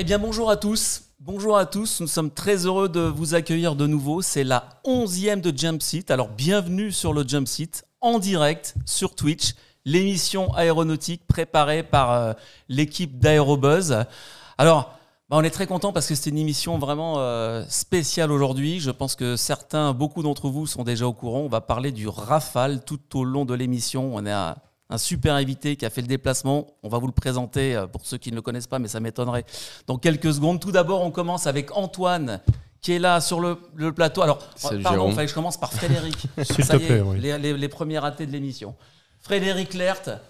Eh bien, bonjour à tous. Bonjour à tous, nous sommes très heureux de vous accueillir de nouveau. C'est la onzième de Jump Alors, bienvenue sur le Jump en direct sur Twitch, l'émission aéronautique préparée par euh, l'équipe d'Aérobuzz. Alors, bah, on est très content parce que c'est une émission vraiment euh, spéciale aujourd'hui. Je pense que certains, beaucoup d'entre vous sont déjà au courant. On va parler du Rafale tout au long de l'émission. On est à un super invité qui a fait le déplacement. On va vous le présenter euh, pour ceux qui ne le connaissent pas, mais ça m'étonnerait. Dans quelques secondes, tout d'abord, on commence avec Antoine qui est là sur le, plateau. Alors, oh, pardon, je commence par Frédéric. les, premiers ratés de l'émission. Frédéric Lert,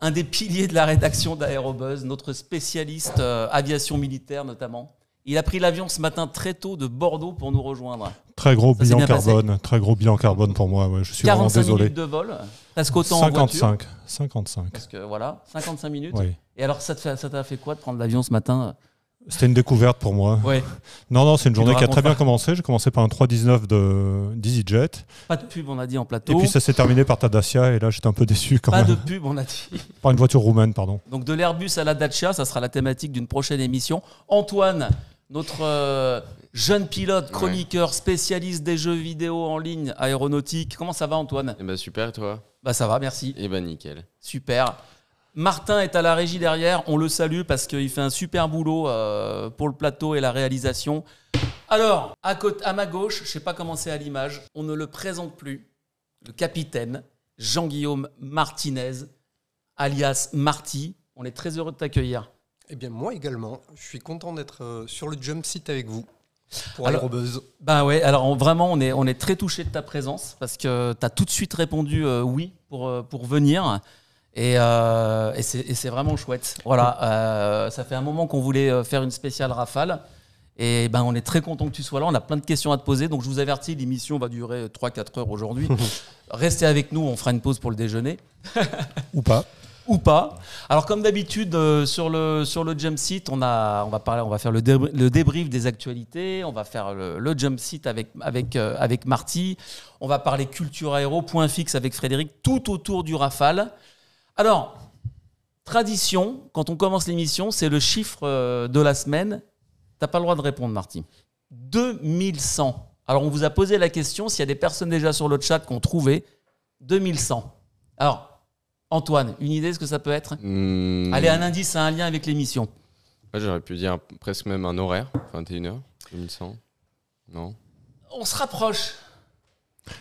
un des piliers de la rédaction d'Aérobuzz, notre spécialiste euh, aviation militaire notamment. Il a pris l'avion ce matin très tôt de Bordeaux pour nous rejoindre. Très gros bilan carbone, très gros bilan carbone pour moi. je suis 45 vraiment désolé. minutes de vol, 55, en 55. Parce que voilà, 55 minutes. Et alors, ça t'a fait, quoi de prendre l'avion ce matin C'était une découverte pour moi. Non, non, c'est une journée qui a très bien commencé. J'ai commencé par un 3,19 de EasyJet. Pas de pub, on a dit en plateau. Et puis ça s'est terminé par tadacia et là j'étais un peu déçu quand même. Pas de pub, on a dit. Par une voiture roumaine, pardon. Donc de l'Airbus à la Dacia, ça sera la thématique d'une prochaine émission. Antoine, notre euh, jeune pilote, chroniqueur, spécialiste des jeux vidéo en ligne, aéronautique. Comment ça va, Antoine Eh ben, super, toi Bah ça va, merci. Eh ben nickel. Super. Martin est à la régie derrière. On le salue parce qu'il fait un super boulot euh, pour le plateau et la réalisation. Alors, à, à ma gauche, je sais pas comment c'est à l'image, on ne le présente plus. Le capitaine Jean-Guillaume Martinez, alias Marty. On est très heureux de t'accueillir. Eh bien, moi également. Je suis content d'être euh, sur le jump site avec vous. Pour alors, Aérobuzz. Bah ouais, alors vraiment, on est, on est très touché de ta présence parce que tu as tout de suite répondu euh, oui pour, euh, pour venir. Et, c'est vraiment chouette. Voilà, ça fait un moment qu'on voulait faire une spéciale rafale. Et ben, on est très content que tu sois là. On a plein de questions à te poser. Donc, je vous avertis, l'émission va durer 3-4 heures aujourd'hui. Restez avec nous. On fera une pause pour le déjeuner. Ou pas ou pas. Alors comme d'habitude euh, sur le sur le jump site, on a on va parler, on va faire le, débrief des actualités, on va faire le, jump site avec avec euh, avec Marty, on va parler culture aéro point fixe avec Frédéric tout autour du Rafale. Alors tradition, quand on commence l'émission, c'est le chiffre euh, de la semaine. T'as pas le droit de répondre Marty. 2100. Alors on vous a posé la question s'il y a des personnes déjà sur le chat qui ont trouvé 2100. Alors Antoine, une idée de ce que ça peut être hmm. Allez, un indice, un lien avec l'émission. J'aurais pu dire presque même un horaire, 21h, 2100. Non On se rapproche.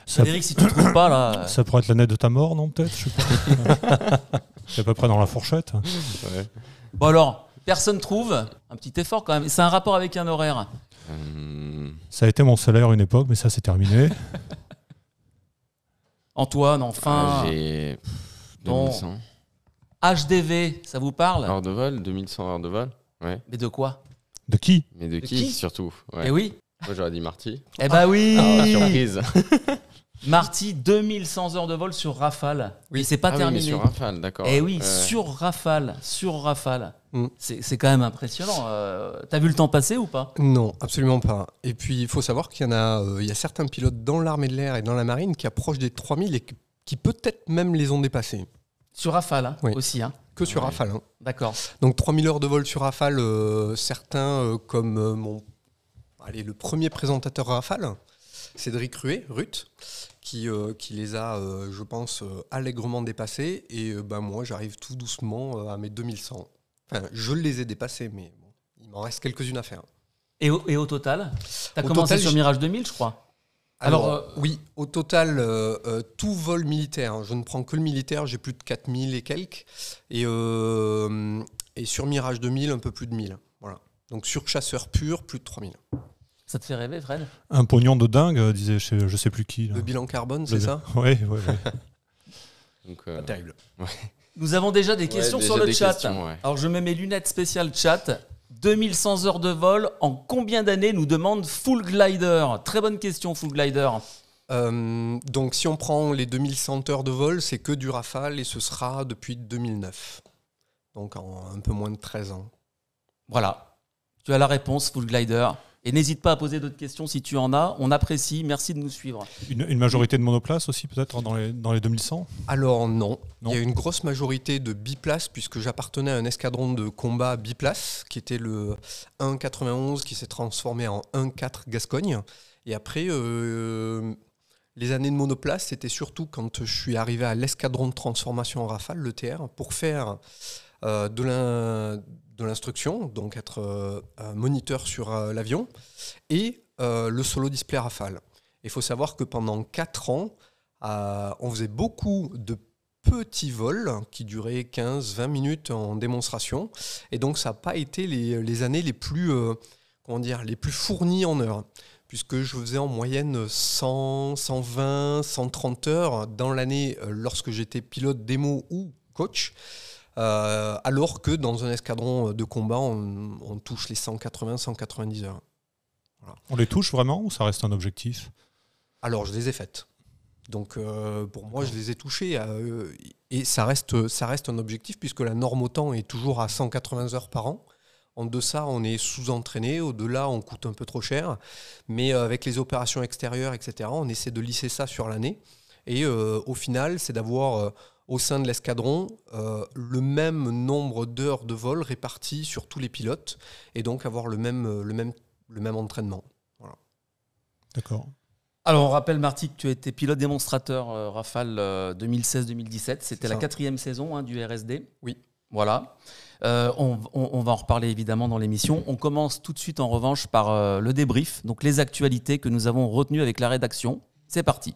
Ça si tu trouves pas là. Ça pourrait être l'année de ta mort, non Peut-être Je sais pas. C'est à peu près dans la fourchette. Bon alors, personne trouve. Un petit effort quand même. C'est un rapport avec un horaire. Hmm. Ça a été mon salaire une époque, mais ça c'est terminé. Antoine, enfin. Ah, HDV, ça vous parle Heures de vol, 2100 heures de vol. Mais de quoi De qui Mais de, qui, surtout Eh oui. Moi j'aurais dit Marty. Eh bah oui ah, surprise. Marty, 2100 heures de vol sur Rafale. Oui, c'est pas ah terminé. sur Rafale, d'accord. Et eh oui, sur Rafale, sur Rafale. Mm. C'est quand même impressionnant. Euh, t'as vu le temps passer ou pas Non, absolument pas. Et puis, il faut savoir qu'il y a, euh, y a certains pilotes dans l'armée de l'air et dans la marine qui approchent des 3000 et qui peut-être même les ont dépassés. Sur Rafale hein, aussi. Hein. Que sur Rafale. Hein. D'accord. Donc 3000 heures de vol sur Rafale, euh, certains euh, comme euh, mon, allez, le premier présentateur Rafale, Cédric Ruet, Ruth, qui, qui les a, je pense, allègrement dépassés. Et ben, moi, j'arrive tout doucement à mes 2100. Enfin, je les ai dépassés, mais il m'en reste quelques-unes à faire. Et au, et au total Tu as commencé sur Mirage 2000, je crois alors, euh, oui, au total, euh, euh, tout vol militaire, hein, je ne prends que le militaire, j'ai plus de 4000 et quelques, et, sur Mirage 2000, un peu plus de 1000. Voilà. Donc sur chasseur pur, plus de 3000. Ça te fait rêver, Fred Un pognon de dingue, disait je, je sais plus qui. Le bilan carbone, c'est ça Oui, oui. terrible. Nous avons déjà des questions sur le chat. Alors je mets mes lunettes spéciales chat. 2100 heures de vol, en combien d'années nous demande Full Glider Très bonne question, Full Glider. Euh, donc si on prend les 2100 heures de vol, c'est que du Rafale et ce sera depuis 2009. Donc en un peu moins de 13 ans. Voilà. Tu as la réponse, Full Glider. Et n'hésite pas à poser d'autres questions si tu en as. On apprécie. Merci de nous suivre. Une, majorité de monoplaces aussi, peut-être, dans les, 2100 Alors, non. Il y a une grosse majorité de biplaces, puisque j'appartenais à un escadron de combat biplace, qui était le 191, qui s'est transformé en 14 Gascogne. Et après, euh, les années de monoplace, c'était surtout quand je suis arrivé à l'escadron de transformation en rafale, le TR, pour faire. Euh, de, l'un de l'instruction, donc être euh, moniteur sur euh, l'avion, et euh, le solo display Rafale. Il faut savoir que pendant 4 ans, on faisait beaucoup de petits vols qui duraient 15-20 minutes en démonstration, et donc ça n'a pas été les, années les plus, comment dire, les plus fournies en heures puisque je faisais en moyenne 100, 120, 130 heures dans l'année lorsque j'étais pilote démo ou coach. Euh, alors que dans un escadron euh, de combat, on, touche les 180-190 heures. On les touche vraiment ou ça reste un objectif Alors, je les ai faites. Donc, euh, pour moi, je les ai touchées. et ça reste, ça reste un objectif puisque la norme au temps est toujours à 180 heures par an. En deçà, on est sous-entraîné. Au-delà, on coûte un peu trop cher. Mais avec les opérations extérieures, etc., on essaie de lisser ça sur l'année. Et au final, c'est d'avoir au sein de l'escadron euh, le même nombre d'heures de vol réparties sur tous les pilotes et donc avoir le même, euh, le même, le même entraînement. D'accord. Alors on rappelle Marty que tu été pilote démonstrateur euh, Rafale 2016-2017. C'était la quatrième saison hein, du RSD. Oui. Voilà. on, va en reparler évidemment dans l'émission. On commence tout de suite en revanche par le débrief, donc les actualités que nous avons retenues avec la rédaction. C'est parti.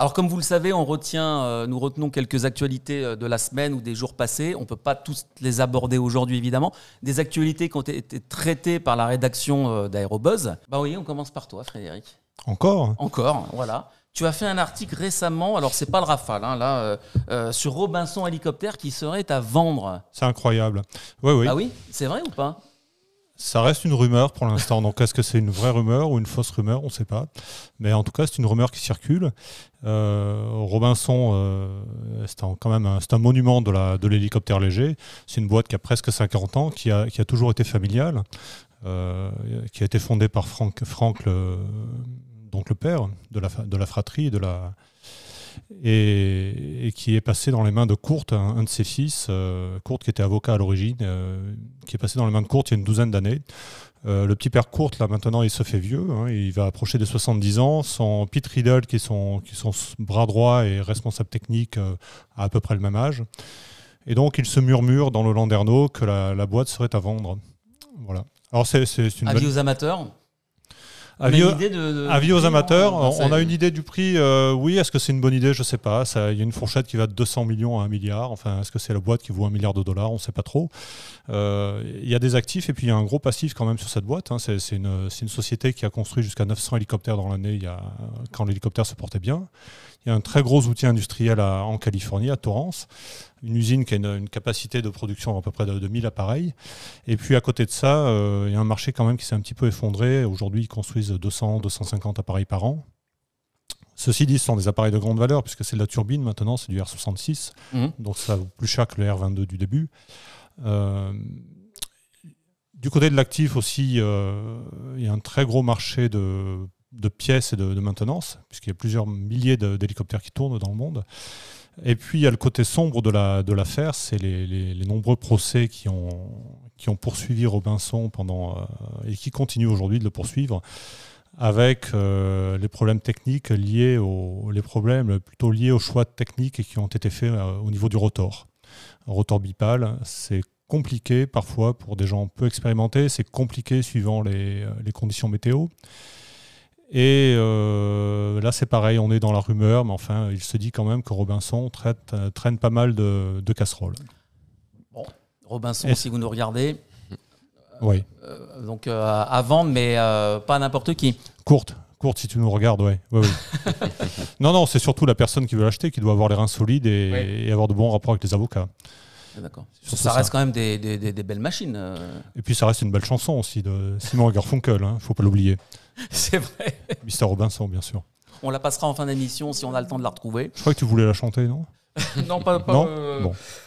Alors, comme vous le savez, on retient, euh, nous retenons quelques actualités euh, de la semaine ou des jours passés. On ne peut pas toutes les aborder aujourd'hui, évidemment. Des actualités qui ont été traitées par la rédaction euh, d'Aérobuzz. Bah oui, on commence par toi, Frédéric. Encore Encore, voilà. Tu as fait un article récemment, alors c'est pas le Rafale, hein, là, sur Robinson Hélicoptère qui serait à vendre. C'est incroyable. Oui, oui. Ah oui C'est vrai ou pas ça reste une rumeur pour l'instant. Donc, est-ce que c'est une vraie rumeur ou une fausse rumeur On ne sait pas. Mais en tout cas, c'est une rumeur qui circule. Euh, Robinson, euh, c'est un, quand même monument de, la, de l'hélicoptère léger. C'est une boîte qui a presque 50 ans, qui a, toujours été familiale, euh, qui a été fondée par Franck, le, donc le père de la, de la fratrie, de la, et, qui est passé dans les mains de Courte, un, de ses fils, Courte euh, qui était avocat à l'origine, euh, qui est passé dans les mains de Courte il y a une douzaine d'années. Euh, le petit père Courte, là maintenant, il se fait vieux, hein. il va approcher des 70 ans. Son Pete Riddle, qui est son, qui son bras droit et responsable technique, a à peu près le même âge. Et donc, il se murmure dans le Landerneau que la, boîte serait à vendre. Voilà. Alors, c'est, une Avis aux amateurs Avis, aux amateurs, on, a une idée du prix. Euh, oui, est-ce que c'est une bonne idée Je ne sais pas. Il y a une fourchette qui va de 200 millions à 1 milliard. Enfin, est-ce que c'est la boîte qui vaut 1 milliard de dollars On ne sait pas trop. Euh, il y a des actifs et puis il y a un gros passif quand même sur cette boîte. Hein. C'est une, société qui a construit jusqu'à 900 hélicoptères dans l'année quand l'hélicoptère se portait bien. Il y a un très gros outil industriel en Californie, à Torrance une usine qui a une, capacité de production à peu près de, 1000 appareils. Et puis à côté de ça, euh, il y a un marché quand même qui s'est un petit peu effondré. Aujourd'hui, ils construisent 200, 250 appareils par an. Ceci dit, ce sont des appareils de grande valeur, puisque c'est de la turbine maintenant, c'est du R66, mmh. donc ça vaut plus cher que le R22 du début. Euh, du côté de l'actif aussi, euh, il y a un très gros marché de, pièces et de maintenance, puisqu'il y a plusieurs milliers d'hélicoptères qui tournent dans le monde. Et puis il y a le côté sombre de l'affaire, c'est les, nombreux procès qui ont, poursuivi Robinson pendant euh, et qui continuent aujourd'hui de le poursuivre, avec euh, les problèmes techniques liés aux les problèmes plutôt liés aux choix techniques qui ont été faits euh, au niveau du rotor. rotor bipale, c'est compliqué parfois pour des gens peu expérimentés, c'est compliqué suivant les conditions météo. Et euh, là, c'est pareil, on est dans la rumeur, mais enfin, il se dit quand même que Robinson euh, traîne pas mal de, casseroles. Bon, Robinson, si vous nous regardez. Euh, oui. donc avant à vendre, mais pas n'importe qui. Courte, courte si tu nous regardes, oui. non, non, c'est surtout la personne qui veut l'acheter qui doit avoir les reins solides et, avoir de bons rapports avec les avocats. Ah, d'accord. Ça, reste quand même des, belles machines. Et puis ça reste une belle chanson aussi de Simon Garfunkel, il hein, ne faut pas l'oublier. C'est vrai. Mister Robinson, bien sûr. On la passera en fin d'émission si on a le temps de la retrouver. Je crois que tu voulais la chanter, non non, pas. Euh,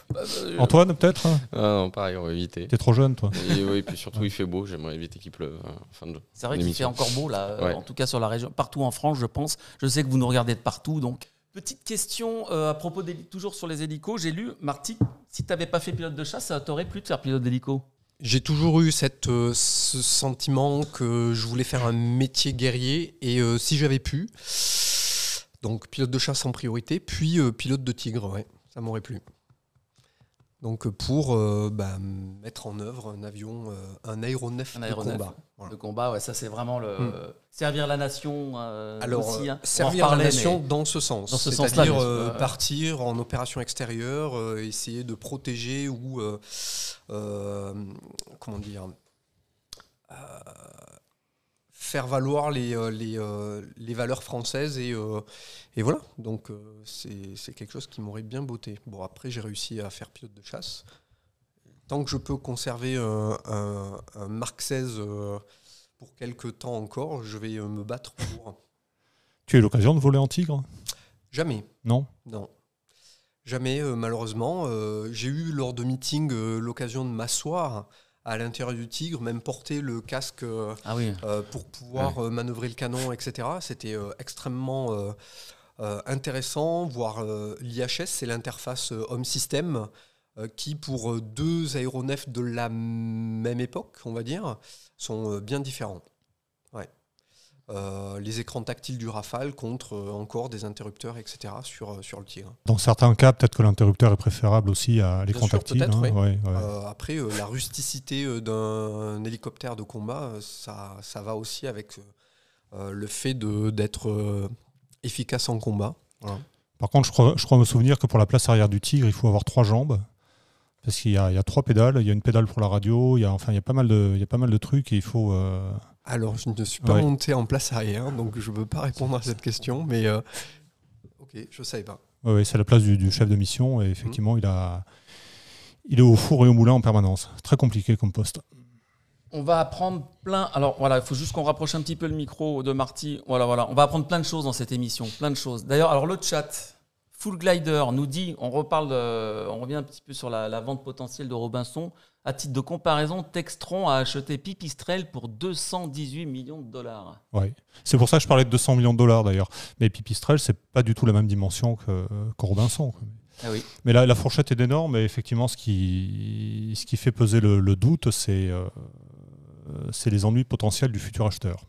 bah, euh, Antoine, peut-être hein ah Non, pareil, on va éviter. T'es trop jeune, toi. Et, puis surtout, il fait beau, j'aimerais éviter qu'il pleuve. Hein, de... C'est vrai qu'il fait encore beau, là, euh, en tout cas sur la région, partout en France, je pense. Je sais que vous nous regardez de partout, donc. Petite question à propos des, toujours sur les hélicos. J'ai lu, Marty, si tu n'avais pas fait pilote de chasse, ça t'aurait plu de faire pilote d'hélico j'ai toujours eu cette, euh, ce sentiment que je voulais faire un métier guerrier et euh, si j'avais pu, donc pilote de chasse en priorité, puis euh, pilote de tigre, ouais, ça m'aurait plu donc euh, pour euh, bah, mettre en œuvre un avion, euh, un aéronef, de combat. combat, ouais, ça c'est vraiment le hmm. servir la nation. Hein. servir la nation dans ce sens, c'est-à-dire partir en opération extérieure, essayer de protéger ou comment dire faire valoir les, euh, les, euh, les valeurs françaises. Et, euh, et voilà, donc c'est quelque chose qui m'aurait bien beauté. Bon, après, j'ai réussi à faire pilote de chasse. Tant que je peux conserver un, un, Mark 16 pour quelques temps encore, je vais me battre pour. Tu as eu l'occasion de voler en tigre Jamais. Non Non. Jamais, malheureusement. j'ai eu lors de meetings l'occasion de m'asseoir à l'intérieur du Tigre, même porter le casque ah euh, pour pouvoir euh, manœuvrer le canon, etc. C'était euh, extrêmement intéressant, Voir l'IHS, c'est l'interface homme-système qui pour deux aéronefs de la même époque, on va dire, sont bien différents. Euh, les écrans tactiles du Rafale contre euh, encore des interrupteurs, etc. sur, euh, sur le Tigre. Dans certains cas, peut-être que l'interrupteur est préférable aussi à l'écran tactile. Hein, après, la rusticité d'un hélicoptère de combat, ça, ça va aussi avec le fait d'être efficace en combat. Par contre, je crois, je crois me souvenir que pour la place arrière du Tigre, il faut avoir trois jambes. Parce qu'il y, y, a trois pédales, il y a une pédale pour la radio, il y a, enfin, il y a, pas, mal de, il y a pas mal de trucs et il faut... Alors, je ne suis pas monté en place arrière, donc je ne veux pas répondre à cette question, mais euh, ok, je ne savais hein. pas. Oui, c'est la place du, chef de mission, et mhm. effectivement, il, il est au four et au moulin en permanence. Très compliqué comme poste. On va apprendre plein. Alors voilà, il faut juste qu'on rapproche un petit peu le micro de Marty. Voilà, voilà. On va apprendre plein de choses dans cette émission, plein de choses. D'ailleurs, alors le chat, Full Glider nous dit, on reparle, on revient un petit peu sur la vente potentielle de Robinson. À titre de comparaison, Textron a acheté Pipistrel pour 218 millions de dollars. Oui, c'est pour ça que je parlais de 200 millions de dollars d'ailleurs. Mais Pipistrel, c'est pas du tout la même dimension que, ah oui. Mais la, la fourchette est énorme et effectivement, ce qui, ce qui fait peser le, doute, euh, c'est les ennuis potentiels du futur acheteur.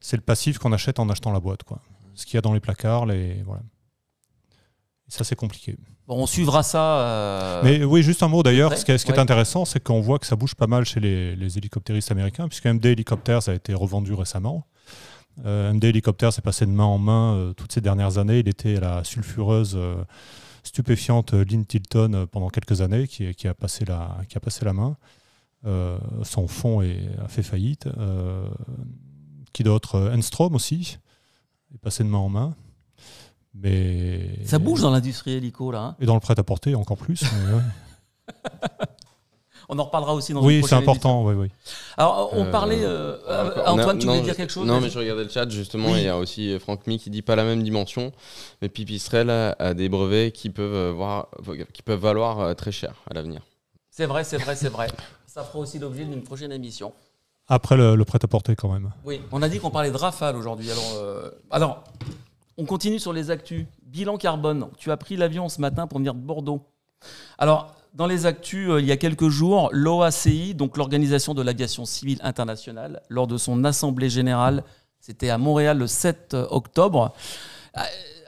C'est le passif qu'on achète en achetant la boîte, quoi. ce qu'il y a dans les placards. Les, voilà ça, c'est compliqué. on suivra ça. Euh, Mais oui, juste un mot d'ailleurs. Ce qui, est intéressant, c'est qu'on voit que ça bouge pas mal chez les, hélicoptéristes américains, puisque MD Helicopters a été revendu récemment. Euh, MD Helicopters est passé de main en main euh, toutes ces dernières années. Il était la sulfureuse, stupéfiante Lynn Tilton pendant quelques années, qui, a, passé la, qui a passé la main. son fonds a fait faillite. qui d'autre Enstrom aussi est passé de main en main. Mais... Ça bouge dans l'industrie hélico, là. Hein. et dans le prêt-à-porter, encore plus. On en reparlera aussi dans oui, Oui, c'est important. Oui, Alors, on euh, parlait. Euh, ah, euh, Antoine, tu voulais dire quelque chose Non, mais je regardais le chat justement. il y a aussi Franck Mi qui dit pas la même dimension, mais Pipistrel a, des brevets qui peuvent, voir, qui peuvent valoir très cher à l'avenir. C'est vrai, c'est vrai, c'est vrai. Ça fera aussi l'objet d'une prochaine émission. Après le, le prêt-à-porter, quand même. Oui, on a dit qu'on parlait de rafale aujourd'hui. Alors, alors, ah on continue sur les actus. Bilan carbone. Tu as pris l'avion ce matin pour venir de Bordeaux. Alors, dans les actus, euh, il y a quelques jours, l'OACI, donc l'Organisation de l'Aviation Civile Internationale, lors de son Assemblée Générale, c'était à Montréal le 7 euh, octobre, euh,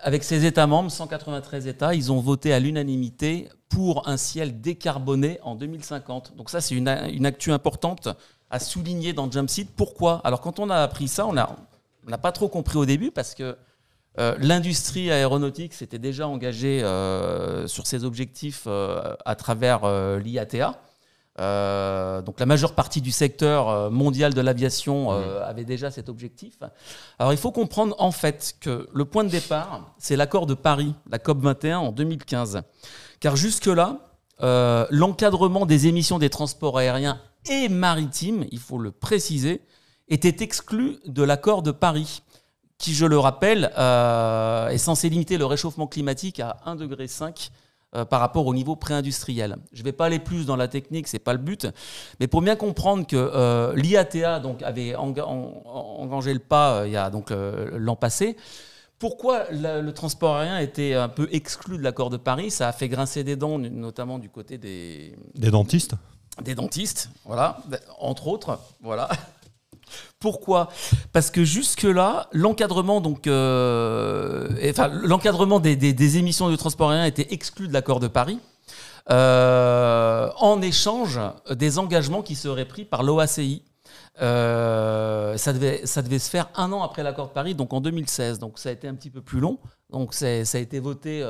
avec ses États membres, 193 États, ils ont voté à l'unanimité pour un ciel décarboné en 2050. Donc ça, c'est une, actu importante à souligner dans Jumpseed. Pourquoi Alors quand on a appris ça, on n'a pas trop compris au début parce que euh, l'industrie aéronautique s'était déjà engagée euh, sur ses objectifs euh, à travers l'IATA. donc la majeure partie du secteur mondial de l'aviation mmh. avait déjà cet objectif. Alors il faut comprendre en fait que le point de départ, c'est l'accord de Paris, la COP 21 en 2015. Car jusque-là, l'encadrement des émissions des transports aériens et maritimes, il faut le préciser, était exclu de l'accord de Paris qui, je le rappelle, euh, est censé limiter le réchauffement climatique à 1,5 degré euh, par rapport au niveau pré-industriel. Je ne vais pas aller plus dans la technique, ce n'est pas le but, mais pour bien comprendre que euh, l'IATA donc, avait engagé le pas euh, il y donc, l'an passé, pourquoi le transport aérien était un peu exclu de l'accord de Paris Ça a fait grincer des dents, notamment du côté des... Des dentistes Des dentistes, voilà, bah, entre autres, voilà. Pourquoi Parce que jusque-là, l'encadrement euh, enfin, des, émissions de transport aérien était exclu de l'accord de Paris. Euh, en échange des engagements qui seraient pris par l'OACI. Euh, ça, devait, ça devait se faire un an après l'accord de Paris, donc en 2016. Donc ça a été un petit peu plus long. Donc ça a été voté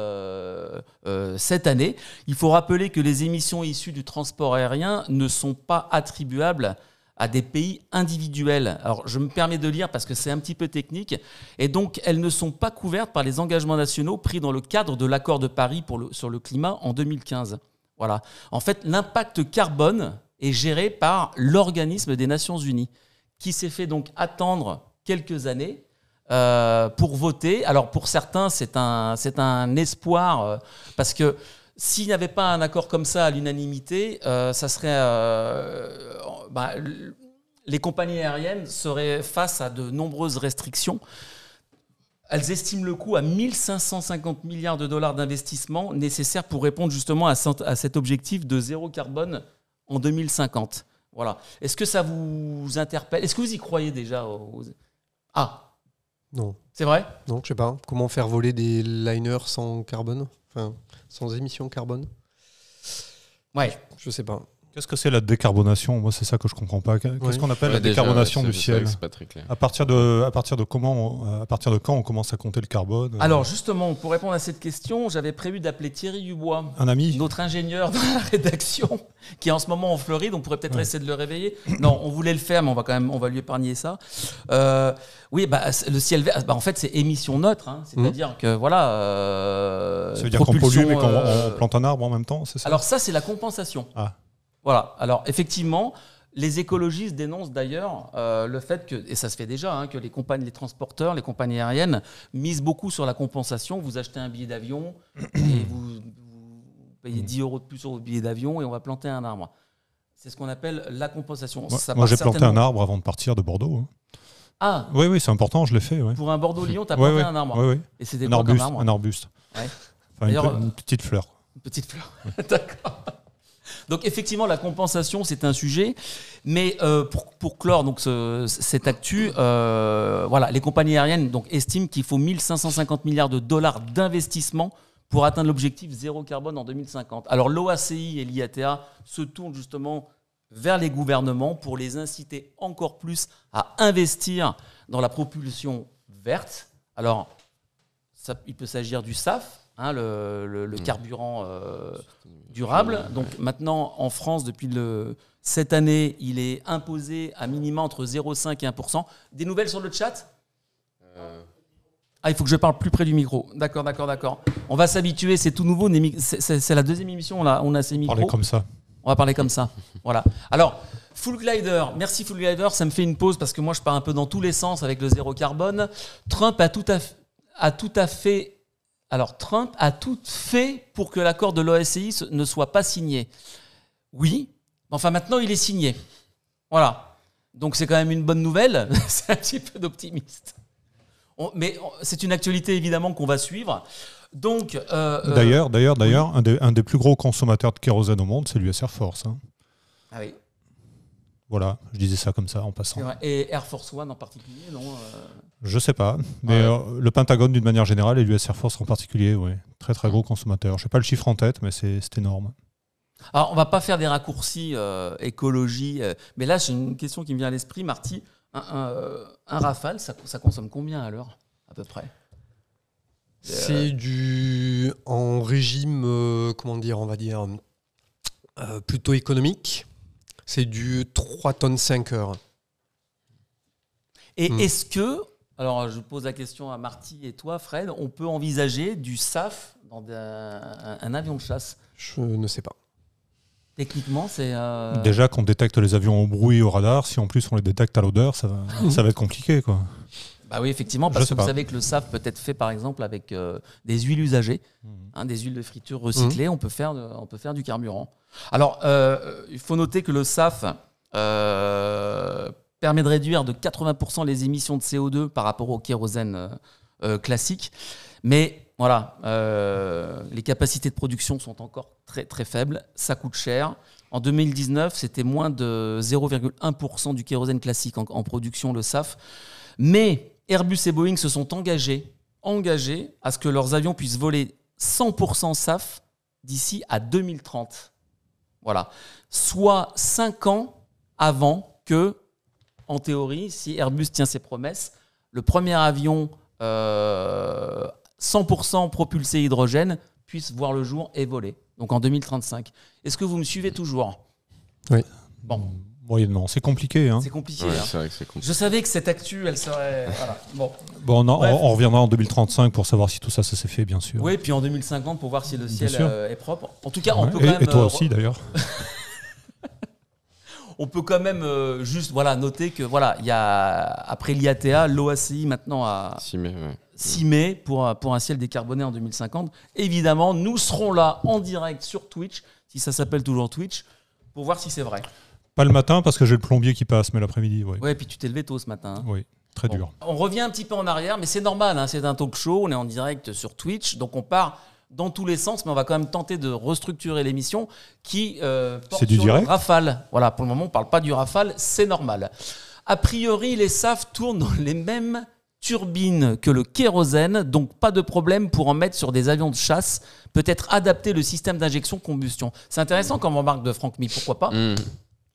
cette année. Il faut rappeler que les émissions issues du transport aérien ne sont pas attribuables à des pays individuels. Alors je me permets de lire parce que c'est un petit peu technique, et donc elles ne sont pas couvertes par les engagements nationaux pris dans le cadre de l'accord de Paris pour sur le climat en 2015. Voilà. En fait, l'impact carbone est géré par l'organisme des Nations Unies, qui s'est fait donc attendre quelques années euh, pour voter. Alors pour certains, c'est un, c'est un espoir, euh, parce que s'il n'y avait pas un accord comme ça à l'unanimité, euh, ça serait. Euh, bah, les compagnies aériennes seraient face à de nombreuses restrictions. Elles estiment le coût à 1550 milliards de dollars d'investissement nécessaires pour répondre justement à, cet objectif de zéro carbone en 2050. Voilà. Est-ce que ça vous interpelle Est-ce que vous y croyez déjà Ah Non. C'est vrai Non, je ne sais pas. Comment faire voler des liners sans carbone sans émissions carbone. Ouais. je sais pas. Qu'est-ce que c'est la décarbonation Moi, c'est ça que je comprends pas. Qu'est-ce qu'on appelle la décarbonation du ciel pas très clair. À partir de, à partir de comment, à partir de quand on commence à compter le carbone Alors justement, pour répondre à cette question, j'avais prévu d'appeler Thierry Dubois, un ami, notre ingénieur dans la rédaction, qui est en ce moment en Floride. On pourrait peut-être essayer de le réveiller. Non, on voulait le faire, mais on va quand même, on va lui épargner ça. Euh, oui, bah, le ciel vert. Bah, en fait, c'est émission neutre, hein. hmm. c'est-à-dire que voilà. Euh, ça dire qu'on pollue mais qu'on euh, plante un arbre en même temps, c'est ça Alors ça, c'est la compensation. Ah. Voilà. Alors, effectivement, les écologistes dénoncent d'ailleurs euh, le fait que, et ça se fait déjà, hein, que les compagnies, les transporteurs, les compagnies aériennes misent beaucoup sur la compensation. Vous achetez un billet d'avion et vous, payez 10 mm. euros de plus sur votre billet d'avion et on va planter un arbre. C'est ce qu'on appelle la compensation. moi, j'ai planté un arbre avant de partir de Bordeaux. Hein. Ah Oui, oui, c'est important, je l'ai fait. Pour un Bordeaux-Lyon, tu as planté un arbre. Oui, oui. Et un, arbuste, un arbuste. une, une, petite fleur. Une petite fleur, d'accord. Donc effectivement, la compensation, c'est un sujet. Mais euh, pour, clore donc, cette actu, euh, voilà, les compagnies aériennes donc, estiment qu'il faut 1550 milliards de dollars d'investissement pour atteindre l'objectif zéro carbone en 2050. Alors l'OACI et l'IATA se tournent justement vers les gouvernements pour les inciter encore plus à investir dans la propulsion verte. Alors, ça, il peut s'agir du SAF, Hein, le, mm. carburant euh, euh, durable. Euh, Donc maintenant, en France, depuis le, cette année, il est imposé à minima entre 0,5 et 1%. Des nouvelles sur le chat Ah, il faut que je parle plus près du micro. D'accord, d'accord, d'accord. On va s'habituer, c'est tout nouveau. C'est la deuxième émission, on a, on a ces micros. Parler comme ça. On va parler comme ça. Voilà. Alors, Full Glider, merci Full Glider, ça me fait une pause parce que moi je pars un peu dans tous les sens avec le zéro carbone. Trump tout à, a tout à fait alors Trump a tout fait pour que l'accord de l'OSCI ne soit pas signé. Oui, enfin maintenant il est signé. Voilà. Donc c'est quand même une bonne nouvelle. c'est un petit peu d'optimiste. mais c'est une actualité évidemment qu'on va suivre. Donc, euh, euh, d'ailleurs, d'ailleurs, d'ailleurs, un, des plus gros consommateurs de kérosène au monde, c'est l'US Air Force. Hein. Ah oui. Voilà, je disais ça comme ça en passant. Et Air Force One en particulier, non euh Je sais pas, mais euh, le Pentagone d'une manière générale et l'US Air Force en particulier, oui. Très très gros consommateur. Je sais pas le chiffre en tête, mais c'est énorme. Alors, on va pas faire des raccourcis euh, écologie, mais là, j'ai une question qui me vient à l'esprit. Marty, un, Rafale, ça, consomme combien à l'heure, à peu près C'est du. en régime, comment dire, on va dire, plutôt économique. C'est du 3 tonnes 5 heures. Et hmm. est-ce que, alors je pose la question à Marty et toi, Fred, on peut envisager du SAF dans un, avion de chasse Je ne sais pas. Techniquement, c'est. Euh, Déjà qu'on détecte les avions au bruit au radar, si en plus on les détecte à l'odeur, ça, va, hmm. ça va être compliqué. quoi. Ah oui, effectivement, parce que vous savez que le SAF peut être fait par exemple avec euh, des huiles usagées, mhm. hein, des huiles de friture recyclées, mhm. on, peut faire, euh, on peut faire du carburant. Alors, euh, il faut noter que le SAF permet de réduire de 80% les émissions de CO2 par rapport au kérosène classique, mais voilà, les capacités de production sont encore très très faibles, ça coûte cher. En 2019, c'était moins de 0,1% du kérosène classique en, en production, le SAF. Mais Airbus et Boeing se sont engagés, engagés à ce que leurs avions puissent voler 100% SAF d'ici à 2030. Voilà. Soit 5 ans avant que, en théorie, si Airbus tient ses promesses, le premier avion 100% euh, propulsé hydrogène puisse voir le jour et voler. Donc en 2035. Est-ce que vous me suivez toujours Oui. Bon. Moyennement, c'est compliqué. Hein. C'est compliqué, hein. c'est compliqué. Je savais que cette actu, elle serait. Voilà. Bon. Bon, on, reviendra en 2035 pour savoir si tout ça, ça s'est fait, bien sûr. Oui, puis en 2050 pour voir si le ciel euh, est propre. En tout cas, on peut quand et, même. et toi euh, aussi, d'ailleurs. on peut quand même euh, juste voilà noter que voilà il y a après l'IATA l'OACI maintenant à 6 mai pour pour un ciel décarboné en 2050 évidemment nous serons là en direct sur Twitch si ça s'appelle toujours Twitch pour voir si c'est vrai pas le matin parce que j'ai le plombier qui passe, mais l'après-midi, oui. et puis tu t'es levé tôt ce matin. Hein. Oui. Très dur. On revient un petit peu en arrière, mais c'est normal, hein, c'est un talk show, on est en direct sur Twitch, donc on part dans tous les sens, mais on va quand même tenter de restructurer l'émission qui euh, c'est porte du sur direct. Rafale. Voilà, pour le moment, on ne parle pas du Rafale, c'est normal. A priori, les SAF tournent dans les mêmes turbines que le kérosène, donc pas de problème pour en mettre sur des avions de chasse, peut-être adapter le système d'injection combustion. C'est intéressant comme remarque de Franck Mi, pourquoi pas mmh.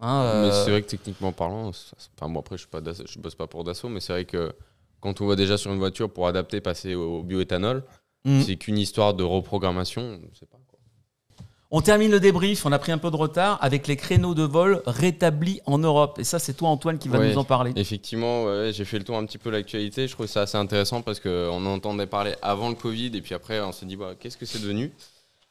Hein, mais c'est euh, vrai que techniquement parlant, enfin, moi après je ne bosse pas pour Dassault, mais c'est vrai que quand on voit déjà sur une voiture pour adapter, passer au bioéthanol, mm. c'est qu'une histoire de reprogrammation. pas quoi. On termine le débrief, on a pris un peu de retard avec les créneaux de vol rétablis en Europe. Et ça, c'est toi, Antoine, qui va nous en parler. Effectivement, j'ai fait le tour un petit peu de l'actualité. Je trouve ça assez intéressant parce qu'on entendait parler avant le Covid et puis après, on se dit, bah, qu'est-ce que c'est devenu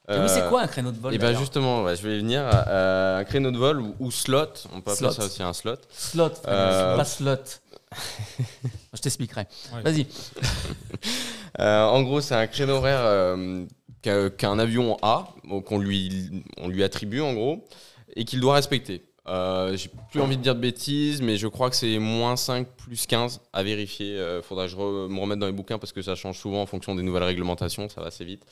ah euh, c'est quoi un créneau de vol Et eh bien justement, je vais y venir. Euh, un créneau de vol ou, slot, on peut appeler ça aussi un slot. Slot, euh, pas slot. je t'expliquerai. Vas-y. Euh, en gros, c'est un créneau horaire qu'un avion a, qu'on lui, on lui attribue en gros, et qu'il doit respecter. J'ai plus envie de dire de bêtises, mais je crois que c'est moins 5, plus 15 à vérifier. faudra que je me remette dans les bouquins parce que ça change souvent en fonction des nouvelles réglementations, ça va assez vite.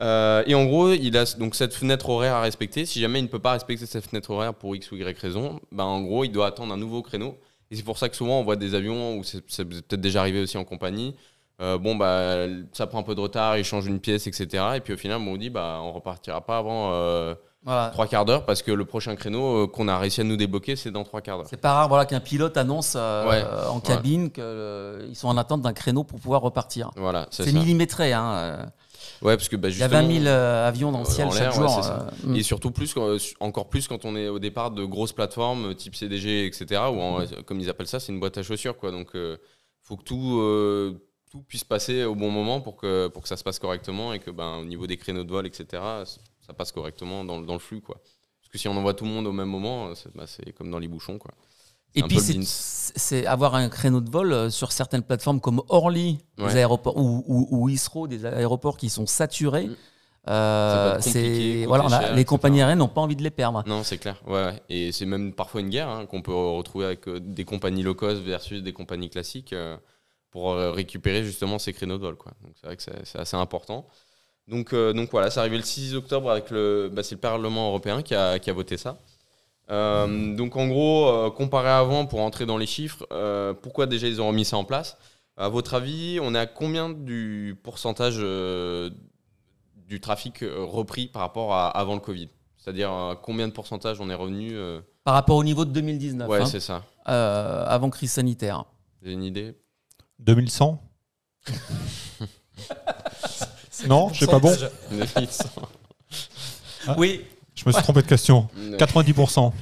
Euh, et en gros, il a donc cette fenêtre horaire à respecter. Si jamais il ne peut pas respecter cette fenêtre horaire pour X ou Y raison, ben en gros, il doit attendre un nouveau créneau. Et c'est pour ça que souvent, on voit des avions, où c'est peut-être déjà arrivé aussi en compagnie, euh, bon, bah, ça prend un peu de retard, il change une pièce, etc. Et puis au final, on dit, bah, on repartira pas avant euh, trois quarts d'heure, parce que le prochain créneau qu'on a réussi à nous débloquer, c'est dans trois quarts d'heure. C'est pas rare voilà, qu'un pilote annonce en cabine qu'ils sont en attente d'un créneau pour pouvoir repartir. Voilà, c'est millimétré. Hein, Ouais, parce que bah, il y a 20 000 euh, avions dans le euh, ciel chaque jour. Euh, et hmm. surtout plus, encore plus quand on est au départ de grosses plateformes type CDG, etc. Ou hmm. comme ils appellent ça, c'est une boîte à chaussures, quoi. Donc, il faut que tout tout puisse passer au bon moment pour que, pour que ça se passe correctement et que ben, au niveau des créneaux de vol, etc., ça passe correctement dans, dans le flux. Quoi. Parce que si on envoie tout le monde au même moment, bah, c'est comme dans les bouchons. Quoi. Et puis, c'est avoir un créneau de vol euh, sur certaines plateformes comme Orly aéroports, ou, ou, ISRO, des aéroports qui sont saturés. Mm. Euh, voilà, les compagnies aériennes n'ont pas envie de les perdre. Non, c'est clair. Ouais, et c'est même parfois une guerre hein, qu'on peut retrouver avec euh, des compagnies low cost versus des compagnies classiques pour récupérer justement ces créneaux de vol. Quoi. Donc c'est vrai que c'est assez important. Donc donc voilà, c'est arrivé le 6 octobre avec le, bah, c'est le Parlement européen qui a voté ça. Euh, donc en gros, euh, comparé à avant, pour entrer dans les chiffres, euh, pourquoi déjà ils ont remis ça en place À votre avis, on est à combien du pourcentage du trafic repris par rapport à avant le Covid C'est-à-dire combien de pourcentage on est revenu Par rapport au niveau de 2019. Ouais, hein. c'est ça. avant crise sanitaire. J'ai une idée 2100 Non, je pas bon. 2100. Oui, je me suis trompé de question. 90%.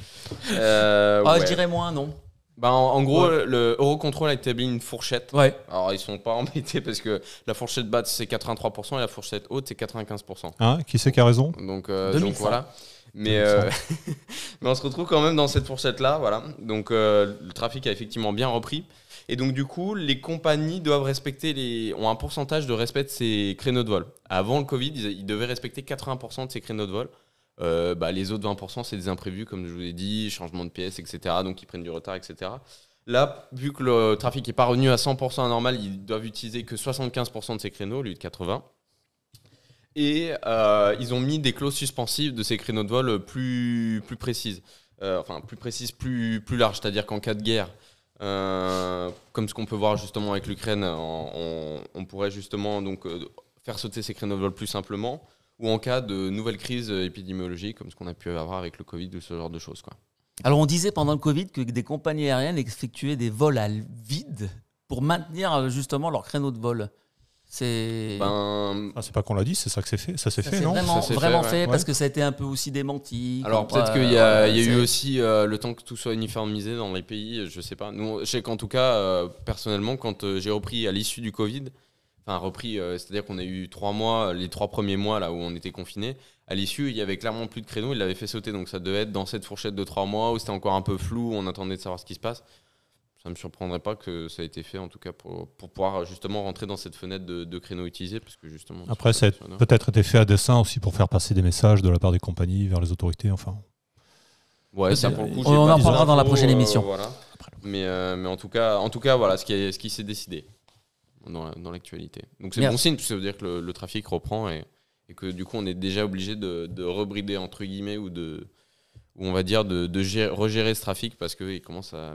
Euh, ah, je dirais moins, non. Bah, en, gros, le Eurocontrol a établi une fourchette. Ouais. Alors, ils sont pas embêtés parce que la fourchette basse, c'est 83% et la fourchette haute, c'est 95%. Hein, qui c'est qui a raison Donc, euh, voilà. Euh, mais, on se retrouve quand même dans cette fourchette-là. Voilà. Donc, le trafic a effectivement bien repris. Et donc, du coup, les compagnies doivent respecter les, ont un pourcentage de respect de ces créneaux de vol. Avant le Covid, ils devaient respecter 80% de ces créneaux de vol. Euh, bah, les autres 20%, c'est des imprévus, comme je vous l'ai dit, changement de pièce etc. Donc, ils prennent du retard, etc. Là, vu que le trafic n'est pas revenu à 100% normal, ils doivent utiliser que 75% de ces créneaux, au lieu de 80%. Et euh, ils ont mis des clauses suspensives de ces créneaux de vol plus, précises. Euh, enfin, plus précises, plus, plus larges. C'est-à-dire qu'en cas de guerre, comme ce qu'on peut voir justement avec l'Ukraine, on, on, pourrait justement donc, faire sauter ces créneaux de vol plus simplement ou en cas de nouvelle crise épidémiologique comme ce qu'on a pu avoir avec le Covid ou ce genre de choses. Quoi. Alors on disait pendant le Covid que des compagnies aériennes effectuaient des vols à vide pour maintenir euh, justement leur créneau de vol. C'est ben... Ah, c'est pas qu'on l'a dit, c'est ça que c'est fait, ça s'est fait, non Vraiment, vraiment fait, parce que ça a été un peu aussi démenti. Alors peut-être qu'il y a, euh, eu aussi euh, le temps que tout soit uniformisé dans les pays, je sais pas. Nous, je sais qu'en tout cas, personnellement, quand j'ai repris à l'issue du Covid, enfin repris, euh, c'est-à-dire qu'on a eu trois mois, les trois premiers mois là où on était confiné. À l'issue, il y avait clairement plus de créneaux, il l'avait fait sauter, donc ça devait être dans cette fourchette de trois mois où c'était encore un peu flou, on attendait de savoir ce qui se passe. Ça ne me surprendrait pas que ça ait été fait en tout cas pour, pouvoir justement rentrer dans cette fenêtre de, de créneaux utilisés, parce que justement. Après, ça a peut-être été fait à dessein aussi pour faire passer des messages de la part des compagnies vers les autorités, enfin. Ouais, ça pour le coup, on en parlera dans la prochaine euh, émission. voilà. Mais, euh, mais en tout cas, en tout cas, voilà ce qui s'est décidé dans, l'actualité. Donc c'est bon signe, parce ça veut dire que le, trafic reprend et, que du coup on est déjà obligé de, rebrider entre guillemets ou de ou on va dire de, regérer ce trafic parce qu'il commence à,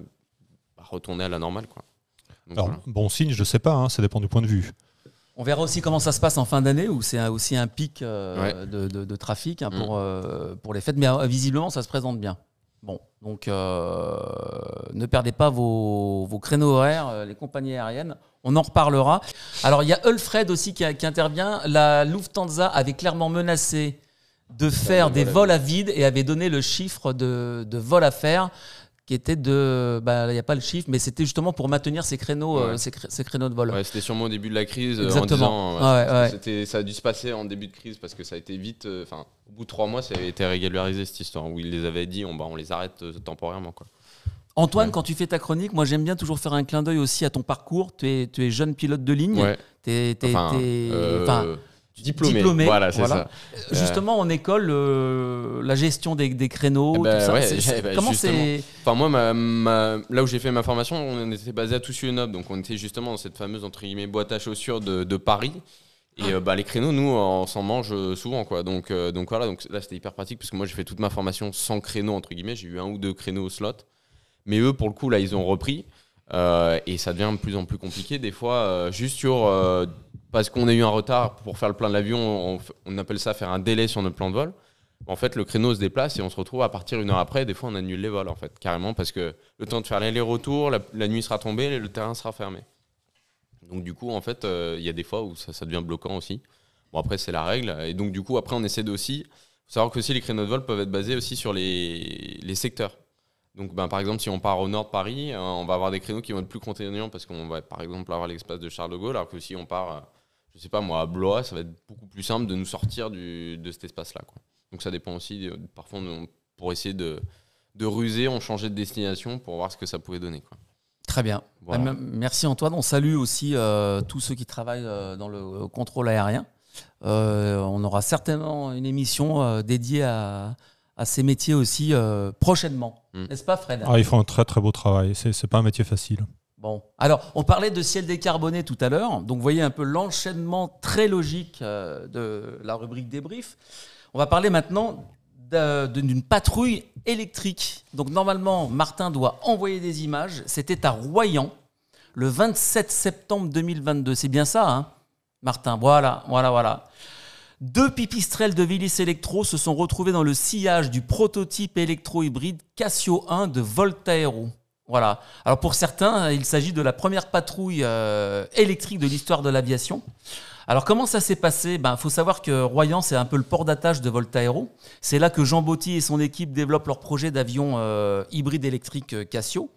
retourner à la normale. Quoi. bon signe, je sais pas, hein, ça dépend du point de vue. On verra aussi comment ça se passe en fin d'année, où c'est aussi un pic euh, de, trafic hein, mm. pour, euh, pour les fêtes, mais euh, visiblement ça se présente bien. Bon, donc ne perdez pas vos, vos créneaux horaires, les compagnies aériennes. On en reparlera. Alors, il y a Ulfred aussi qui, intervient. La Lufthansa avait clairement menacé de faire des vols à vide et avait donné le chiffre de, de vols à faire qui était de. Bah, il n'y a pas le chiffre, mais c'était justement pour maintenir ces créneaux, euh, créneaux de vol. c'était sûrement au début de la crise. Euh, euh, ça a dû se passer en début de crise parce que ça a été vite. au bout de trois mois, ça a été régularisé cette histoire où ils les avaient dit bah, on, les arrête temporairement. Quoi. Antoine, quand tu fais ta chronique, moi j'aime bien toujours faire un clin d'œil aussi à ton parcours. Tu es, tu es jeune pilote de ligne. tu es euh, Diplômé. Voilà, c'est ça. Justement, en école, euh, la gestion des, créneaux, comment c'est Enfin, moi, là où j'ai fait ma formation, on était basé à Toulouse donc on était justement dans cette fameuse entre guillemets boîte à chaussures de, Paris. Et ah. euh, bah, les créneaux, nous, on s'en mange souvent, quoi. Donc, donc voilà, donc là, c'était hyper pratique parce que moi, j'ai fait toute ma formation sans créneau entre guillemets. J'ai eu un ou deux créneaux au slot. Mais eux, pour le coup, là, ils ont repris. Euh, et ça devient de plus en plus compliqué. Des fois, euh, juste sur. Euh, parce qu'on a eu un retard pour faire le plein de l'avion, on, appelle ça faire un délai sur notre plan de vol. En fait, le créneau se déplace et on se retrouve à partir une heure après. Des fois, on annule les vols, en fait, carrément, parce que le temps de faire l'aller-retour, la, nuit sera tombée, et le terrain sera fermé. Donc, du coup, en fait, il y a des fois où ça, devient bloquant aussi. Bon, après, c'est la règle. Et donc, du coup, après, on essaie aussi. Il faut savoir que aussi les créneaux de vol peuvent être basés aussi sur les secteurs. Donc, ben, par exemple, si on part au nord de Paris, euh, on va avoir des créneaux qui vont être plus contraignants parce qu'on va, par exemple, avoir l'espace de Charles de Gaulle, alors que si on part, euh, je sais pas moi, à Blois, ça va être beaucoup plus simple de nous sortir du, de cet espace-là. Donc, ça dépend aussi. Euh, parfois, pour essayer de, ruser, on changeait de destination pour voir ce que ça pouvait donner. Très bien. Ben, merci Antoine. On salue aussi tous ceux qui travaillent dans le contrôle aérien. on aura certainement une émission dédiée à, ces métiers aussi prochainement. Mm. N'est-ce pas, Fred ah, Ils font un très très beau travail. Ce n'est pas un métier facile. Bon, alors on parlait de ciel décarboné tout à l'heure, donc vous voyez un peu l'enchaînement très logique euh, de la rubrique débrief. On va parler maintenant d'une patrouille électrique. Donc normalement, Martin doit envoyer des images. C'était à Royan, le 27 septembre 2022. C'est bien ça, hein Martin Voilà, voilà, voilà. Deux pipistrelles de Willis Electro se sont retrouvées dans le sillage du prototype électro-hybride Casio 1 de Voltaero. Voilà. Alors pour certains, il s'agit de la première patrouille euh, électrique de l'histoire de l'aviation. Alors comment ça s'est passé Il ben, faut savoir que Royan, c'est un peu le port d'attache de Voltaero. C'est là que Jean Botti et son équipe développent leur projet d'avion euh, hybride électrique euh, Cassio.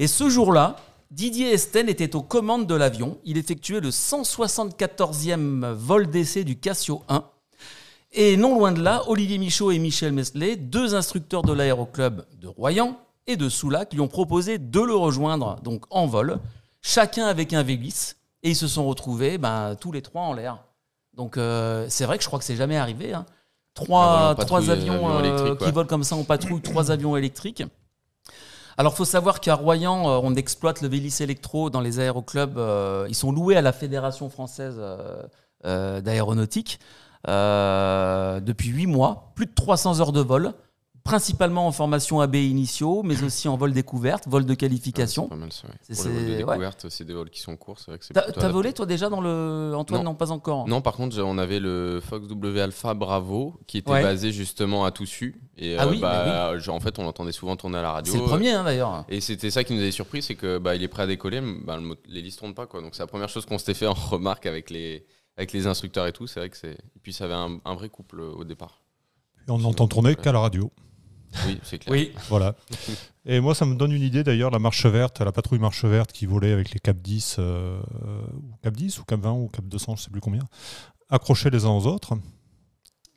Et ce jour-là, Didier Esten était aux commandes de l'avion. Il effectuait le 174e vol d'essai du Cassio 1. Et non loin de là, Olivier Michaud et Michel Mesley, deux instructeurs de l'aéroclub de Royan et de Soulac, lui ont proposé de le rejoindre, donc en vol, chacun avec un Veglis, Et ils se sont retrouvés ben, tous les trois en l'air. Donc euh, c'est vrai que je crois que c'est jamais arrivé. Hein. Trois, ah, euh, avions, euh, qui volent comme ça en patrouille, trois avions électriques. Alors, faut savoir qu'à Royan, euh, on exploite le Vélis Electro dans les aéroclubs. Euh, ils sont loués à la Fédération française euh, d'aéronautique depuis huit mois, plus de 300 heures de vol principalement en formation AB initiaux mais aussi en vol découverte, vol de qualification. Ah, c'est pas mal, vols de découverte, c'est des vols qui sont courts, c'est vrai que c'est T'as, volé toi déjà dans le Antoine non. pas encore. Hein. Non, par contre, on avait le Fox W Alpha Bravo qui était basé justement à toussu et ah, oui, euh, bah, en fait, on l'entendait souvent tourner à la radio. C'est le premier hein, d'ailleurs. Et c'était ça qui nous avait surpris, c'est que bah, il est prêt à décoller, mais bah, les listes tournent pas quoi. Donc c'est la première chose qu'on s'était fait en remarque avec les avec les instructeurs et tout, c'est vrai que c'est et puis ça avait un, un vrai couple euh, au départ. Et on n'entend tourner qu'à la radio. Oui, c'est clair. Voilà. Et moi, ça me donne une idée d'ailleurs, la marche verte, la patrouille marche verte qui volait avec les Cap 10, euh, Cap 10 ou Cap 20 ou Cap 200, je sais plus combien, accrochés les uns aux autres.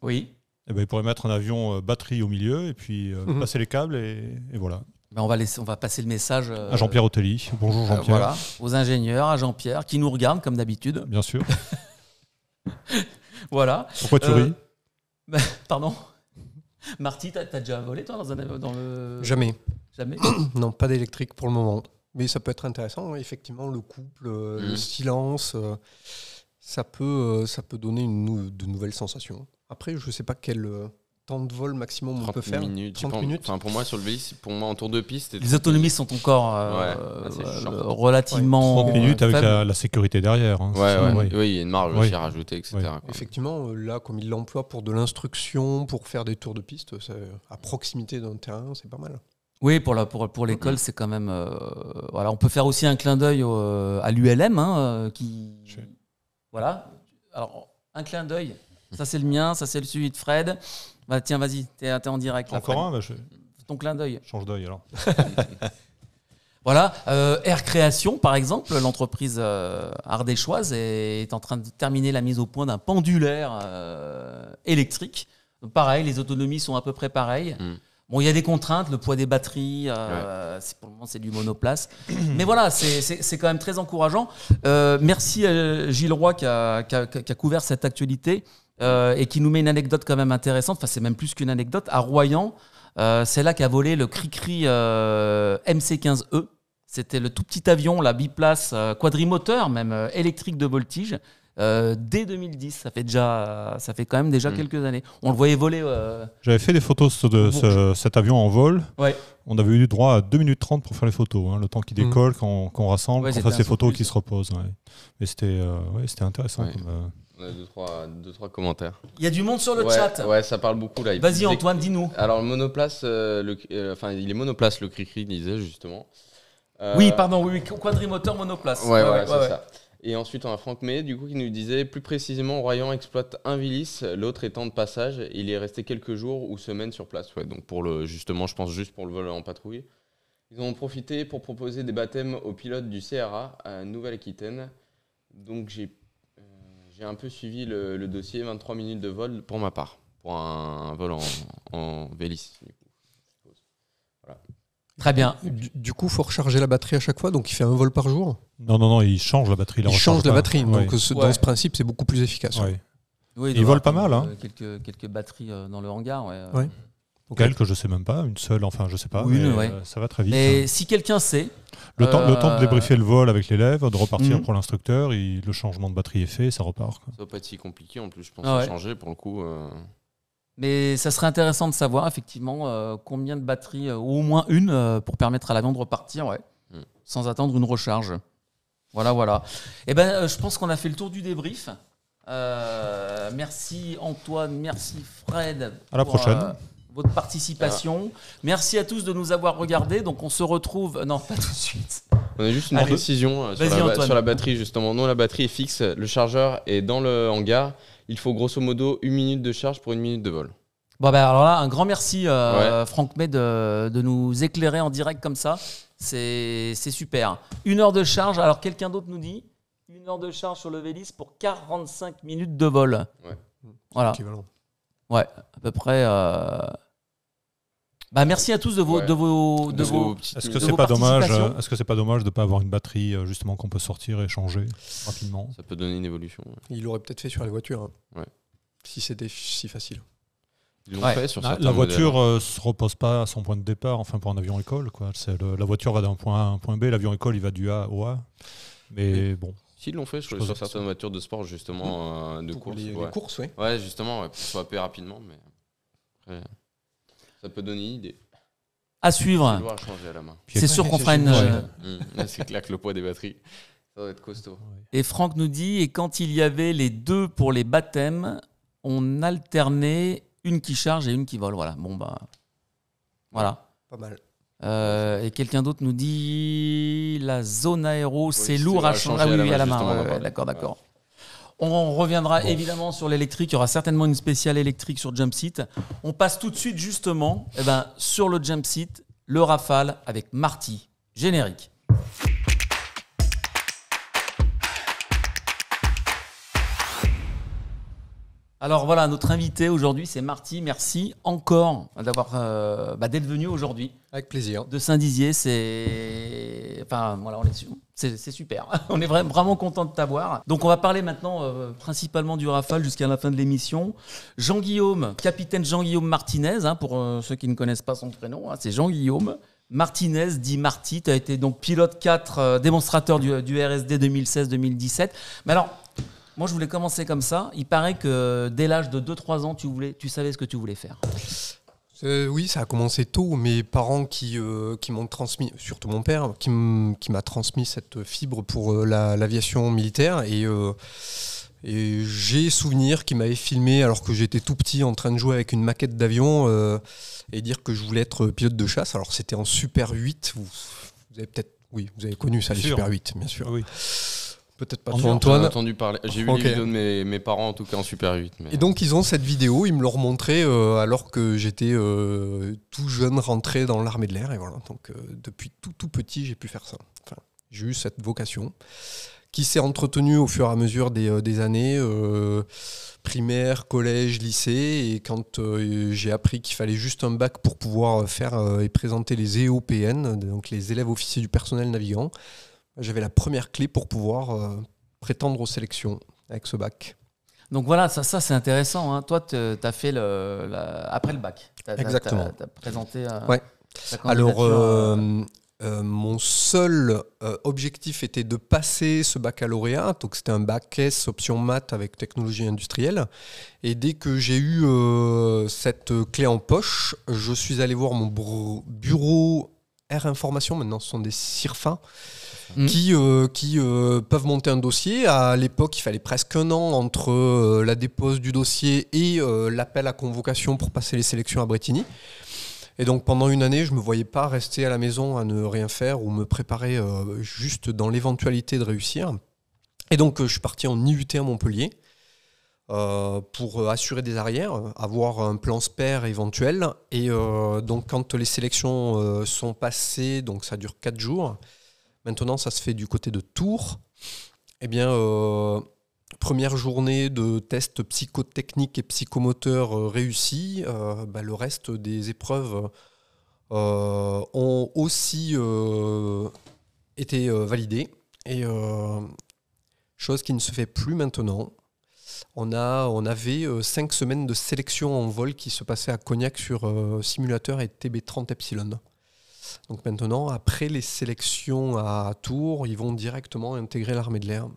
Oui. Et eh ben, ils pourraient mettre un avion euh, batterie au milieu et puis euh, mhm. passer les câbles et, voilà. Ben, on, va on va passer le message euh, à Jean-Pierre Otelli. Bonjour Jean-Pierre. voilà, aux ingénieurs, à Jean-Pierre, qui nous regardent comme d'habitude. Bien sûr. voilà. Pourquoi tu ris ben, Pardon Marty, t'as déjà volé toi dans, le... Jamais. Jamais Non, pas d'électrique pour le moment. Mais ça peut être intéressant, hein, effectivement, le couple, euh, le mm. silence, euh, ça peut, euh, ça peut donner de nouvelles sensations. Après, je ne sais pas quelle temps de vol maximum on peut faire minutes, 30 minutes. pour moi, sur le vélo, pour moi, en tour de piste. Les autonomies sont encore euh, euh, relativement. 30 minutes avec la, sécurité derrière. Hein, ouais, oui, il y a une marge aussi à rajouter, etc. Effectivement, euh, là, comme il l'emploie pour de l'instruction, pour faire des tours de piste, à proximité d'un terrain, c'est pas mal. Oui, pour l'école, pour, pour c'est quand même. voilà, on peut faire aussi un clin d'œil à l'ULM, hein, qui. Voilà. Alors, un clin d'œil. Ça, c'est le mien, ça, c'est le celui de Fred. Bah, tiens, vas-y, t'es en direct. Encore un bah, Ton clin d'œil. Change d'œil alors. Voilà, euh, Air Création, par exemple, l'entreprise euh, ardéchoise est, en train de terminer la mise au point d'un pendulaire euh, électrique. Pareil, les autonomies sont à peu près pareilles. Mm. Bon, il y a des contraintes, le poids des batteries, pour le moment c'est du monoplace. Mais voilà, c'est, quand même très encourageant. merci à Gilles Roy qui a, couvert cette actualité. Euh, et qui nous met une anecdote quand même intéressante. Enfin, c'est même plus qu'une anecdote. À Royan, euh, c'est là qu'a volé le Cricri euh, MC15E. E. C'était le tout petit avion, la biplace quadrimoteur, même électrique de voltige. dès 2010. Ça fait déjà, ça fait quand même déjà mm. quelques années. On le voyait voler. J'avais fait des photos de cet avion en vol. Ouais. On avait eu droit à 2 minutes 30 pour faire les photos, hein, le temps qu'il mm. décolle, qu'on rassemble, ouais, qu'on fasse photos qui se reposent. Ouais. Mais c'était c'était intéressant. Comme, on a deux, trois, commentaires. Il y a du monde sur le chat. Ouais, ça parle beaucoup là. Vas-y Antoine, dis-nous. Alors le monoplace, euh, le, euh, enfin il est monoplace le Cricri disait justement. Euh, oui, pardon, oui, quadrimoteur monoplace. Ouais, ouais, ouais c'est ça. Et ensuite, on a Franck May, du coup, qui nous disait plus précisément, Royan exploite un Vilis, l'autre étant de passage. Il est resté quelques jours ou semaines sur place. Ouais, donc pour le, justement, je pense juste pour le vol en patrouille. Ils ont profité pour proposer des baptêmes aux pilotes du CRA à Nouvelle-Aquitaine. Donc j'ai j'ai un peu suivi le, dossier, 23 minutes de vol pour ma part, pour un, vol en, en Vélis. voilà. Très bien. Du, coup, coup, faut recharger la batterie à chaque fois, donc il fait un vol par jour Non, non, non, il change la batterie. Il, il change la batterie, donc dans ce principe, c'est beaucoup plus efficace. il, vole pas mal. Hein. Quelques, quelques batteries euh, dans le hangar. Ouais. Euh. Quelques, je sais même pas, une seule, enfin, je ne sais pas. Oui, euh, Ça va très vite. Mais si quelqu'un sait. Le, temps, le temps de euh, débriefer le vol avec l'élève, de repartir mm. pour l'instructeur, le changement de batterie est fait, ça repart. Quoi. Ça va pas être si compliqué en plus, je pense, ah changer pour le coup. Euh. Mais ça serait intéressant de savoir effectivement combien de batteries, ou au moins une, pour permettre à l'avion de repartir, ouais, mm. sans attendre une recharge. Voilà, voilà. Et eh ben, je pense qu'on a fait le tour du débrief. merci Antoine, merci Fred. À la prochaine votre participation. Merci à tous de nous avoir regardés. Donc on se retrouve. Non, pas tout de suite. On a juste une précision euh, sur la, sur la, batterie, justement. Non, la batterie est fixe. Le chargeur est dans le hangar. Il faut grosso modo une minute de charge pour une minute de vol. Bon, ben alors là, un grand merci, euh, Franck May, de, nous éclairer en direct comme ça. C'est super. Une heure de charge. Alors, quelqu'un d'autre nous dit une heure de charge sur le Vélis pour 45 minutes de vol. Ouais. Voilà. Ouais, à peu près. Euh, bah, merci à tous de vos, de vos, de, Est-ce que c'est pas dommage euh, Est-ce que c'est pas dommage de pas avoir une batterie euh, justement qu'on peut sortir et changer rapidement Ça peut donner une évolution. Il l'aurait peut-être fait sur les voitures. Hein. Si c'était si facile. Ah, la voiture ne euh, se repose pas à son point de départ. Enfin pour un avion école quoi. la voiture va d'un point A à un point B. L'avion école il va du A au A. Mais bon. S'ils l'ont fait sur, certaines voitures de sport justement de course. ouais. Ouais justement pour rapidement mais. Ça peut donner une idée. À suivre. C'est sûr qu'on fera une. Euh, mmh. Là, c'est claque le poids des batteries. Ça doit être costaud. Et Franck nous dit et quand il y avait les deux pour les baptêmes, on alternait une qui charge et une qui vole. Voilà. Bon, bah. Voilà. Pas mal. Euh, et quelqu'un d'autre nous dit la zone aéro, c'est lourd à changer. Ah oui, à la main. d'accord, d'accord. On reviendra évidemment sur l'électrique. Il y aura certainement une spéciale électrique sur Jump Seat. On passe tout de suite justement eh ben, sur le Jump Seat, le Rafale avec Marty. Générique. Alors voilà, notre invité aujourd'hui, c'est Marty. Merci encore euh, d'avoir euh, bah, d'être venu aujourd'hui. Avec plaisir. De Saint-Dizier, c'est enfin voilà, on est c'est super. on est vraiment content de t'avoir. Donc on va parler maintenant euh, principalement du Rafale jusqu'à la fin de l'émission. Jean-Guillaume, capitaine Jean-Guillaume Martinez, hein, pour ceux qui ne connaissent pas son prénom, hein, c'est Jean-Guillaume. Martinez, dit Marty, tu as été donc pilote 4, démonstrateur du, du RSD 2016-2017. Mais alors, moi, je voulais commencer comme ça. Il paraît que dès l'âge de 2-3 ans, tu, voulais, tu savais ce que tu voulais faire. Euh, oui, ça a commencé tôt. Mes parents qui, euh, qui m'ont transmis, surtout mon père, qui m'a transmis cette fibre pour euh, l'aviation militaire. Et, j'ai souvenir qu'il m'avait filmé alors que j'étais tout petit en train de jouer avec une maquette d'avion et dire que je voulais être pilote de chasse. Alors c'était en Super 8. Vous, avez peut-être, oui, vous avez connu ça, les Super 8, bien sûr. Oui. Peut-être pas toi, Antoine. J'ai entendu parler. J'ai les vidéos de mes, parents, en tout cas en Super 8. Mais... Et donc, ils ont cette vidéo, ils me l'ont remontrée euh, alors que j'étais euh, tout jeune rentré dans l'armée de l'air. Et voilà. Donc, euh, depuis tout, tout petit, j'ai pu faire ça. Enfin, j'ai eu cette vocation qui s'est entretenue au fur et à mesure des, des années, primaire, collège, lycée. Et quand j'ai appris qu'il fallait juste un bac pour pouvoir faire et présenter les EOPN, donc les élèves officiers du personnel navigant, j'avais la première clé pour pouvoir euh, prétendre aux sélections avec ce bac. Donc voilà, ça, ça c'est intéressant. Hein. Toi, tu as fait le, après le bac. Exactement. Tu as, présenté. Euh, ouais. Alors, euh, mon seul objectif était de passer ce baccalauréat. Donc, c'était un bac S option maths avec technologie industrielle. Et dès que j'ai eu cette clé en poche, je suis allé voir mon bureau R Information, maintenant ce sont des sirfins qui, euh, qui euh, peuvent monter un dossier. À l'époque, il fallait presque un an entre euh, la dépose du dossier et l'appel à convocation pour passer les sélections à Bretigny. Et donc pendant une année, je ne me voyais pas rester à la maison à ne rien faire ou me préparer juste dans l'éventualité de réussir. Et donc je suis parti en IUT à Montpellier. Euh, pour assurer des arrières, avoir un plan spare éventuel. Et euh, donc quand les sélections euh, sont passées, donc ça dure 4 jours, maintenant ça se fait du côté de Tours, et eh bien première journée de tests psychotechniques et psychomoteurs réussis, bah, le reste des épreuves ont aussi été validées. Et chose qui ne se fait plus maintenant. On, avait euh, cinq semaines de sélection en vol qui se passait à Cognac sur euh, simulateur et TB30 Epsilon. Donc maintenant, après les sélections à Tours, ils vont directement intégrer l'armée de l'air.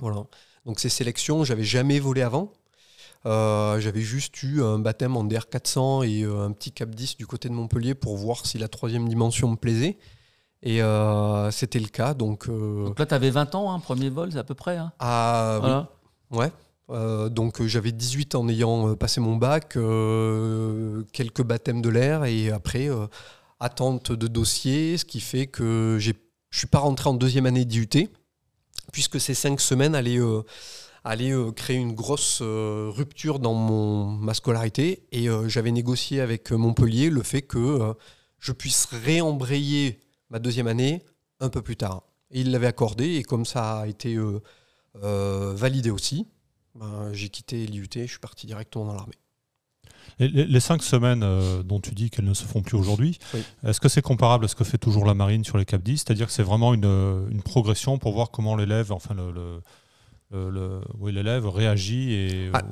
Voilà. Donc ces sélections, j'avais jamais volé avant. Euh, j'avais juste eu un baptême en DR400 et un petit Cap 10 du côté de Montpellier pour voir si la troisième dimension me plaisait. Et c'était le cas. Donc, là, tu avais 20 ans, hein, premier vol, à peu près. Hein. Ah, Ouais. Euh, donc euh, j'avais 18 en ayant euh, passé mon bac, quelques baptêmes de l'air et après attente de dossier, ce qui fait que je ne suis pas rentré en deuxième année d'IUT, puisque ces cinq semaines allaient, créer une grosse rupture dans mon, ma scolarité et j'avais négocié avec Montpellier le fait que je puisse réembrayer ma deuxième année un peu plus tard. Et il l'avait accordé et comme ça a été euh, validé aussi, ben, j'ai quitté l'IUT, je suis parti directement dans l'armée. Les, cinq semaines euh, dont tu dis qu'elles ne se font plus aujourd'hui, est-ce que c'est comparable à ce que fait toujours la marine sur les CAP 10 C'est-à-dire que c'est vraiment une, progression pour voir comment l'élève, enfin le, le, l'élève réagit et, ah.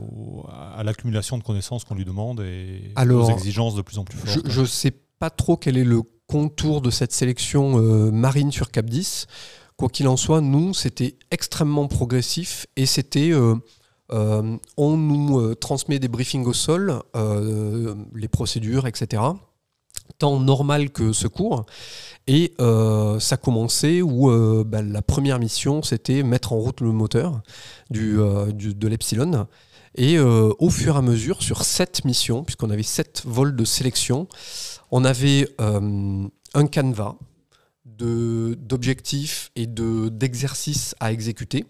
à l'accumulation de connaissances qu'on lui demande et aux exigences de plus en plus fortes. Je ne sais pas trop quel est le contour de cette sélection euh, marine sur CAP 10. Quoi qu'il en soit, nous, c'était extrêmement progressif et c'était... Euh, euh, on nous euh, transmet des briefings au sol, les procédures, etc. Tant normal que secours. Et ça commençait où bah, la première mission, c'était mettre en route le moteur du, de l'Epsilon. Et au fur et à mesure, sur sept missions, puisqu'on avait sept vols de sélection, on avait un canevas d'objectifs et d'exercices à exécuter,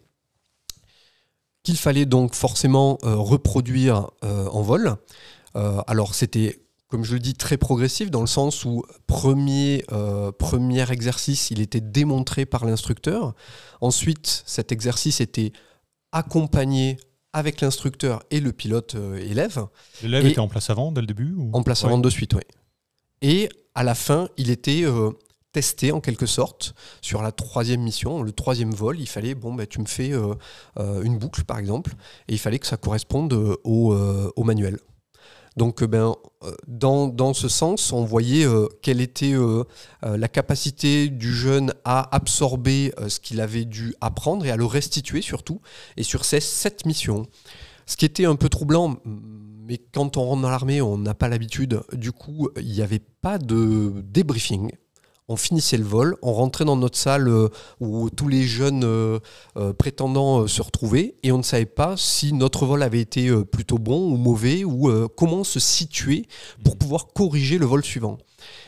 qu'il fallait donc forcément euh, reproduire euh, en vol. Euh, alors c'était, comme je le dis, très progressif dans le sens où premier, premier exercice, il était démontré par l'instructeur. Ensuite, cet exercice était accompagné avec l'instructeur et le pilote élève. L'élève était en place avant dès le début En place avant de suite, oui. Et à la fin, il était tester en quelque sorte sur la troisième mission, le troisième vol. Il fallait, bon, bah, tu me fais euh, euh, une boucle par exemple, et il fallait que ça corresponde euh, au, manuel. Donc, ben, dans, dans, ce sens, on voyait quelle était la capacité du jeune à absorber ce qu'il avait dû apprendre et à le restituer surtout, et sur ces sept missions. Ce qui était un peu troublant, mais quand on rentre dans l'armée, on n'a pas l'habitude, du coup, il n'y avait pas de débriefing on finissait le vol, on rentrait dans notre salle euh, où tous les jeunes euh, euh, prétendants se retrouvaient et on ne savait pas si notre vol avait été plutôt bon ou mauvais ou comment se situer pour pouvoir corriger le vol suivant.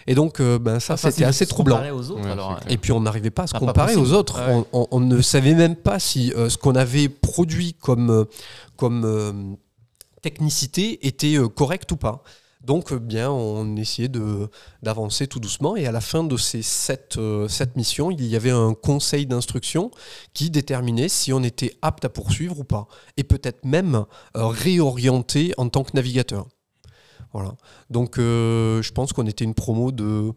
Et donc, ben, ça, ah, c'était assez troublant. Hein. et puis, on n'arrivait pas à se ah, comparer aux autres. on, ne savait même pas si ce qu'on avait produit comme, comme technicité était correct ou pas. Donc, euh, bien, on essayait d'avancer tout doucement. Et à la fin de ces euh, sept, missions, il y avait un conseil d'instruction qui déterminait si on était apte à poursuivre ou pas. Et peut-être même euh, réorienter en tant que navigateur. Voilà. Donc, je pense qu'on était une promo de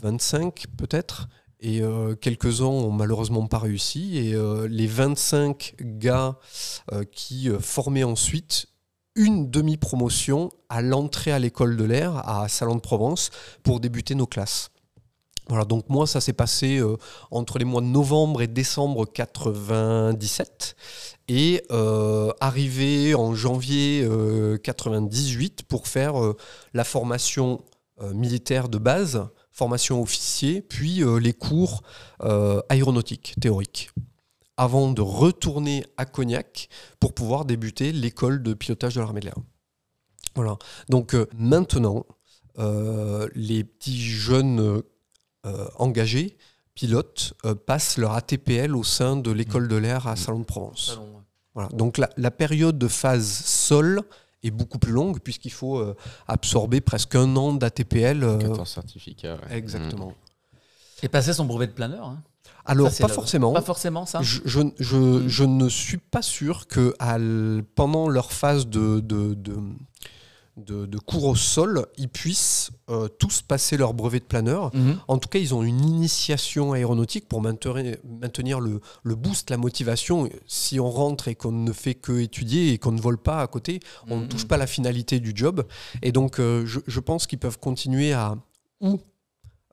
25 peut-être. Et quelques-uns ont malheureusement pas réussi. Et les 25 gars qui formaient ensuite une demi-promotion à l'entrée à l'école de l'air à Salon de Provence pour débuter nos classes. Voilà, donc moi, ça s'est passé euh, entre les mois de novembre et décembre 97. Et euh, arrivé en janvier 98 euh, pour faire la formation militaire de base, formation officier, puis les cours aéronautiques théoriques avant de retourner à Cognac pour pouvoir débuter l'école de pilotage de l'armée de l'air. Voilà. Donc euh, maintenant, euh, les petits jeunes euh, engagés pilotes passent leur ATPL au sein de l'école de l'air à Salon de Provence. voilà. Donc la, période de phase sol est beaucoup plus longue puisqu'il faut absorber presque un an d'ATPL. 14 certificats. Exactement. Mm. Et passer son brevet de planeur. Hein. Alors, pas forcément. Pas forcément, ça hmm. je, ne suis pas sûr que pendant leur phase de, de, cours au sol, ils puissent euh, tous passer leur brevet de planeur. Mhm. En tout cas, ils ont une initiation aéronautique pour maintenir, le, boost, la motivation. Si on rentre et qu'on ne fait que étudier et qu'on ne vole pas à côté, on ne hmm. touche pas la finalité du job. Et donc, euh, je, je, pense qu'ils peuvent continuer à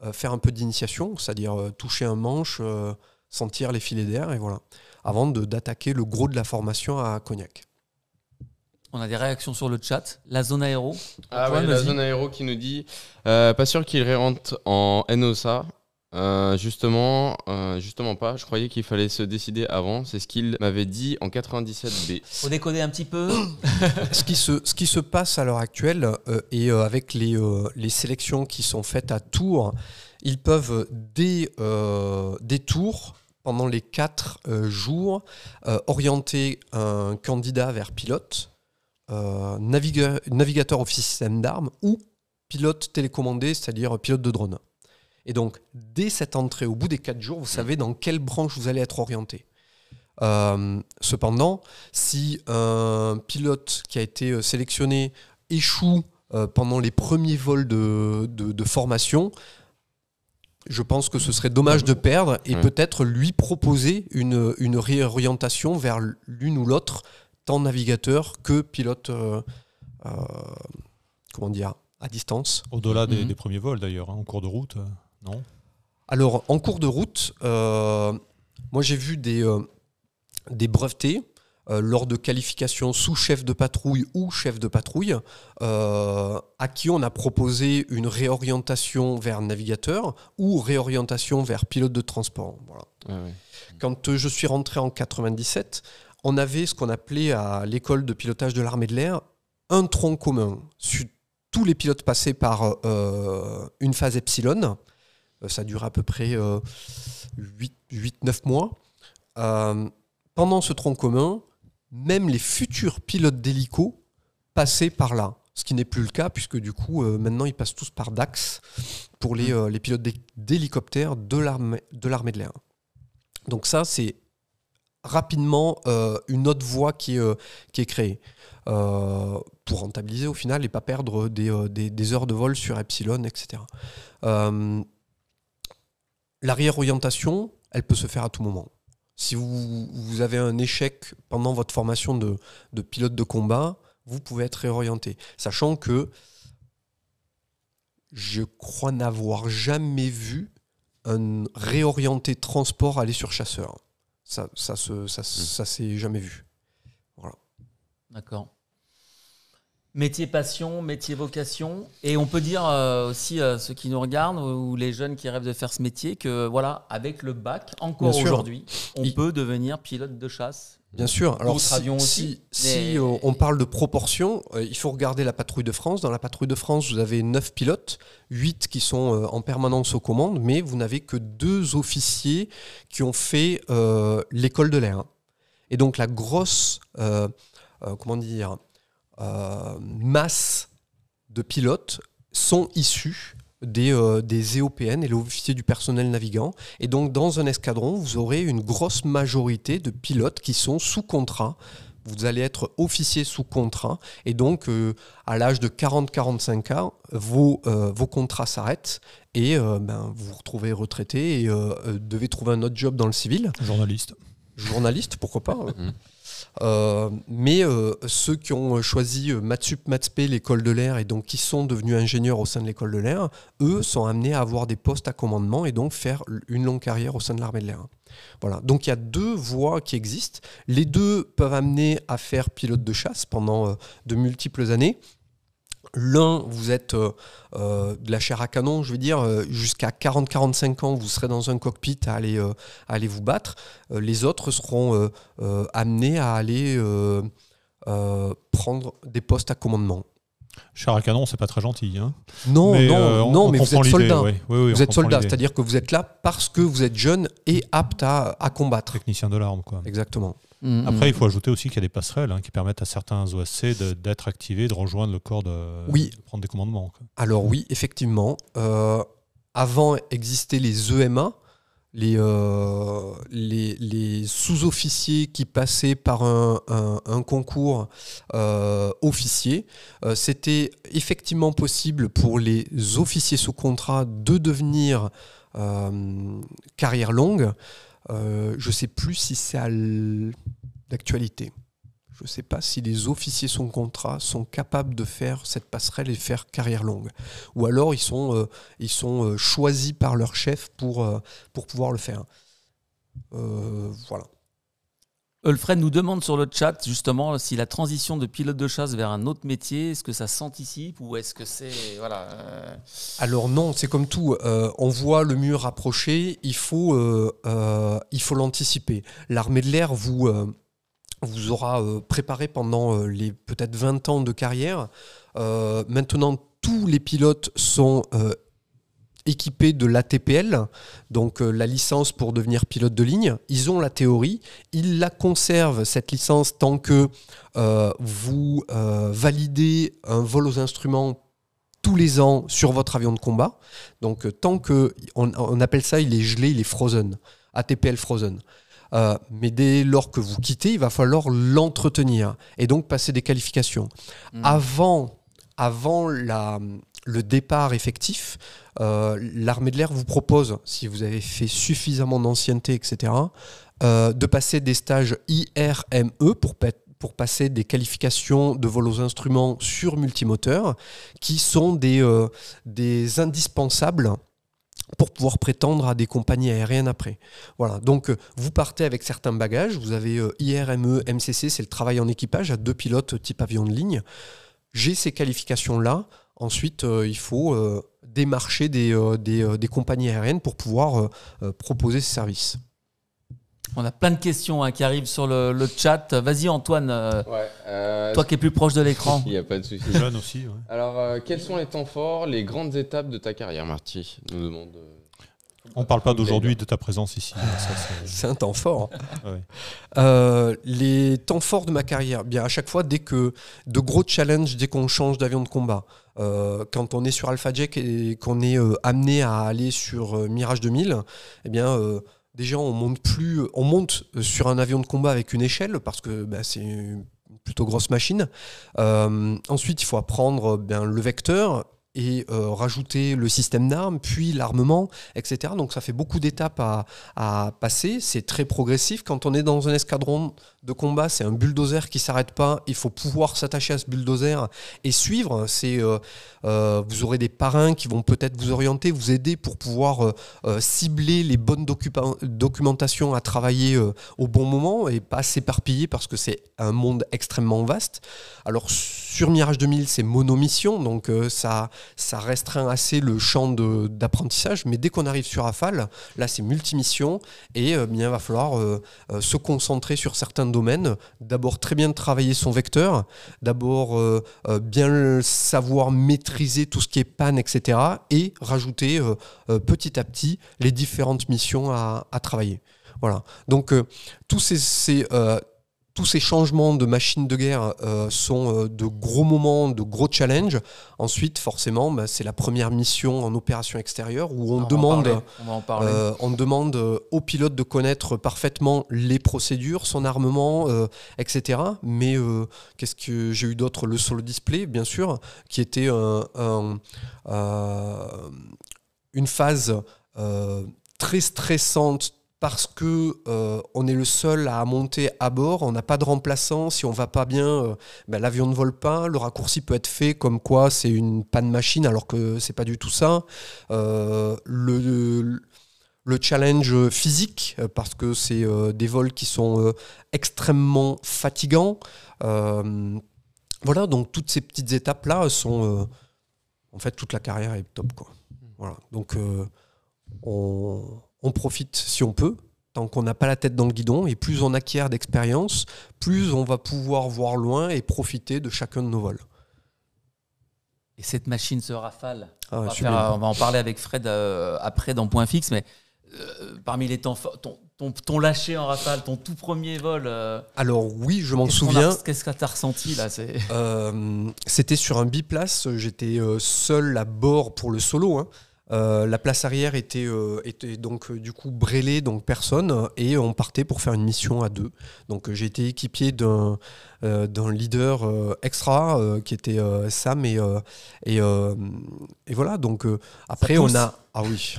euh, faire un peu d'initiation, c'est-à-dire euh, toucher un manche, euh, sentir les filets d'air, et voilà, avant d'attaquer le gros de la formation à Cognac. On a des réactions sur le chat. La zone aéro. Ah ouais, la zone aéro qui nous dit pas sûr qu'il rentre en NOSA. Euh, justement, euh, justement pas. Je croyais qu'il fallait se décider avant. C'est ce qu'il m'avait dit en 97B. On déconne un petit peu. ce, qui se, ce qui se passe à l'heure actuelle euh, et avec les, les, sélections qui sont faites à Tours, ils peuvent dès, Tours pendant les quatre jours orienter un candidat vers pilote, navigateur, navigateur office système d'armes ou pilote télécommandé, c'est-à-dire pilote de drone. Et donc, dès cette entrée, au bout des quatre jours, vous savez dans quelle branche vous allez être orienté. Euh, cependant, si un pilote qui a été euh, sélectionné échoue euh, pendant les premiers vols de, formation, je pense que ce serait dommage de perdre et peut-être lui proposer une, réorientation vers l'une ou l'autre, tant navigateur que pilote, comment dire, à distance. Au-delà des, mhm. premiers vols d'ailleurs, hein, en cours de route. Non Alors, en cours de route, euh, moi j'ai vu des, euh, brevetés euh, lors de qualifications sous chef de patrouille ou chef de patrouille, à qui on a proposé une réorientation vers navigateur ou réorientation vers pilote de transport. Quand je suis rentré en 97, on avait ce qu'on appelait à l'école de pilotage de l'armée de l'air un tronc commun. sur Tous les pilotes passaient par une phase epsilon euh, ça dure à peu près 8-9 euh, mois. Euh, pendant ce tronc commun, même les futurs pilotes d'hélico passaient par là. Ce qui n'est plus le cas, puisque du coup, maintenant, ils passent tous par DAX pour les, pilotes d'hélicoptères de l'armée de l'air. Donc ça, c'est rapidement une autre voie qui, est créée pour rentabiliser au final et pas perdre des, des, heures de vol sur Epsilon, etc l'arrière-orientation, elle peut se faire à tout moment. Si vous, avez un échec pendant votre formation de, pilote de combat, vous pouvez être réorienté. Sachant que je crois n'avoir jamais vu un réorienté transport aller sur chasseur. Ça, ça, mmh. ça s'est jamais vu. Voilà. D'accord. Métier passion, métier vocation. Et on peut dire euh, aussi, euh, ceux qui nous regardent ou les jeunes qui rêvent de faire ce métier, que voilà, avec le bac, encore aujourd'hui, on peut devenir pilote de chasse. Bien sûr. Alors, si, aussi, si, euh, on parle de proportion, il faut regarder la patrouille de France. Dans la patrouille de France, vous avez 9 pilotes, 8 qui sont en permanence aux commandes, mais vous n'avez que 2 officiers qui ont fait l'école de l'air. Et donc, la grosse, comment dire, euh, masse de pilotes sont issus des, euh, des, EOPN et l'officier du personnel navigant. Et donc, dans un escadron, vous aurez une grosse majorité de pilotes qui sont sous contrat. Vous allez être officier sous contrat. Et donc, euh, à l'âge de 40-45 ans, vos, vos contrats s'arrêtent et ben, vous vous retrouvez retraité et devez trouver un autre job dans le civil. Journaliste. Journaliste, pourquoi pas mm. Euh, mais euh, ceux qui ont euh, choisi Matsup, MatSpe, l'école de l'air, et donc qui sont devenus ingénieurs au sein de l'école de l'air, eux sont amenés à avoir des postes à commandement et donc faire une longue carrière au sein de l'armée de l'air. Voilà. Donc il y a deux voies qui existent. Les deux peuvent amener à faire pilote de chasse pendant de multiples années. L'un, vous êtes euh, euh, de la chair à canon, je veux dire, euh, jusqu'à 40-45 ans, vous serez dans un cockpit à aller, vous battre. les autres seront amenés à aller prendre des postes à commandement. Chair à canon, c'est pas très gentil. Hein. Non, non, non, mais vous êtes soldat. vous êtes soldat, c'est-à-dire que vous êtes là parce que vous êtes jeune et apte à, à combattre. Technicien de l'arme, quoi. Exactement. Mm, Après, mm. il faut ajouter aussi qu'il y a des passerelles hein, qui permettent à certains OSC d'être activés, de rejoindre le corps, de, prendre des commandements. Alors oui, effectivement. Euh, avant existaient les EMA, euh, les, les, sous-officiers qui passaient par un, concours euh, officier. C'était effectivement possible pour les officiers sous contrat de devenir carrière longue. Euh, je ne sais plus si c'est à l'actualité. Je ne sais pas si les officiers sans contrat sont capables de faire cette passerelle et faire carrière longue. Ou alors ils sont, euh, ils sont euh, choisis par leur chef pour, pour pouvoir le faire. voilà. Ulfred nous demande sur le chat justement si la transition de pilote de chasse vers un autre métier, est-ce que ça s'anticipe ou est-ce que c'est voilà. Euh, Alors non, c'est comme tout. Euh, on voit le mur approcher, il faut euh, l'anticiper. L'armée de l'air vous vous aura préparé pendant les peut-être 20 ans de carrière. maintenant, tous les pilotes sont équipés de l'ATPL, donc euh, la licence pour devenir pilote de ligne. Ils ont la théorie, ils la conservent, cette licence, tant que euh, vous euh, validez un vol aux instruments tous les ans sur votre avion de combat. Donc tant que, on, appelle ça, il est gelé, il est frozen, ATPL frozen. mais dès lors que vous quittez, il va falloir l'entretenir et donc passer des qualifications. Hmm. Avant, avant la, le départ effectif, euh, l'armée de l'air vous propose, si vous avez fait suffisamment d'ancienneté, etc., euh, de passer des stages IRME pour, pour passer des qualifications de vol aux instruments sur multimoteur, qui sont des, euh, des indispensables pour pouvoir prétendre à des compagnies aériennes après. Voilà, donc vous partez avec certains bagages, vous avez IRME, MCC, c'est le travail en équipage à deux pilotes type avion de ligne. J'ai ces qualifications-là, Ensuite, euh, il faut euh, démarcher des, euh, des, compagnies aériennes pour pouvoir proposer ce service. On a plein de questions hein, qui arrivent sur le, chat. Vas-y Antoine, toi qui es plus proche de l'écran. Il n'y a pas de souci. Jeune aussi. Alors, quels sont les temps forts, les grandes étapes de ta carrière, Marty nous demande. On ne parle pas d'aujourd'hui, de ta présence ici. C'est un temps fort. Hein. les temps forts de ma carrière, bien à chaque fois, dès que de gros challenges, dès qu'on change d'avion de combat, euh, quand on est sur AlphaJack et qu'on est euh, amené à aller sur euh, Mirage 2000, eh bien, déjà, on monte, plus, on monte sur un avion de combat avec une échelle parce que bah, c'est une plutôt grosse machine. ensuite, il faut apprendre ben, le vecteur et euh, rajouter le système d'armes, puis l'armement, etc. Donc ça fait beaucoup d'étapes à, passer, c'est très progressif. Quand on est dans un escadron de combat, c'est un bulldozer qui ne s'arrête pas, il faut pouvoir s'attacher à ce bulldozer et suivre. C'est, euh, euh, vous aurez des parrains qui vont peut-être vous orienter, vous aider pour pouvoir cibler les bonnes documentations à travailler au bon moment et pas s'éparpiller parce que c'est un monde extrêmement vaste. Alors sur Mirage 2000, c'est monomission, donc euh, ça, ça restreint assez le champ d'apprentissage. Mais dès qu'on arrive sur Rafale, là, c'est multimission et euh, bien, il va falloir euh, se concentrer sur certains domaines. D'abord, très bien travailler son vecteur. D'abord, bien savoir maîtriser tout ce qui est panne, etc. Et rajouter petit à petit les différentes missions à, travailler. Voilà. Donc, tous ces tous ces changements de machines de guerre euh, sont euh, de gros moments, de gros challenges. Ensuite, forcément, bah, c'est la première mission en opération extérieure où on, demande, on, euh, demande au pilote de connaître parfaitement les procédures, son armement, etc. Mais qu'est-ce que j'ai eu d'autre Le solo display, bien sûr, qui était une phase très stressante, parce que euh, on est le seul à monter à bord, on n'a pas de remplaçant, si on va pas bien, euh, ben, l'avion ne vole pas, le raccourci peut être fait comme quoi c'est une panne machine alors que c'est pas du tout ça. Euh, le, le, challenge physique, parce que c'est des vols qui sont extrêmement fatigants. voilà, donc toutes ces petites étapes-là sont... en fait, toute la carrière est top. Quoi. Voilà, donc on on profite si on peut, tant qu'on n'a pas la tête dans le guidon, et plus on acquiert d'expérience, plus on va pouvoir voir loin et profiter de chacun de nos vols. Et cette machine, se rafale, ah on, va en parler avec Fred euh, après dans Point Fixe, mais euh, parmi les temps forts, ton, ton, lâcher en rafale, ton tout premier vol. Euh, Alors oui, je m'en souviens. Qu'est-ce que tu as ressenti là C'était sur un biplace, j'étais seul à bord pour le solo. Hein. Euh, la place arrière était, euh, était donc euh, du coup brêlée, donc personne, et on partait pour faire une mission à deux. Donc j'ai été équipier d'un leader extra qui était Sam et, et, voilà. Donc après on a ah oui,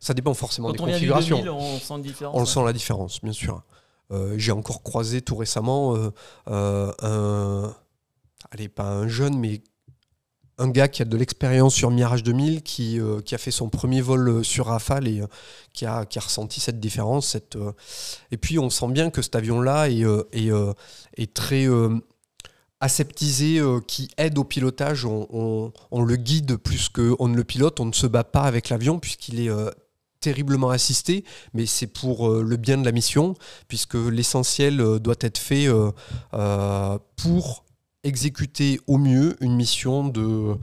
ça dépend forcément Quand des on configurations. on sent, différence, on sent la différence, bien sûr. j'ai encore croisé tout récemment un allez pas un jeune mais un gars qui a de l'expérience sur Mirage 2000, qui, euh, qui, a fait son premier vol euh, sur Rafale et euh, qui, a, qui, a, ressenti cette différence. Et puis on sent bien que cet avion-là est, très aseptisé, qui aide au pilotage. On, on le guide plus qu'on ne le pilote. On ne se bat pas avec l'avion puisqu'il est terriblement assisté, mais c'est pour le bien de la mission, puisque l'essentiel doit être fait pour exécuter au mieux une mission de,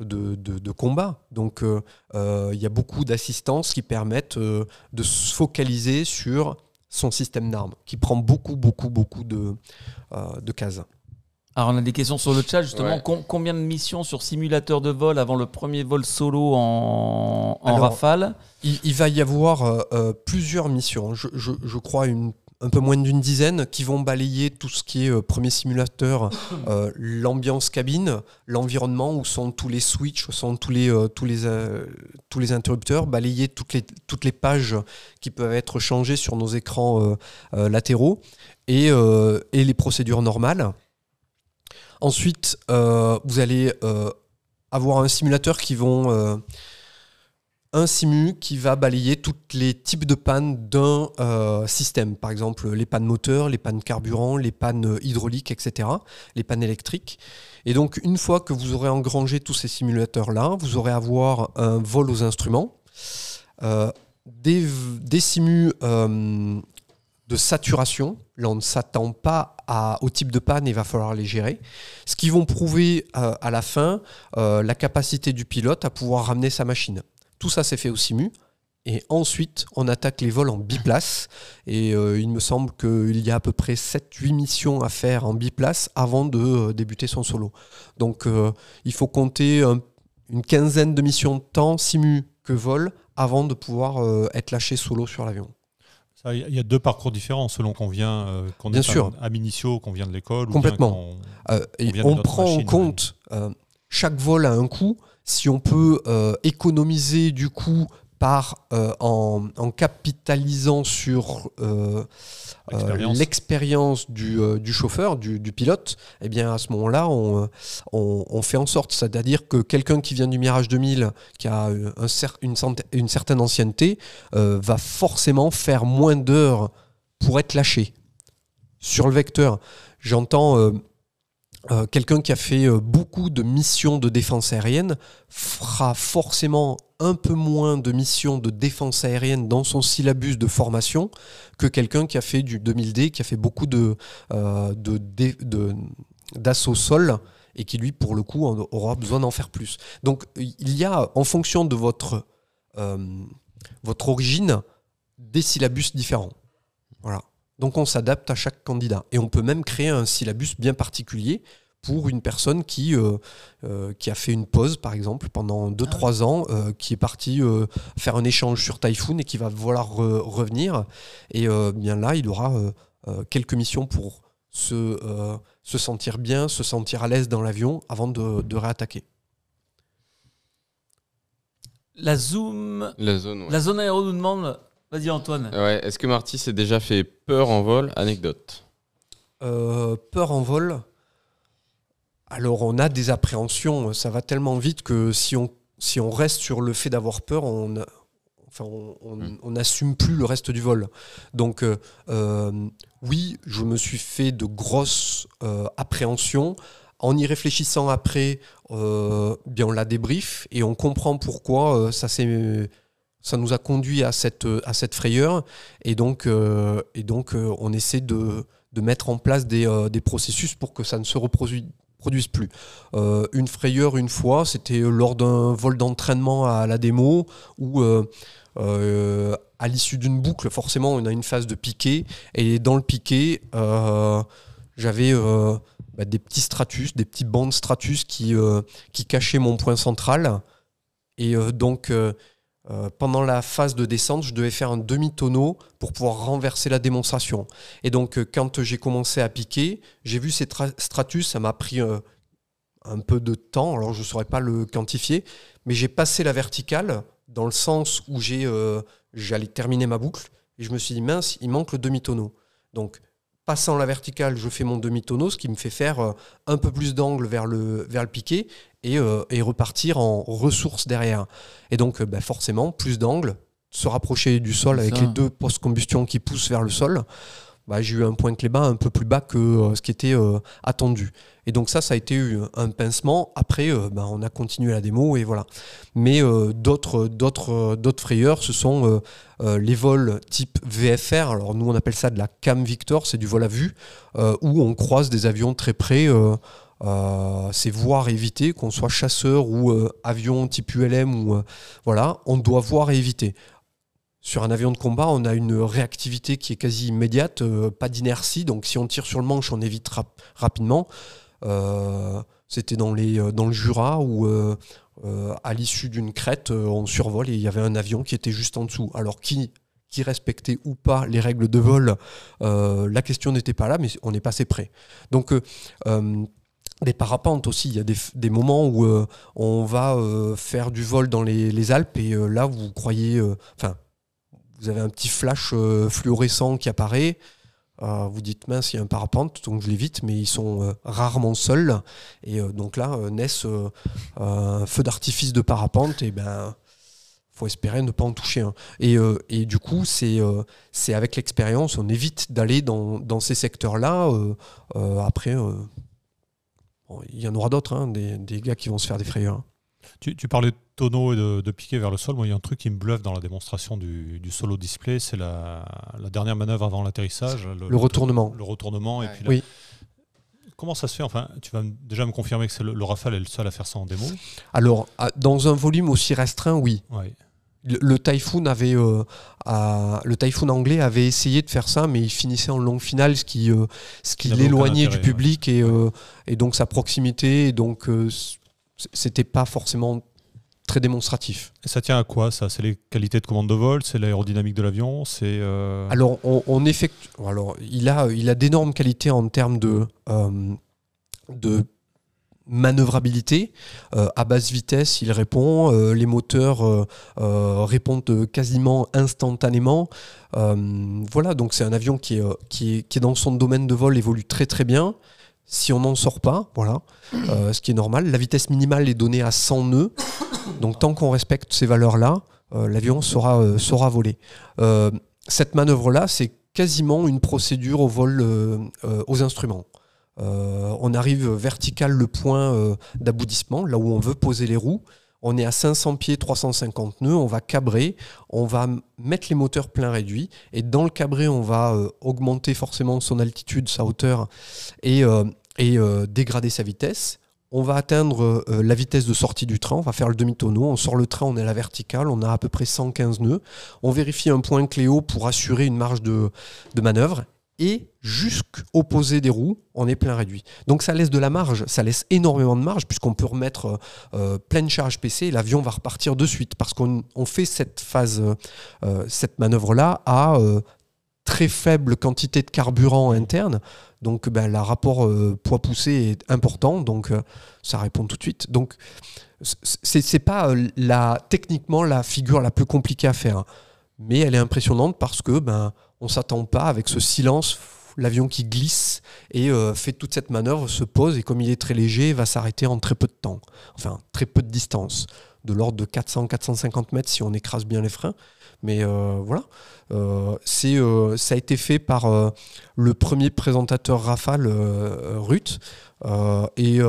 de, de, combat. Donc euh, euh, il y a beaucoup d'assistances qui permettent euh, de se focaliser sur son système d'armes, qui prend beaucoup, beaucoup, beaucoup de, de cases. Alors on a des questions sur le chat justement. combien de missions sur simulateur de vol avant le premier vol solo en, rafale il, va y avoir plusieurs missions. Je, je, je, crois une un peu moins d'une dizaine qui vont balayer tout ce qui est euh, premier simulateur, euh, l'ambiance cabine, l'environnement où sont tous les switches, où sont tous les, euh, tous, les, tous les interrupteurs, balayer toutes les, toutes les pages qui peuvent être changées sur nos écrans latéraux et, et, les procédures normales. Ensuite, vous allez avoir un simulateur qui vont un simu qui va balayer tous les types de pannes d'un euh, système, par exemple les pannes moteurs, les pannes carburant, les pannes euh, hydrauliques, etc., les pannes électriques. Et donc une fois que vous aurez engrangé tous ces simulateurs-là, vous aurez à avoir un vol aux instruments, euh, des, simus de saturation, là on ne s'attend pas à, au type de panne, il va falloir les gérer. Ce qui vont prouver à la fin la capacité du pilote à pouvoir ramener sa machine. Tout ça s'est fait au SIMU. Et ensuite, on attaque les vols en biplace. Et euh, il me semble qu'il y a à peu près 7-8 missions à faire en biplace avant de euh, débuter son solo. Donc euh, il faut compter une quinzaine de missions de tant simu que vol avant de pouvoir être lâché solo sur l'avion. Il y a deux parcours différents selon qu'on vient, est à minitio, qu'on vient de l'école. Complètement. on, prend en compte chaque vol a un coût si on peut euh, économiser du coup par euh, en, capitalisant sur euh, l'expérience du, chauffeur, du, pilote, eh bien à ce moment-là, on, fait en sorte, c'est-à-dire que quelqu'un qui vient du Mirage 2000, qui a une, une, certaine ancienneté, va forcément faire moins d'heures pour être lâché sur le vecteur. J'entends euh, quelqu'un qui a fait euh, beaucoup de missions de défense aérienne fera forcément un peu moins de missions de défense aérienne dans son syllabus de formation que quelqu'un qui a fait du 2000D, qui a fait beaucoup de, au euh, d'assaut sol et qui lui, pour le coup, aura besoin d'en faire plus. Donc il y a, en fonction de votre, votre origine, des syllabus différents. Donc on s'adapte à chaque candidat. Et on peut même créer un syllabus bien particulier pour une personne qui, euh, euh, qui a fait une pause, par exemple, pendant 2-3 ah ans, euh, qui est partie faire un échange sur Typhoon et qui va vouloir revenir. Et bien là, il aura quelques missions pour se, se sentir bien, se sentir à l'aise dans l'avion avant de, réattaquer. La Zoom. La zone, La zone aéro nous demande Vas-y Antoine. est-ce que Marty s'est déjà fait peur en vol Anecdote. Euh, peur en vol Alors on a des appréhensions, ça va tellement vite que si on, si on reste sur le fait d'avoir peur, on hmm. on n'assume plus le reste du vol. Donc euh, euh, oui, je me suis fait de grosses appréhensions. En y réfléchissant après, bien on la débrief et on comprend pourquoi ça s'est ça nous a conduit à cette, euh, frayeur. Et donc, euh, euh, on essaie de, mettre en place des, processus pour que ça ne se reproduise plus. une frayeur une fois, c'était lors d'un vol d'entraînement à la démo où à l'issue d'une boucle, forcément, on a une phase de piqué et dans le piqué, j'avais bah, des petits stratus, des petits bandes stratus qui, qui cachaient mon point central et donc euh, pendant la phase de descente, je devais faire un demi-tonneau pour pouvoir renverser la démonstration. Et donc, euh, quand j'ai commencé à piquer, j'ai vu ces stratus, ça m'a pris euh, un peu de temps, alors je ne saurais pas le quantifier, mais j'ai passé la verticale dans le sens où j'allais terminer ma boucle, et je me suis dit, mince, il manque le demi-tonneau. Donc, passant la verticale, je fais mon demi-tonneau, ce qui me fait faire euh, un peu plus d'angle vers le, vers le piqué et, euh, repartir en ressources derrière. Et donc, euh, bah, forcément, plus d'angle, se rapprocher du sol avec les deux post-combustion qui poussent vers le sol. Bah, j'ai eu un point de clé bas un peu plus bas que euh, ce qui était euh, attendu. Et donc ça, ça a été euh, un pincement. Après, bah, on a continué la démo et voilà. Mais d'autres, d'autres, d'autres frayeurs, ce sont les vols type VFR. Alors nous, on appelle ça de la cam Victor, c'est du vol à vue, où on croise des avions très près. c'est voir et éviter, qu'on soit chasseur ou avion type ULM ou voilà, on doit voir et éviter. Sur un avion de combat, on a une réactivité qui est quasi immédiate, euh, pas d'inertie. Donc si on tire sur le manche, on évite rapidement. Euh, c'était dans, euh, dans le Jura où, à l'issue d'une crête, on survole et il y avait un avion qui était juste en dessous. Alors qui, qui respectait ou pas les règles de vol, la question n'était pas là, mais on est passé près. Donc des parapentes aussi. Il y a des, moments où on va faire du vol dans les, Alpes et là, vous croyez, vous avez un petit flash euh, fluorescent qui apparaît. Euh, vous dites mince, il y a un parapente, donc je l'évite, mais ils sont euh, rarement seuls. Et donc là, naissent un feu d'artifice de parapente, et ben faut espérer ne pas en toucher un. Hein. Et, du coup, c'est avec l'expérience, on évite d'aller dans, ces secteurs-là. après, il y en aura d'autres, hein, des, gars qui vont se faire des frayeurs. Hein. Tu, parlais de tonneau et de, de piqué vers le sol. Moi, il y a un truc qui me bluffe dans la démonstration du, solo display, c'est la, dernière manœuvre avant l'atterrissage. Le, retournement. Le, retournement. Et puis oui. Comment ça se fait Enfin, tu vas déjà me confirmer que le, le, Rafale est le seul à faire ça en démo. Alors, dans un volume aussi restreint, oui. Le, Typhoon avait, euh, le Typhoon anglais avait essayé de faire ça, mais il finissait en longue finale, ce qui, euh, ce qui l'éloignait du public et, euh, et, donc sa proximité, donc c'était pas forcément très démonstratif. Et ça tient à quoi ça C'est les qualités de commande de vol, c'est l'aérodynamique de l'avion, c'est. Euh alors on, effectue. Alors il a, il a d'énormes qualités en termes de euh, de manœuvrabilité. Euh, à basse vitesse, il répond. les moteurs répondent quasiment instantanément. voilà, donc c'est un avion qui qui, est, qui est dans son domaine de vol, évolue très très bien si on n'en sort pas, voilà, euh, ce qui est normal. La vitesse minimale est donnée à 100 nœuds, donc tant qu'on respecte ces valeurs-là, euh, l'avion sera, euh, sera volé. cette manœuvre-là, c'est quasiment une procédure au vol aux instruments. on arrive vertical le point d'aboutissement, là où on veut poser les roues on est à 500 pieds, 350 nœuds, on va cabrer, on va mettre les moteurs plein réduit, et dans le cabré, on va euh, augmenter forcément son altitude, sa hauteur, et, euh, euh, dégrader sa vitesse. On va atteindre la vitesse de sortie du train, on va faire le demi-tonneau, on sort le train, on est à la verticale, on a à peu près 115 nœuds, on vérifie un point cléo pour assurer une marge de, de manœuvre, et jusqu'opposé des roues, on est plein réduit. Donc ça laisse de la marge, ça laisse énormément de marge puisqu'on peut remettre euh, euh, pleine charge PC et l'avion va repartir de suite parce qu'on fait cette phase, euh, cette manœuvre-là à très faible quantité de carburant interne. Donc ben, le rapport poids-poussé est important, donc ça répond tout de suite. Donc c'est pas techniquement la figure la plus compliquée à faire, hein. mais elle est impressionnante parce que ben, on s'attend pas avec ce silence l'avion qui glisse et euh, fait toute cette manœuvre, se pose et comme il est très léger, va s'arrêter en très peu de temps, enfin très peu de distance, de l'ordre de 400-450 mètres si on écrase bien les freins. Mais euh, voilà, euh, c'est ça a été fait par le premier présentateur Rafale, Ruth, et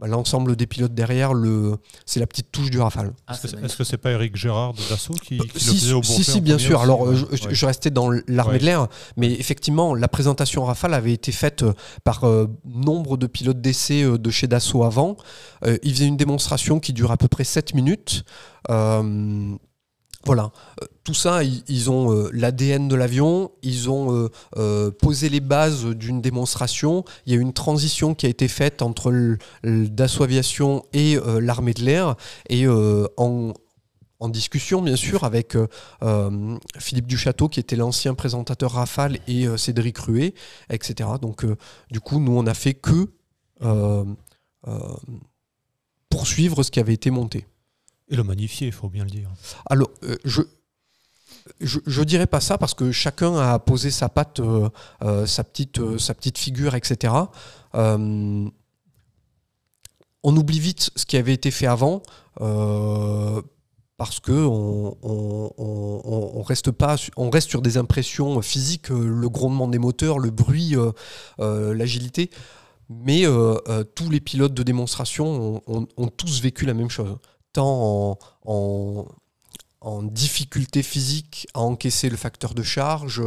bah, l'ensemble des pilotes derrière, le... c'est la petite touche du Rafale. Ah, est-ce que c'est pas Eric Gérard de Dassault qui, bah, le faisait au bon Si, si bien sûr. Alors, hein je, restais dans l'armée de l'air, mais effectivement, la présentation Rafale avait été faite euh, par euh, nombre de pilotes d'essai euh, de chez Dassault avant. il faisait une démonstration qui dure à peu près 7 minutes. Voilà, euh, tout ça, ils, ont euh, l'ADN de l'avion, ils ont euh, posé les bases d'une démonstration. Il y a une transition qui a été faite entre le, Dassault Aviation et l'armée de l'air. Et en, discussion, bien sûr, avec Philippe Duchâteau, qui était l'ancien présentateur Rafale, et Cédric Rué, etc. Donc, du coup, nous, on n'a fait que poursuivre ce qui avait été monté. Et le magnifier, il faut bien le dire. Alors, euh, je, je ne dirais pas ça parce que chacun a posé sa patte, euh, euh, sa, petite, sa petite figure, etc. on oublie vite ce qui avait été fait avant parce que on, reste reste sur des impressions physiques, le grondement des moteurs, le bruit, l'agilité. Mais tous les pilotes de démonstration ont tous vécu la même chose tant en, en, difficulté physique à encaisser le facteur de charge,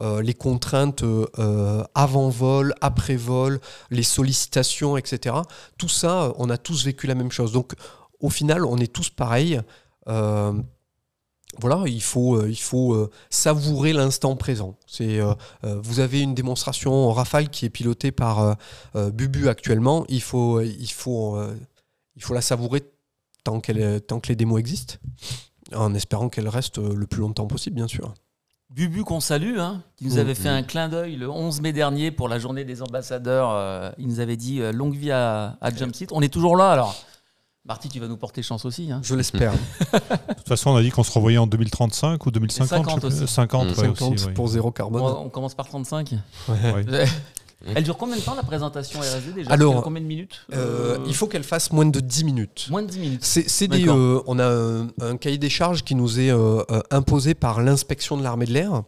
euh, les contraintes euh, avant-vol, après-vol, les sollicitations, etc. Tout ça, on a tous vécu la même chose. Donc au final, on est tous pareils. Euh, voilà, il faut, il faut savourer l'instant présent. C'est, vous avez une démonstration en rafale qui est pilotée par Bubu actuellement. Il faut, il, faut, il faut la savourer tant, que les démos existent, en espérant qu'elles restent euh, le plus longtemps possible, bien sûr. Bubu qu'on salue, hein, qui nous mmh. avait fait un clin d'œil le 11 mai dernier pour la journée des ambassadeurs. Euh, il nous avait dit euh, longue vie à, à Jump On est toujours là alors. Marty, tu vas nous porter chance aussi. Hein. Je l'espère. de toute façon, on a dit qu'on se revoyait en 2035 ou 2050. 50, aussi. pour zéro carbone. On, commence par 35 Elle dure combien de temps la présentation RSD déjà Alors, combien de minutes euh, Il faut qu'elle fasse moins de 10 minutes. Moins de 10 minutes. C'est, des, euh, on a un, cahier des charges qui nous est euh, imposé par l'inspection de l'armée de l'air.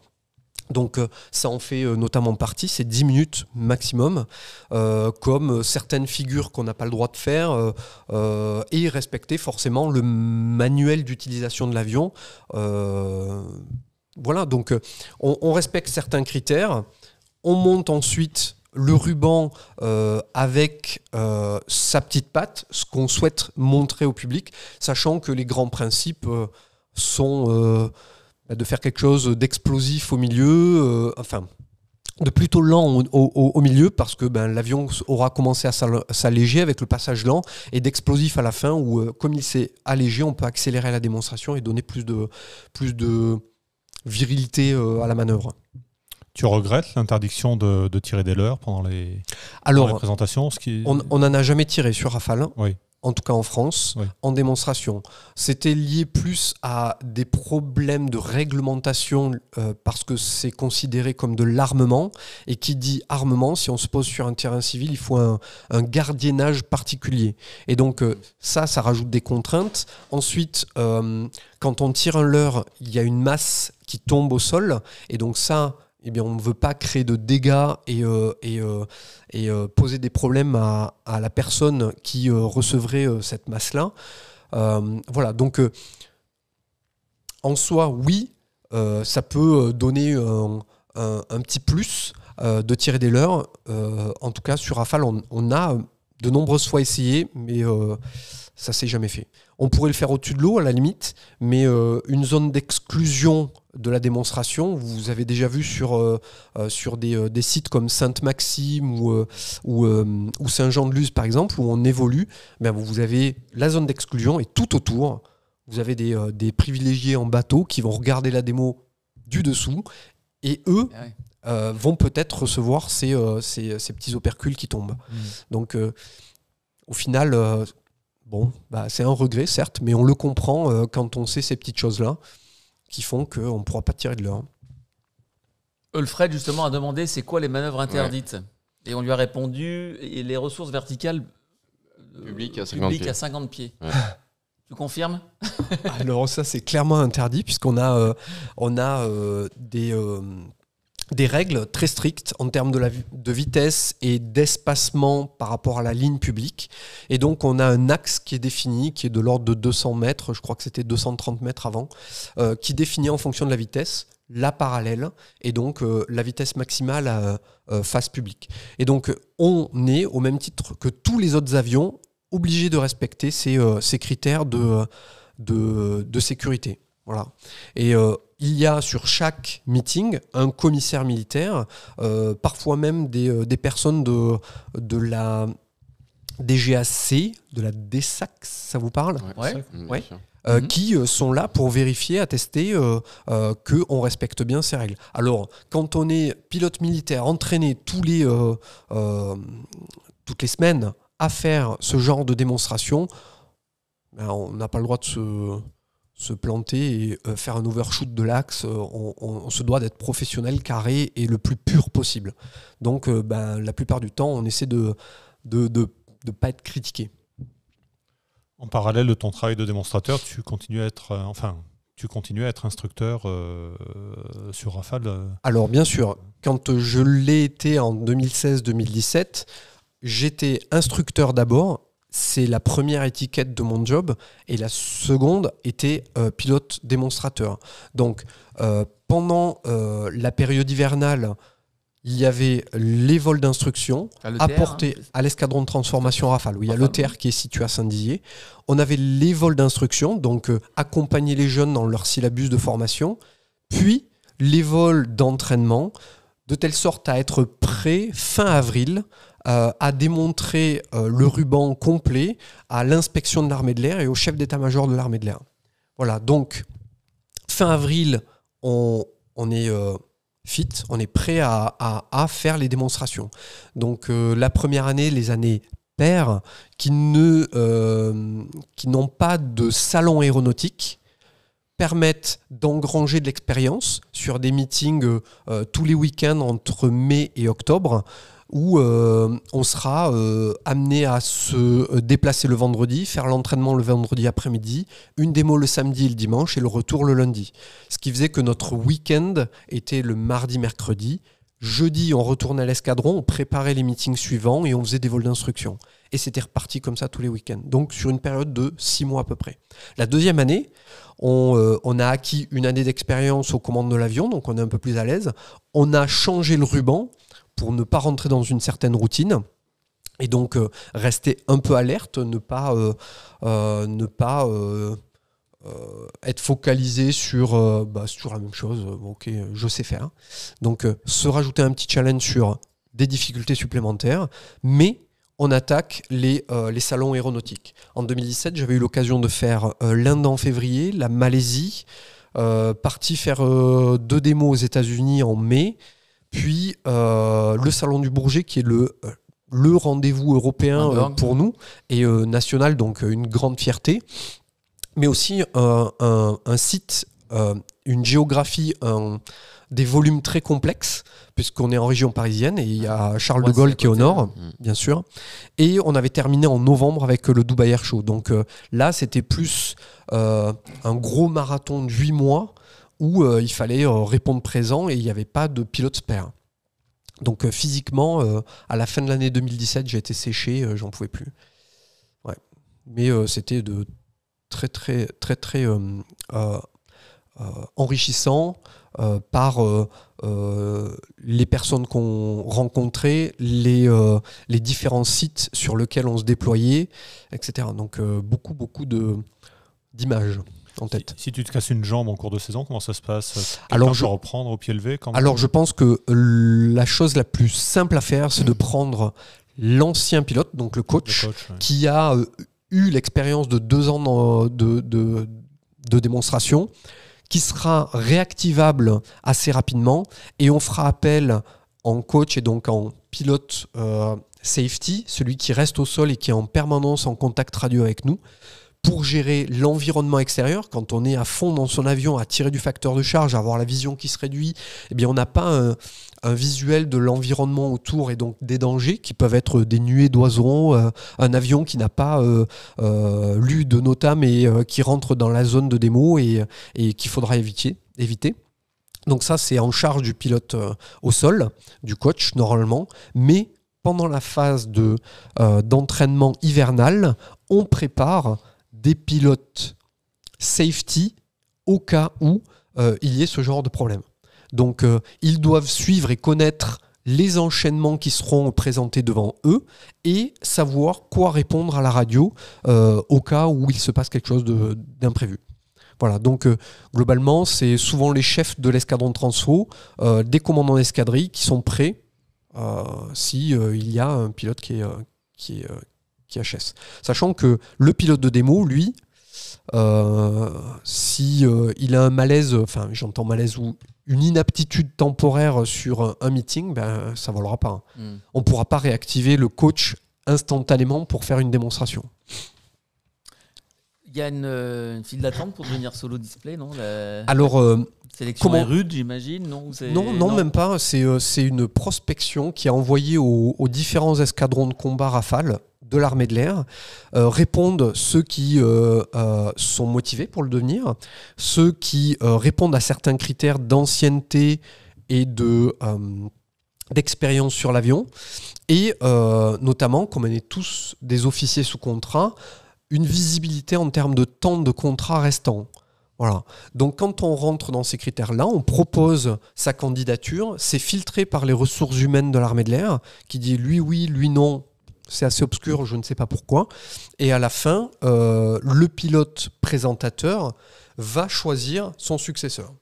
Donc ça en fait notamment partie, c'est 10 minutes maximum, comme certaines figures qu'on n'a pas le droit de faire, et respecter forcément le manuel d'utilisation de l'avion. voilà, donc on, on, respecte certains critères, on monte ensuite le ruban euh, avec euh, sa petite patte, ce qu'on souhaite montrer au public, sachant que les grands principes euh, sont de faire quelque chose d'explosif au milieu, enfin de plutôt lent au, milieu parce que ben, l'avion aura commencé à s'alléger avec le passage lent et d'explosif à la fin où comme il s'est allégé on peut accélérer la démonstration et donner plus de, plus de virilité à la manœuvre. Tu regrettes l'interdiction de, tirer des leurs pendant les, Alors, ce qui... On n'en a jamais tiré sur Rafale. en tout cas en France, en démonstration. C'était lié plus à des problèmes de réglementation euh, parce que c'est considéré comme de l'armement. Et qui dit armement, si on se pose sur un terrain civil, il faut un, gardiennage particulier. Et donc euh, ça, ça rajoute des contraintes. Ensuite, euh, quand on tire un leurre, il y a une masse qui tombe au sol. Et donc ça, eh on ne veut pas créer de dégâts et, euh, euh, euh, poser des problèmes à, la personne qui recevrait cette masse-là. voilà, donc en soi, oui, ça peut donner un, petit plus de tirer des leurs. en tout cas, sur Rafale, on a de nombreuses fois essayé, mais ça euh, ça s'est jamais fait. On pourrait le faire au-dessus de l'eau, à la limite, mais euh, une zone d'exclusion de la démonstration, vous avez déjà vu sur, euh, sur des, sites comme Sainte-Maxime ou, ou, Saint-Jean-de-Luz, par exemple, où on évolue, ben vous avez la zone d'exclusion et tout autour, vous avez des, privilégiés en bateau qui vont regarder la démo du dessous et eux, ah euh, vont peut-être recevoir euh, ces, ces, petits opercules qui tombent. Mm. Donc, euh, au final, bon, bah, c'est un regret, certes, mais on le comprend quand on sait ces petites choses-là qui font qu'on ne pourra pas tirer de l'heure. Hein. Ulfred, justement, a demandé c'est quoi les manœuvres interdites Et on lui a répondu et les ressources verticales publiques à 50 pieds. À 50 pieds. Tu confirmes Alors ça c'est clairement interdit puisqu'on a, on a des, des règles très strictes en termes de, vitesse et d'espacement par rapport à la ligne publique. Et donc on a un axe qui est défini, qui est de l'ordre de 200 mètres, je crois que c'était 230 mètres avant, euh, qui définit en fonction de la vitesse la parallèle et donc euh, la vitesse maximale à euh, face publique. Et donc on est, au même titre que tous les autres avions, obligés de respecter ces, critères de, sécurité. Voilà. Et il y a sur chaque meeting un commissaire militaire, euh, parfois même des, euh, personnes de, la DGAC, de la DSAC, ça vous parle Oui. Euh, mhm. qui sont là pour vérifier, attester qu'on respecte bien ces règles. Alors, quand on est pilote militaire entraîné tous les, toutes les semaines à faire ce genre de démonstration, ben, on n'a pas le droit de se, se planter et euh, faire un overshoot de l'axe. Euh, on, se doit d'être professionnel, carré et le plus pur possible. Donc euh, ben, la plupart du temps, on essaie de ne de, de, pas être critiqué. En parallèle de ton travail de démonstrateur, tu continues à être, enfin, tu continues à être instructeur sur Rafale Alors bien sûr, quand je l'ai été en 2016-2017, j'étais instructeur d'abord c'est la première étiquette de mon job, et la seconde était euh, pilote démonstrateur. Donc, euh, pendant euh, la période hivernale, il y avait les vols d'instruction apportés hein. à l'escadron de transformation Rafale. où il y a l'ETR qui est situé à Saint-Dizier. On avait les vols d'instruction, donc accompagner les jeunes dans leur syllabus de formation, puis les vols d'entraînement, de telle sorte à être prêt fin avril à euh, a démontré euh, le ruban complet à l'inspection de l'armée de l'air et au chef d'état-major de l'armée de l'air. Voilà, donc fin avril, on, est euh, fit, on est prêt à, faire les démonstrations. Donc la première année, les années paires, qui n'ont pas de salon aéronautique, permettent d'engranger de l'expérience sur des meetings tous les week-ends entre mai et octobre où euh, on sera euh, amené à se euh, déplacer le vendredi, faire l'entraînement le vendredi après-midi, une démo le samedi et le dimanche et le retour le lundi. Ce qui faisait que notre week-end était le mardi-mercredi. Jeudi, on retournait à l'escadron, on préparait les meetings suivants et on faisait des vols d'instruction. Et c'était reparti comme ça tous les week-ends. Donc sur une période de six mois à peu près. La deuxième année, on, on, a acquis une année d'expérience aux commandes de l'avion, donc on est un peu plus à l'aise. On a changé le ruban pour ne pas rentrer dans une certaine routine. Et donc euh, rester un peu alerte, ne pas, euh, euh, ne pas être focalisé sur bah, c'est toujours la même chose, ok, je sais faire. Donc se rajouter un petit challenge sur des difficultés supplémentaires, mais on attaque les, les, salons aéronautiques. En 2017, j'avais eu l'occasion de faire l'Inde en février, la Malaisie, parti faire deux démos aux États-Unis en mai, puis euh, le Salon du Bourget, qui est le, euh, rendez-vous européen euh, pour nous et national, donc une grande fierté. Mais aussi un, site, une géographie, des volumes très complexes, puisqu'on est en région parisienne et il y a Charles de Gaulle qui est au nord, mm. bien sûr. Et on avait terminé en novembre avec le Dubai Air Show. Donc là, c'était plus un gros marathon de 8 mois où euh, il fallait euh, répondre présent et il n'y avait pas de pilote spare. Donc euh, physiquement, à la fin de l'année 2017, j'ai été séché, j'en pouvais plus. Mais c'était de très très très très enrichissant par les personnes qu'on rencontrait, les, les différents sites sur lesquels on se déployait, etc. Donc beaucoup beaucoup de d'images. Si, tu te casses une jambe en cours de saison, comment ça se passe Alors, je reprendre au pied levé. alors, je pense que euh, la chose la plus simple à faire, c'est de hmm. prendre l'ancien pilote, donc le coach, qui a euh, eu l'expérience de deux ans de, de, démonstration, qui sera réactivable assez rapidement, et on fera appel en coach et donc en pilote euh, safety, celui qui reste au sol et qui est en permanence en contact radio avec nous, pour gérer l'environnement extérieur, quand on est à fond dans son avion, à tirer du facteur de charge, à avoir la vision qui se réduit, eh bien on n'a pas un, visuel de l'environnement autour et donc des dangers qui peuvent être des nuées d'oiseaux, euh, un avion qui n'a pas euh, euh, lu de notam et qui rentre dans la zone de démo et, et qu'il faudra éviter. éviter. Donc ça, c'est en charge du pilote au sol, du coach normalement, mais pendant la phase de, d'entraînement hivernal, on prépare des pilotes safety au cas où euh, il y ait ce genre de problème. Donc euh, ils doivent suivre et connaître les enchaînements qui seront présentés devant eux et savoir quoi répondre à la radio euh, au cas où il se passe quelque chose d'imprévu. Voilà, donc globalement, c'est souvent les chefs de l'escadron de transfo, des commandants d'escadrille qui sont prêts s'il si, il y a un pilote qui est, Sachant que le pilote de démo, lui, euh, si euh, il a un malaise, enfin j'entends malaise ou une inaptitude temporaire sur un, meeting, ben ça volera pas. on hein. hmm. On pourra pas réactiver le coach instantanément pour faire une démonstration. Il y a une, euh, file d'attente pour devenir solo display, non Alors, sélection rude, j'imagine, non, non, même pas. C'est une prospection qui a envoyé aux différents escadrons de combat Rafale de l'armée de l'air, euh, répondent ceux qui euh, euh, sont motivés pour le devenir, ceux qui répondent à certains critères d'ancienneté et de d'expérience sur l'avion, et notamment, comme on est tous des officiers sous contrat, une visibilité en termes de temps de contrat restant. Voilà. Donc quand on rentre dans ces critères-là, on propose sa candidature, c'est filtré par les ressources humaines de l'armée de l'air, qui dit lui oui, lui non, c'est assez obscur, je ne sais pas pourquoi. Et à la fin, euh, le pilote présentateur va choisir son successeur.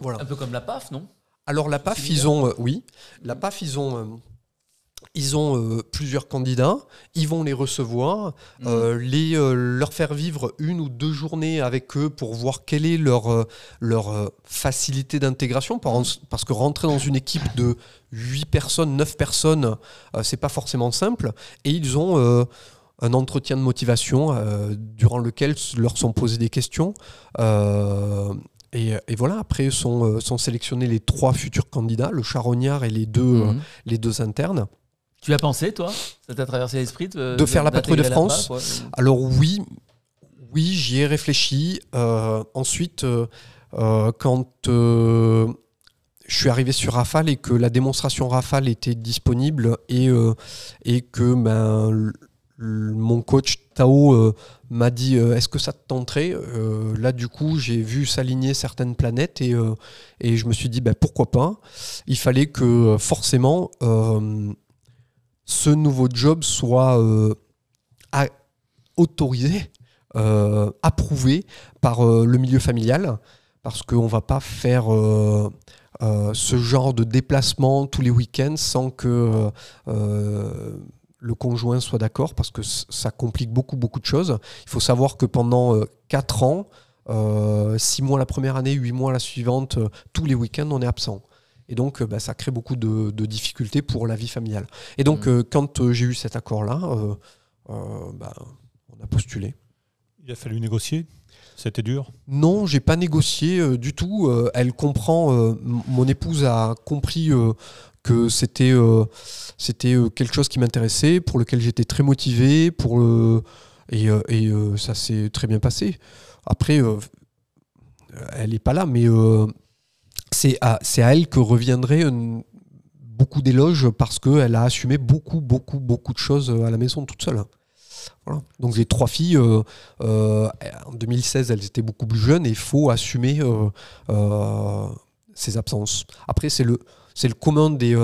Voilà. Un peu comme la PAF, non Alors la PAF, ils ont, euh, oui, la PAF, ils ont euh, ils ont euh, plusieurs candidats, ils vont les recevoir, mhm. euh, les, euh, leur faire vivre une ou deux journées avec eux pour voir quelle est leur, facilité d'intégration, parce que rentrer dans une équipe de 8 personnes, 9 personnes, c'est pas forcément simple, et ils ont un entretien de motivation durant lequel leur sont posées des questions. Et, voilà, après sont, sont sélectionnés les trois futurs candidats, le charognard et les mhm. les deux internes. Tu as pensé, toi Ça t'a traversé l'esprit euh, de, faire la patrouille de France Alors oui, oui, j'y ai réfléchi. Euh, ensuite, euh, quand je suis arrivé sur Rafale et que la démonstration Rafale était disponible et, et que ben, mon coach Tao m'a dit est-ce que ça te tenterait Là, du coup, j'ai vu s'aligner certaines planètes et, je me suis dit ben, pourquoi pas Il fallait que forcément ce nouveau job soit euh, autorisé, euh, approuvé par euh, le milieu familial, parce qu'on ne va pas faire ce genre de déplacement tous les week-ends sans que le conjoint soit d'accord, parce que ça complique beaucoup, beaucoup de choses. Il faut savoir que pendant 4 ans, 6 mois la première année, 8 mois la suivante, tous les week-ends, on est absent. Et donc, euh, bah, ça crée beaucoup de, difficultés pour la vie familiale. Et donc, mmh. euh, quand euh, j'ai eu cet accord-là, bah, on a postulé. Il a fallu négocier C'était dur Non, j'ai pas négocié du tout. elle comprend, mon épouse a compris que c'était c'était quelque chose qui m'intéressait, pour lequel j'étais très motivé, pour le... et, et ça s'est très bien passé. Après, elle n'est pas là, mais c'est à, elle que reviendrait euh, beaucoup d'éloges parce qu'elle a assumé beaucoup, beaucoup, beaucoup de choses euh, à la maison toute seule. Donc les trois filles, euh, en 2016, elles étaient beaucoup plus jeunes et il faut assumer ces absences. Après, c'est le, c'est le commun des,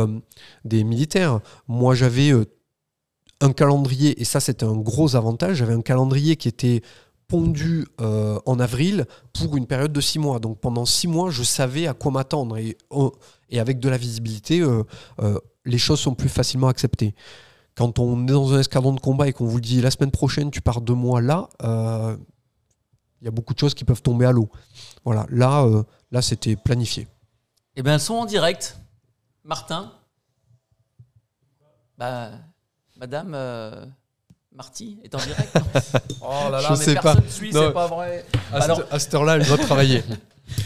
des militaires. Moi, j'avais un calendrier, et ça c'était un gros avantage, j'avais un calendrier qui était pondu euh, en avril pour une période de six mois. Donc pendant six mois, je savais à quoi m'attendre. Et, euh, et, avec de la visibilité, euh, les choses sont plus facilement acceptées. Quand on est dans un escadron de combat et qu'on vous dit la semaine prochaine, tu pars deux mois là, il y a beaucoup de choses qui peuvent tomber à l'eau. Voilà, là, là c'était planifié. Eh bien, elles sont en direct. Martin bah, Madame Marty est en direct. oh là là, je mais personne ne suit, c'est pas vrai. À, Alors, cette, heure-là, elle doit travailler.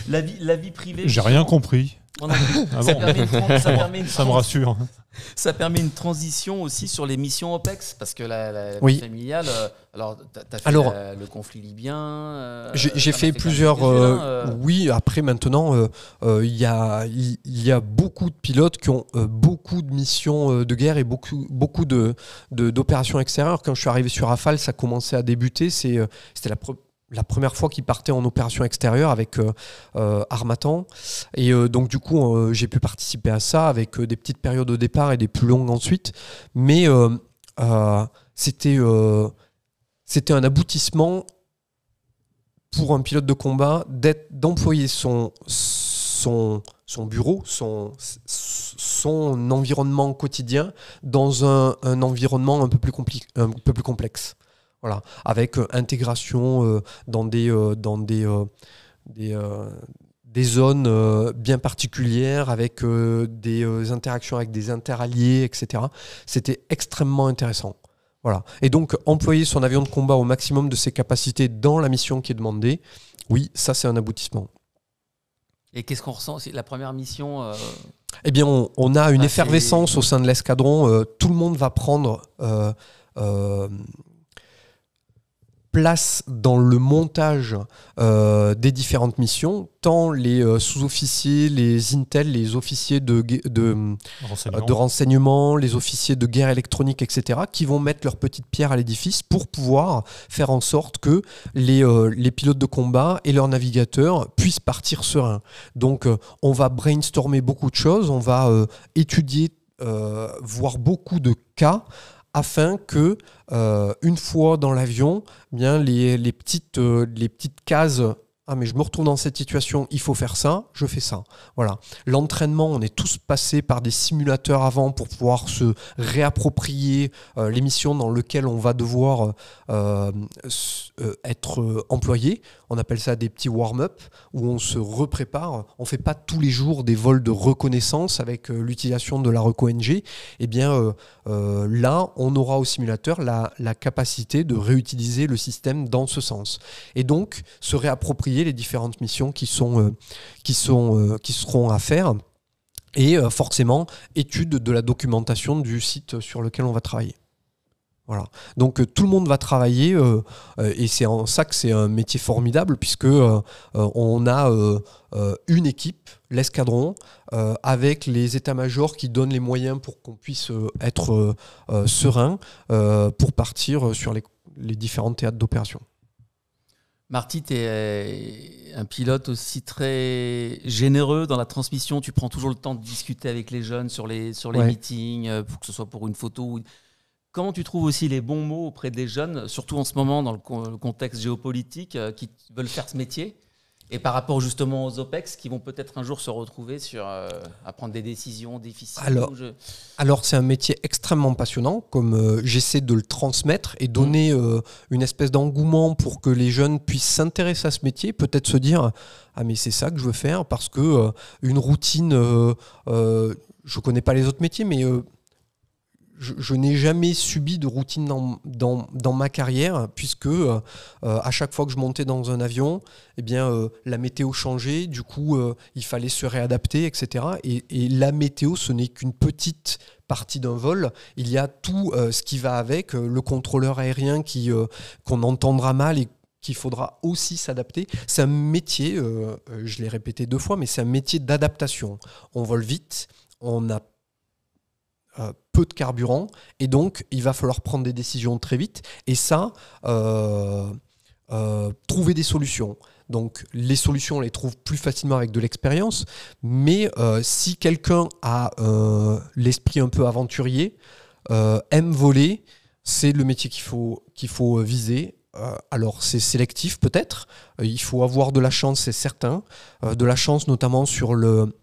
la, vie, la vie privée. J'ai rien compris. Oh ah ça me rassure. Ça permet une transition aussi sur les missions OPEX, parce que la, familiale, euh, alors tu as fait le conflit libyen. Euh, j'ai fait, plusieurs. Euh, hein, oui, après maintenant, il y, a, a beaucoup de pilotes qui ont beaucoup de missions de guerre et beaucoup, beaucoup d'opérations de, d'opérations extérieures. Quand je suis arrivé sur Rafale, ça commençait à débuter. C'était la première la première fois qu'il partait en opération extérieure avec euh, euh, Armatan. Et euh, donc, du coup, j'ai pu participer à ça avec des petites périodes au départ et des plus longues ensuite. Mais c'était, c'était un aboutissement pour un pilote de combat d'employer son, son, son bureau, son, son environnement quotidien dans un, environnement un peu plus, un peu plus complexe. Voilà, avec euh, intégration euh, dans des, euh, dans des, des, zones bien particulières, avec des interactions avec des interalliés, etc. C'était extrêmement intéressant. Voilà. Et donc, employer son avion de combat au maximum de ses capacités dans la mission qui est demandée, oui, ça c'est un aboutissement. Et qu'est-ce qu'on ressent la première mission Eh bien, on, a une effervescence au sein de l'escadron. tout le monde va prendre place dans le montage euh, des différentes missions, tant les euh, sous-officiers, les intel, les officiers de, euh, de, renseignement. les officiers de guerre électronique, etc., qui vont mettre leur petite pierre à l'édifice pour pouvoir faire en sorte que les, les pilotes de combat et leurs navigateurs puissent partir sereins. Donc on va brainstormer beaucoup de choses, on va étudier, voir beaucoup de cas afin que euh, une fois dans l'avion, eh bien les, petites, euh, les petites cases ah, mais je me retrouve dans cette situation, il faut faire ça, je fais ça. Voilà. L'entraînement, on est tous passés par des simulateurs avant pour pouvoir se réapproprier euh, l'émission les dans lesquelles on va devoir être employé. On appelle ça des petits warm-up où on se reprépare. On fait pas tous les jours des vols de reconnaissance avec euh, l'utilisation de la reco-NG. Eh bien, euh, euh, là, on aura au simulateur la, capacité de réutiliser le système dans ce sens. Et donc, se réapproprier les différentes missions qui, qui, sont, qui seront à faire. Et forcément, étude de la documentation du site sur lequel on va travailler. Donc euh, tout le monde va travailler euh, euh, et c'est en ça que c'est un métier formidable puisque on a une équipe, l'escadron, avec les états-majors qui donnent les moyens pour qu'on puisse être serein pour partir sur les, différents théâtres d'opération. Marty, tu es un pilote aussi très généreux dans la transmission. Tu prends toujours le temps de discuter avec les jeunes sur les, sur les meetings, pour que ce soit pour une photo ou Comment tu trouves aussi les bons mots auprès des jeunes, surtout en ce moment dans le, contexte géopolitique, euh, qui veulent faire ce métier et par rapport justement aux OPEX qui vont peut-être un jour se retrouver sur, euh, à prendre des décisions difficiles Alors, alors c'est un métier extrêmement passionnant, comme euh, j'essaie de le transmettre et donner mmh. une espèce d'engouement pour que les jeunes puissent s'intéresser à ce métier, peut-être se dire Ah, mais c'est ça que je veux faire, parce que une routine, je ne connais pas les autres métiers, mais je, n'ai jamais subi de routine dans, dans, ma carrière, puisque euh, euh, à chaque fois que je montais dans un avion, eh bien, euh, la météo changeait, du coup, il fallait se réadapter, etc. Et, la météo, ce n'est qu'une petite partie d'un vol, il y a tout ce qui va avec, le contrôleur aérien qui qu'on entendra mal et qu'il faudra aussi s'adapter. C'est un métier, je l'ai répété deux fois, mais c'est un métier d'adaptation. On vole vite, on n'a euh, peu de carburant et donc il va falloir prendre des décisions très vite et ça, euh, euh, trouver des solutions. Donc les solutions, on les trouve plus facilement avec de l'expérience, mais si quelqu'un a l'esprit un peu aventurier, aime voler, c'est le métier qu'il faut, qu'il faut viser alors c'est sélectif peut-être, il faut avoir de la chance, c'est certain, de la chance notamment sur le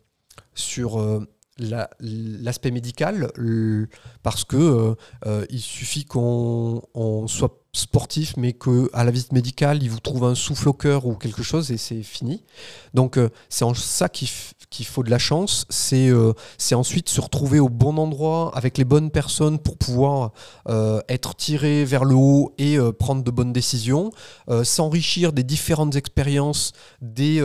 sur l'aspect médical euh, parce que euh, euh, il suffit qu'on soit sportif mais que à la visite médicale il vous trouve un souffle au cœur ou quelque chose et c'est fini donc c'est en ça qu'il faut de la chance c'est c'est ensuite se retrouver au bon endroit avec les bonnes personnes pour pouvoir être tiré vers le haut et prendre de bonnes décisions s'enrichir des différentes expériences des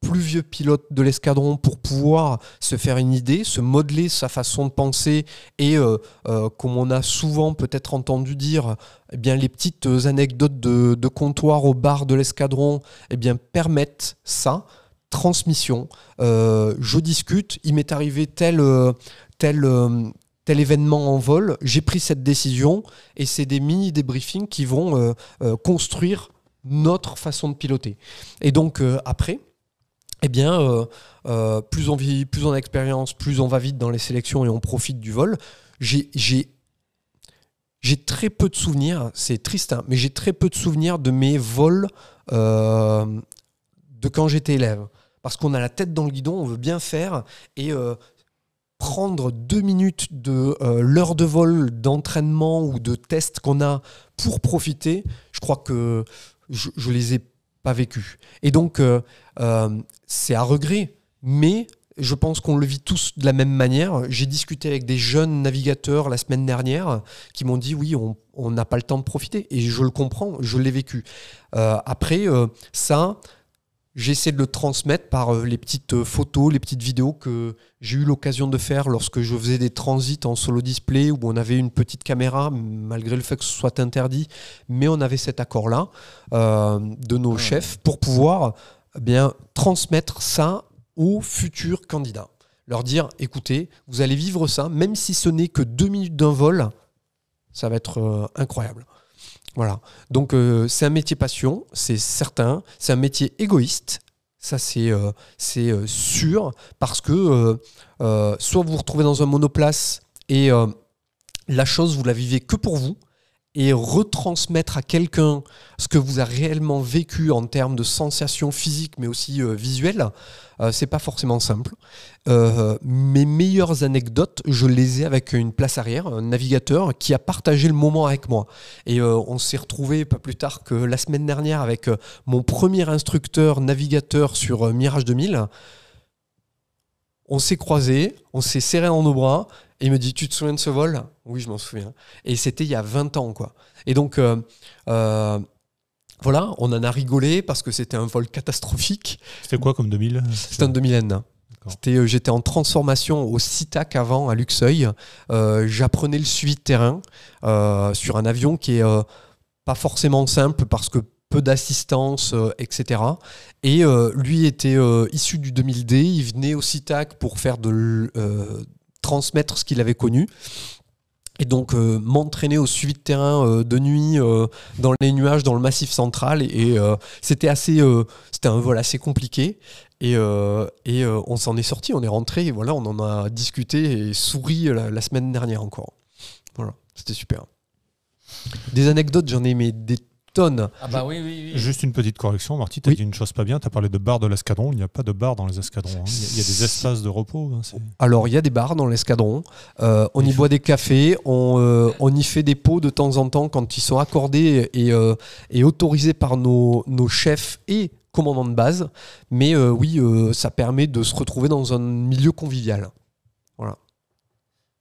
plus vieux pilote de l'escadron pour pouvoir se faire une idée, se modeler sa façon de penser et, euh, euh, comme on a souvent peut-être entendu dire, eh bien, les petites anecdotes de, comptoir au bar de l'escadron eh bien, permettent ça, transmission. Euh, je discute, il m'est arrivé tel, tel, tel événement en vol, j'ai pris cette décision et c'est des mini debriefings qui vont construire notre façon de piloter. Et donc après, eh bien, euh, euh, plus on vit, plus on a expérience, plus on va vite dans les sélections et on profite du vol. J'ai très peu de souvenirs, c'est triste, hein, mais j'ai très peu de souvenirs de mes vols euh, de quand j'étais élève. Parce qu'on a la tête dans le guidon, on veut bien faire, et prendre deux minutes de l'heure de vol d'entraînement ou de test qu'on a pour profiter, je crois que je, les ai pas vécu. Et donc, euh, euh, c'est à regret, mais je pense qu'on le vit tous de la même manière. J'ai discuté avec des jeunes navigateurs la semaine dernière qui m'ont dit oui, on n'a pas le temps de profiter. Et je le comprends, je l'ai vécu. Euh, après, ça, J'essaie de le transmettre par euh, les petites euh, photos, les petites vidéos que j'ai eu l'occasion de faire lorsque je faisais des transits en solo display où on avait une petite caméra, malgré le fait que ce soit interdit, mais on avait cet accord-là euh, de nos chefs pour pouvoir eh bien transmettre ça aux futurs candidats. Leur dire, écoutez, vous allez vivre ça, même si ce n'est que deux minutes d'un vol, ça va être incroyable. Voilà. Donc euh, c'est un métier passion, c'est certain. C'est un métier égoïste, ça c'est euh, euh, sûr, parce que soit vous vous retrouvez dans un monoplace et la chose vous la vivez que pour vous, et retransmettre à quelqu'un ce que vous a réellement vécu en termes de sensations physiques mais aussi euh, visuelles, euh, c'est pas forcément simple. Euh, mes meilleures anecdotes, je les ai avec une place arrière, un navigateur qui a partagé le moment avec moi. Et on s'est retrouvé pas plus tard que la semaine dernière avec mon premier instructeur navigateur sur Mirage 2000. On s'est croisés, on s'est serré dans nos bras il me dit, tu te souviens de ce vol Oui, je m'en souviens. Et c'était il y a 20 ans, quoi. Et donc, euh, euh, voilà, on en a rigolé parce que c'était un vol catastrophique. C'était quoi comme 2000 C'était un 2000N. Euh, j'étais en transformation au CITAC avant à Luxeuil. j'apprenais le suivi de terrain sur un avion qui est pas forcément simple parce que peu d'assistance, etc. Et lui était issu du 2000D, il venait au CITAC pour faire de transmettre ce qu'il avait connu. Et donc euh, m'entraîner au suivi de terrain euh, de nuit euh, dans les nuages dans le massif central et, c'était assez c'était un vol assez compliqué et, et on s'en est sorti on est rentré et voilà on en a discuté et souri la, semaine dernière encore voilà c'était super des anecdotes j'en ai mais des ah bah oui, oui, Juste une petite correction, Marty, tu as dit une chose pas bien, tu as parlé de barres de l'escadron, il n'y a pas de barres dans les escadrons, hein. il, y a, des espaces de repos. Hein, Alors il y a des bars dans l'escadron, euh, on y boit des cafés, euh, on, y fait des pots de temps en temps quand ils sont accordés et, euh, autorisés par nos, nos chefs et commandants de base, mais oui, ça permet de se retrouver dans un milieu convivial. Voilà.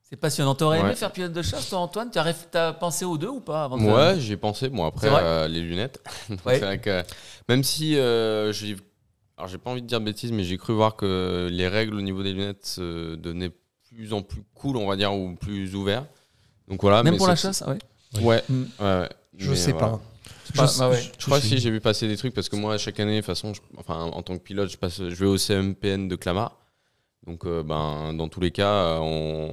C'est passionnant. T'aurais aimé faire pilote de chasse, toi, Antoine Tu as pensé aux deux ou pas avant de faire- Ouais, j'ai pensé. Bon, après, euh, les lunettes. vrai que, même si euh, j'ai. Alors, j'ai pas envie de dire bêtises, mais j'ai cru voir que les règles au niveau des lunettes devenaient plus en plus cool, on va dire, ou plus ouvert. Donc voilà. Même pour la chasse ah ouais. Ouais. Hmm. Je sais pas. Je bah crois que si j'ai vu passer des trucs parce que moi chaque année de façon enfin en tant que pilote je passe je vais au CMPN de Clamart donc, euh, ben, dans tous les cas, euh,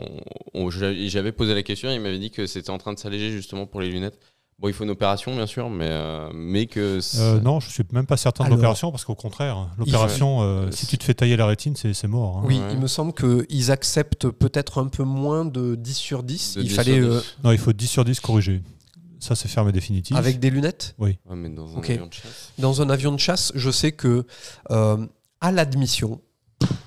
j'avais posé la question, et il m'avait dit que c'était en train de s'alléger justement pour les lunettes. Bon, il faut une opération, bien sûr, mais, euh, mais que. non, je ne suis même pas certain de l'opération, parce qu'au contraire, hein, l'opération, si tu te fais tailler la rétine, c'est mort. Hein. Oui, il me semble qu'ils acceptent peut-être un peu moins de 10 sur 10. il fallait, Non, il faut 10 sur 10 corriger. Ça, c'est ferme définitif. Avec des lunettes Oui. dans, un avion de chasse. dans un avion de chasse, je sais que à l'admission,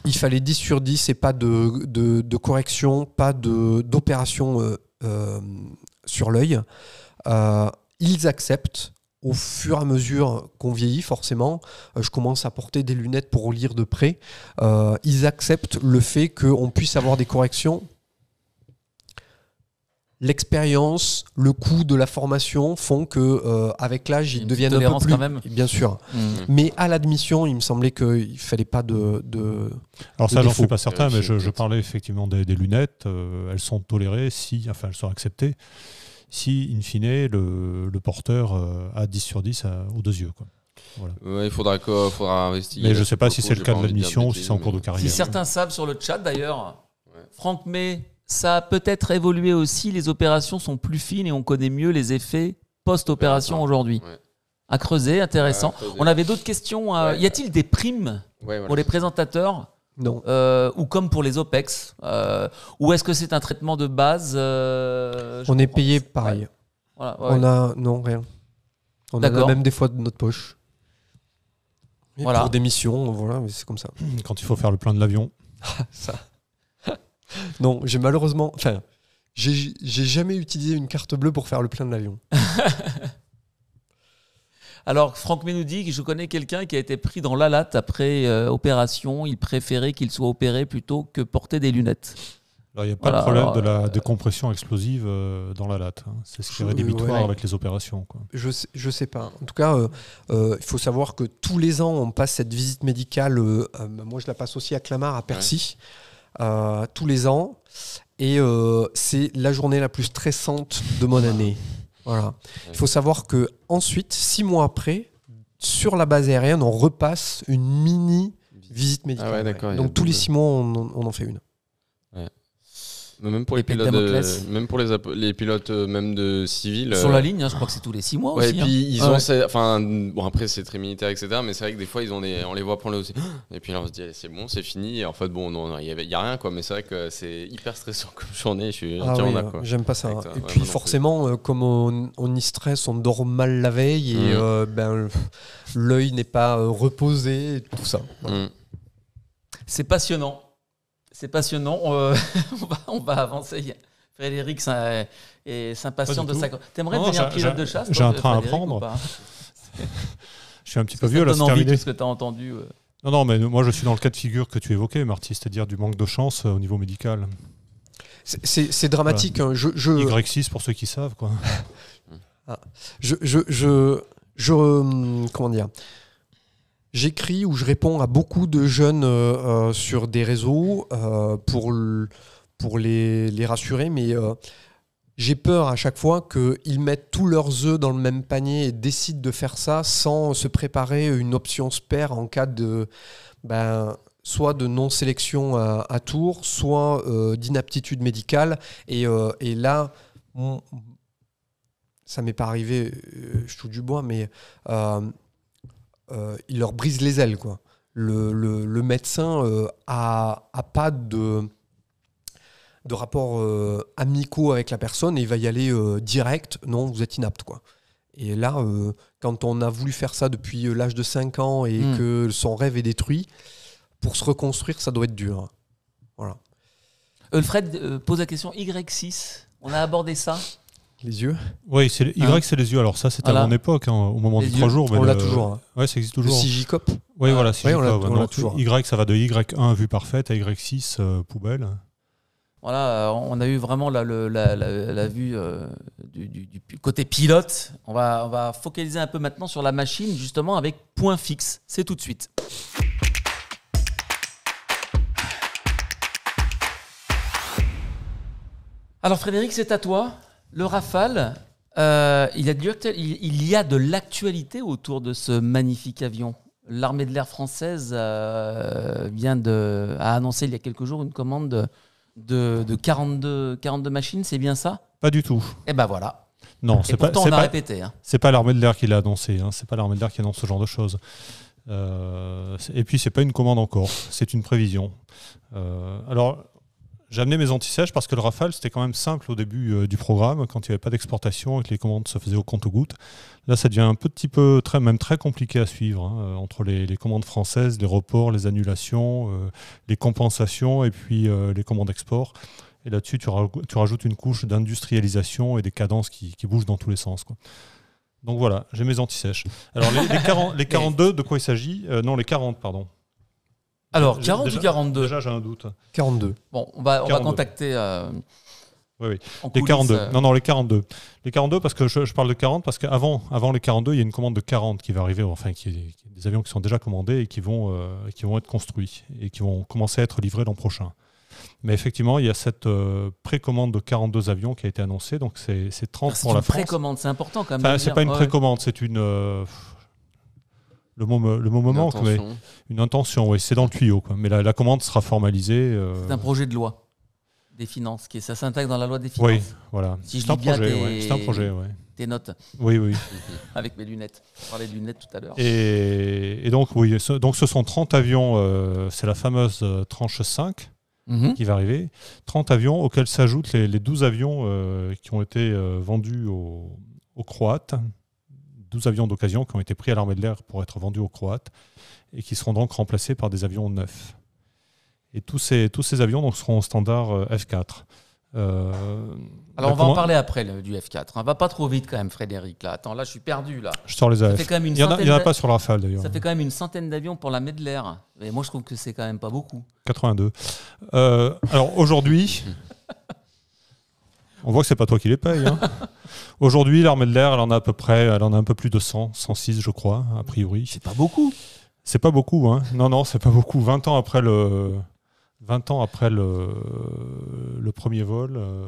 il fallait 10 sur 10 et pas de, correction, pas d'opération euh, euh, sur l'œil. Euh, ils acceptent au fur et à mesure qu'on vieillit, forcément, je commence à porter des lunettes pour lire de près. ils acceptent le fait qu'on puisse avoir des corrections l'expérience, le coût de la formation font que euh, avec l'âge ils deviennent un peu plus, quand même. bien sûr. Mm. Mais à l'admission, il me semblait qu'il fallait pas de. de Alors ça, ça, j'en suis pas certain, euh, mais je, parlais effectivement des, lunettes. Euh, elles sont tolérées si, enfin, elles sont acceptées si, in fine, le, porteur a 10 sur 10 aux deux yeux. il faudra, quoi, faudra investiguer. Mais je ne sais pas si c'est le cas de l'admission ou si c'est en cours de carrière. Si certains savent sur le chat d'ailleurs, ouais. Franck May ça a peut-être évolué aussi, les opérations sont plus fines et on connaît mieux les effets post-opération aujourd'hui. À creuser, intéressant. On avait d'autres questions. Euh, y a-t-il des primes pour les présentateurs non. Euh, ou comme pour les OPEX euh, Ou est-ce que c'est un traitement de base On est payé pareil. on a. Non, rien. On a même des fois de notre poche. voilà. Pour des missions, voilà, c'est comme ça. Quand il faut faire le plein de l'avion. ça. Non, j'ai malheureusement. Enfin, j'ai jamais utilisé une carte bleue pour faire le plein de l'avion. Alors, Franck Menoudi, je connais quelqu'un qui a été pris dans la latte après euh, opération. Il préférait qu'il soit opéré plutôt que porter des lunettes. il n'y a pas de problème de la euh, décompression explosive euh, dans la latte. Hein. C'est ce qui est rédhibitoire avec les opérations. Je ne sais, pas. En tout cas, il faut savoir que tous les ans, on passe cette visite médicale. moi, je la passe aussi à Clamart, à Percy. Euh, tous les ans. Et euh, c'est la journée la plus stressante de mon année. Voilà. Il faut savoir que ensuite, six mois après, sur la base aérienne, on repasse une mini visite médicale. Ah Donc tous les six mois, on en fait une. Même pour les pilotes, même pour les, les pilotes euh, même de civils. Sur la euh, ligne, hein, je crois que c'est tous les 6 mois aussi. Et hein. puis ils ah ont, enfin, bon après c'est très militaire etc. Mais c'est vrai que des fois ils ont des, on les voit prendre le aussi. Et puis là on se dit c'est bon, c'est fini. en fait bon, il y, y, a rien quoi. Mais c'est vrai que c'est hyper stressant comme journée. Je ah hein, J'aime pas ça. Et puis forcément, euh, comme on, on, y stresse, on dort mal la veille et mm. ben, l'œil n'est pas reposé, tout ça. Mm. C'est passionnant. C'est passionnant. On, euh, va, avancer. Frédéric s'impatiente de sa. T'aimerais devenir pilote de chasse J'ai un train à prendre. je suis un petit peu vieux là. C'est terminé. Envie, ce que tu as entendu. Euh. Non, non, mais moi je suis dans le cas de figure que tu évoquais, Marty, c'est-à-dire du manque de chance euh, au niveau médical. C'est dramatique. Hein. Y6 pour ceux qui savent, quoi. Ah. je, je, je, hum, comment dire J'écris ou je réponds à beaucoup de jeunes euh, euh, sur des réseaux euh, pour, pour les, les, rassurer, mais j'ai peur à chaque fois qu'ils mettent tous leurs œufs dans le même panier et décident de faire ça sans se préparer une option spare en cas de ben, soit de non-sélection à, tour, soit d'inaptitude médicale. Et, et là, ça ça m'est pas arrivé, je touche du bois, mais euh, il leur brise les ailes. Le, médecin euh, a, pas de de rapports euh, amicaux avec la personne et il va y aller direct, non, vous êtes inapte. Quoi. Et là, quand on a voulu faire ça depuis l'âge de 5 ans et hmm. que son rêve est détruit, pour se reconstruire, ça doit être dur. Voilà. Alfred pose la question Y6. On a abordé ça les yeux. Oui, c'est Y, hein c'est les yeux. Alors ça, c'était à mon époque, hein, au moment des trois jours. on l'a toujours. Hein. Oui, ça existe toujours. Le Oui, voilà, on toujours. Y, ça va de Y1 vue parfaite à Y6 euh, poubelle. Voilà, euh, on a eu vraiment la, la, vue euh, du, du, côté pilote. On va, on va focaliser un peu maintenant sur la machine, justement avec point fixe. C'est tout de suite. Alors Frédéric, c'est à toi. Le Rafale, euh, il, y a de l'actualité autour de ce magnifique avion. L'armée de l'air française euh, vient de, a annoncé il y a quelques jours une commande de, 42, machines, c'est bien ça Pas du tout. Et eh ben voilà. Non, c'est pas. On a répété. Hein. C'est pas l'armée de l'air qui l'a annoncé. Hein. c'est pas l'armée de l'air qui annonce ce genre de choses. Euh, et puis c'est pas une commande encore. C'est une prévision. alors j'ai amené mes antisèches parce que le Rafale, c'était quand même simple au début euh, du programme, quand il n'y avait pas d'exportation et que les commandes se faisaient au compte-goutte. Là, ça devient un petit peu, très, même très compliqué à suivre, hein, euh, entre les, commandes françaises, les reports, les annulations, euh, les compensations et puis les commandes export. Et là-dessus, tu, rajoutes une couche d'industrialisation et des cadences qui, bougent dans tous les sens. Donc voilà, j'ai mes antisèches. Alors les, les 42, de quoi il s'agit Non, les 40, pardon. Alors, 40 ou 42 Déjà, j'ai un doute. 42. Bon, on va, contacter. Euh, oui, oui. les 42. Euh, non, non, les 42. Les 42, parce que je, parle de 40, parce qu'avant avant les 42, il y a une commande de 40 qui va arriver, enfin, qui, des avions qui sont déjà commandés et qui vont, euh, qui vont être construits et qui vont commencer à être livrés l'an prochain. Mais effectivement, il y a cette précommande de 42 avions qui a été annoncée, donc c'est 30 ah, pour la France. C'est une précommande, c'est important quand même. c'est pas une précommande, c'est une le mot le moment. Une intention. Mais, une intention, oui, c'est dans le tuyau. Mais la, commande sera formalisée. Euh, c'est un projet de loi des finances, qui, ça s'intègre dans la loi des finances. Oui, voilà. Si c'est un, projet, tes... notes. Oui, oui. Avec mes lunettes. On parlait de lunettes tout à l'heure. Et, donc, oui, ce, donc ce sont 30 avions, euh, c'est la fameuse euh, tranche 5 mhm. qui va arriver. 30 avions auxquels s'ajoutent les, les, 12 avions qui ont été vendus aux Croates avions d'occasion qui ont été pris à l'armée de l'air pour être vendus aux Croates et qui seront donc remplacés par des avions neufs. Et tous ces, tous ces avions donc, seront au standard euh, F4. Euh, alors on va en parler après du F4. On hein. va pas trop vite quand même, Frédéric. Là, attends, là, je suis perdu là. Je sors les AF. il n'y en, a pas sur la Rafale d'ailleurs. Ça fait quand même une centaine d'avions pour la de l'air. Mais moi, je trouve que c'est quand même pas beaucoup. 82. Euh, alors aujourd'hui, On voit que c'est pas toi qui les paye. Hein. Aujourd'hui, l'armée de l'air, elle en a à peu près, en a un peu plus de 100, 106, je crois, a priori. C'est pas beaucoup. C'est pas beaucoup, hein. Non, non, c'est pas beaucoup. 20 ans après le, 20 ans après le, premier vol. Euh,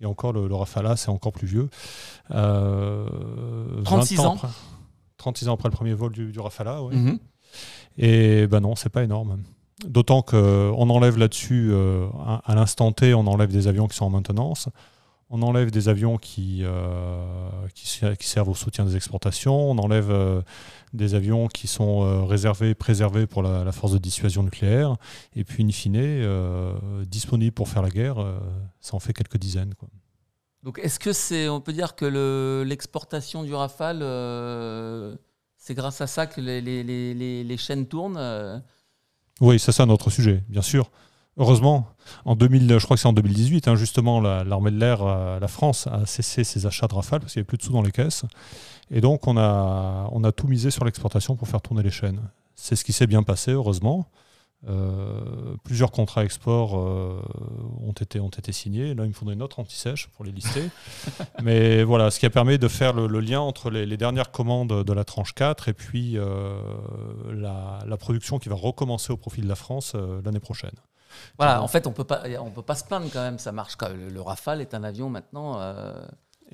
et encore, le, Rafala, c'est encore plus vieux. 36 euh, ans. Après, 36 ans après le premier vol du, Rafala, oui. Mhm. Et ben non, c'est pas énorme. D'autant qu'on euh, enlève là-dessus, euh, à, l'instant T, on enlève des avions qui sont en maintenance, on enlève des avions qui, euh, servent au soutien des exportations, on enlève des avions qui sont réservés, préservés pour la, force de dissuasion nucléaire, et puis in fine, disponibles pour faire la guerre, ça en fait quelques dizaines. Donc est-ce que c'est, on peut dire que l'exportation du Rafale, c'est grâce à ça que les chaînes tournent oui, ça c'est un autre sujet, bien sûr. Heureusement, en 2000, je crois que c'est en 2018, hein, justement, l'armée de l'air, euh, la France a cessé ses achats de Rafale parce qu'il n'y avait plus de sous dans les caisses. Et donc, on a, on a tout misé sur l'exportation pour faire tourner les chaînes. C'est ce qui s'est bien passé, heureusement. Euh, plusieurs contrats export euh, ont, été, ont été signés. Là, il me faudrait une autre anti-sèche pour les lister. Mais voilà, ce qui a permis de faire le, lien entre les, dernières commandes de la tranche 4 et puis euh, la, production qui va recommencer au profit de la France l'année prochaine. Voilà, en fait, on peut pas, on peut pas se plaindre quand même. Ça marche. Le, Rafale est un avion maintenant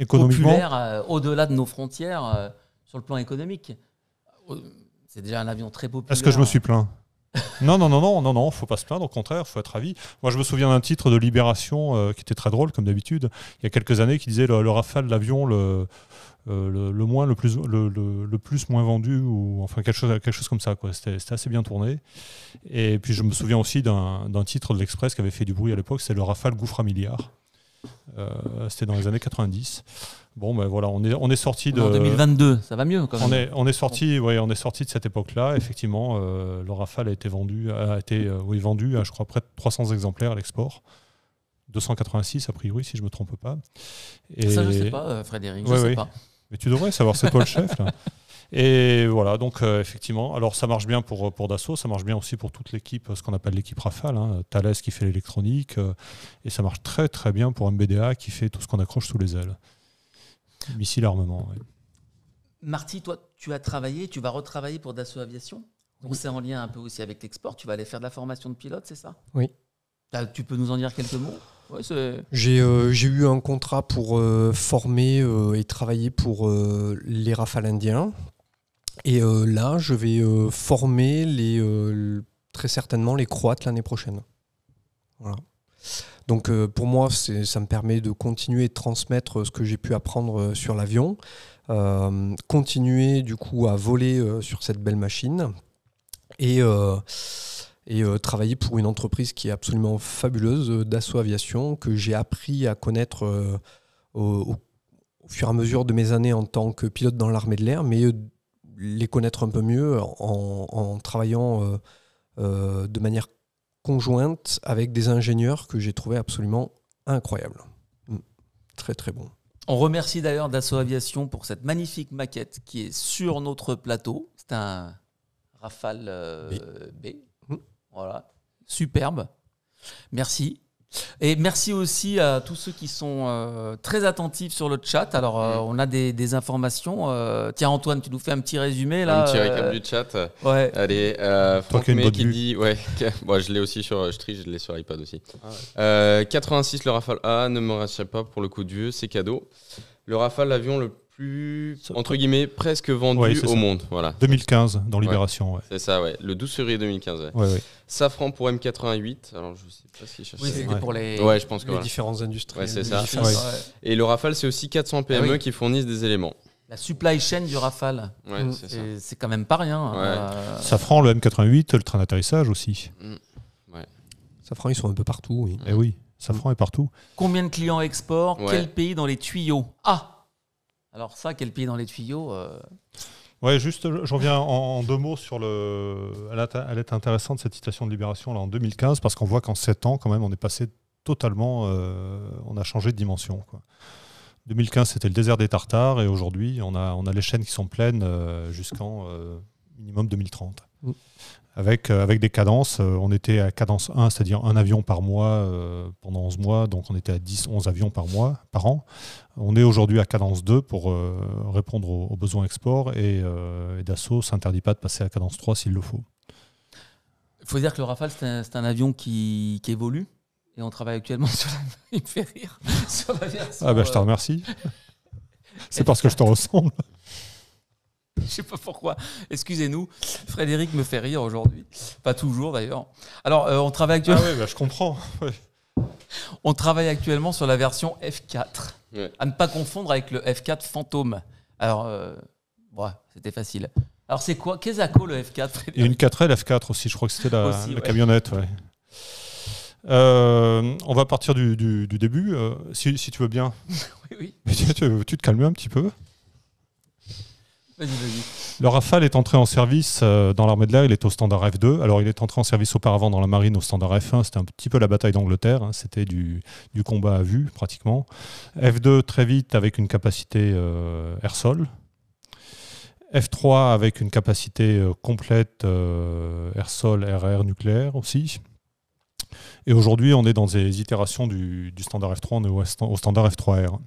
populaire au-delà de nos frontières sur le plan économique. C'est déjà un avion très populaire. Est-ce que je me suis plaint non, non, non, non, non, non, faut pas se plaindre, au contraire, faut être ravi. Moi, je me souviens d'un titre de Libération euh, qui était très drôle, comme d'habitude, il y a quelques années, qui disait le, rafale, l'avion, le, euh, le, moins, plus, le, plus moins vendu, ou enfin quelque chose, comme ça. Quoi. C'était, assez bien tourné. Et puis, je me souviens aussi d'un, titre de l'Express qui avait fait du bruit à l'époque, c'est le rafale gouffre à milliard. Euh, c'était dans les années 90. Bon, ben voilà, on est, on est sorti de. En 2022, ça va mieux quand même. On est, on est sorti, ouais, on est sorti de cette époque-là. Effectivement, euh, le Rafale a été vendu, a été, euh, vendu je crois, près de 300 exemplaires à l'export. 286, a priori, si je ne me trompe pas. Et... Ça, je ne sais pas, Frédéric. Je sais pas. Mais tu devrais savoir, c'est pas le chef. Là. Et voilà, donc euh, effectivement, alors ça marche bien pour, euh, pour Dassault, ça marche bien aussi pour toute l'équipe, euh, ce qu'on appelle l'équipe Rafale, hein. Thales qui fait l'électronique, et ça marche très très bien pour MBDA qui fait tout ce qu'on accroche sous les ailes. Missile armement. Marty, toi, tu as travaillé, tu vas retravailler pour Dassault Aviation donc c'est en lien un peu aussi avec l'export. Tu vas aller faire de la formation de pilote, c'est ça Oui. tu peux nous en dire quelques mots J'ai eu un contrat pour former et travailler pour les Rafales indiens, et euh, là, je vais euh, former les, euh, très certainement les Croates l'année prochaine. Donc pour moi, ça me permet de continuer de transmettre ce que j'ai pu apprendre sur l'avion, continuer du coup à voler sur cette belle machine et, travailler pour une entreprise qui est absolument fabuleuse, d'Asso Aviation, que j'ai appris à connaître au, au, fur et à mesure de mes années en tant que pilote dans l'armée de l'air, mais les connaître un peu mieux en, travaillant euh, euh, de manière conjointe avec des ingénieurs que j'ai trouvé absolument incroyables. Mm. Très très bon. On remercie d'ailleurs Dassault Aviation pour cette magnifique maquette qui est sur notre plateau. C'est un Rafale euh, B. Mm. Voilà. Superbe. Merci. Et merci aussi à tous ceux qui sont euh, très attentifs sur le chat. Alors, euh, mm. on a des, informations. Euh, tiens, Antoine, tu nous fais un petit résumé là. Un petit récap du chat. Ouais. Allez, Franck qui dit. Ouais, Moi je l'ai aussi sur. Je triche je l'ai sur iPad aussi. 86, ah le Rafale A, ne me rassure pas pour le coup de vieux, c'est cadeau. Le Rafale, l'avion le entre guillemets, presque vendu au monde. Voilà. 2015, dans Libération. C'est ça, ouais. Le 12 février 2015. Safran pour M88. Alors, je sais pas si je Oui, c'était pour les, les différentes industries. c'est ça. Et le Rafale, c'est aussi 400 ah PME qui fournissent des éléments. La supply chain du Rafale. Mmh. c'est quand même pas rien. Hein. Euh, Safran, le M88, le train d'atterrissage aussi. Mmh. Safran, ils sont un peu partout. Et eh oui, Safran est partout. Combien de clients export Quel pays dans les tuyaux Ah alors ça, quel pied dans les tuyaux euh... Ouais, juste, je reviens en, deux mots sur le. Elle est intéressante cette citation de Libération là en 2015 parce qu'on voit qu'en sept ans, quand même, on est passé totalement, euh, on a changé de dimension. 2015, c'était le désert des Tartares et aujourd'hui, on a, on a les chaînes qui sont pleines euh, jusqu'en euh, minimum 2030 avec, euh, avec des cadences. Euh, on était à cadence 1, c'est-à-dire un avion par mois euh, pendant 11 mois, donc on était à 10, 11 avions par mois, par an. On est aujourd'hui à cadence 2 pour répondre aux, besoins export et, et Dassault s'interdit pas de passer à cadence 3 s'il le faut. Il faut dire que le Rafale, c'est un, avion qui, évolue et on travaille actuellement sur la, il me fait rire, Ah ben, je te remercie. C'est parce que je te ressemble. Je sais pas pourquoi. Excusez-nous. Frédéric me fait rire aujourd'hui. Pas toujours d'ailleurs. Alors, euh, on travaille ah actuellement. Ah oui, je comprends. On travaille actuellement sur la version F4. À ne pas confondre avec le F4 fantôme. Alors, euh, c'était facile. Alors, c'est quoi Qu'est-ce le F4 Il y a une 4L F4 aussi. Je crois que c'était la, camionnette. Euh, on va partir du, début, si, tu veux bien. oui, oui. tu, tu te calmes un petit peu. Le Rafale est entré en service euh, dans l'armée de l'air, il est au standard F2. Alors il est entré en service auparavant dans la marine au standard F1, c'était un petit peu la bataille d'Angleterre, hein. c'était du, combat à vue pratiquement. F2 très vite avec une capacité euh, air-sol. F3 avec une capacité euh, complète air-sol, air nucléaire aussi. Et aujourd'hui, on est dans des itérations du, standard F3, on est au standard F3R.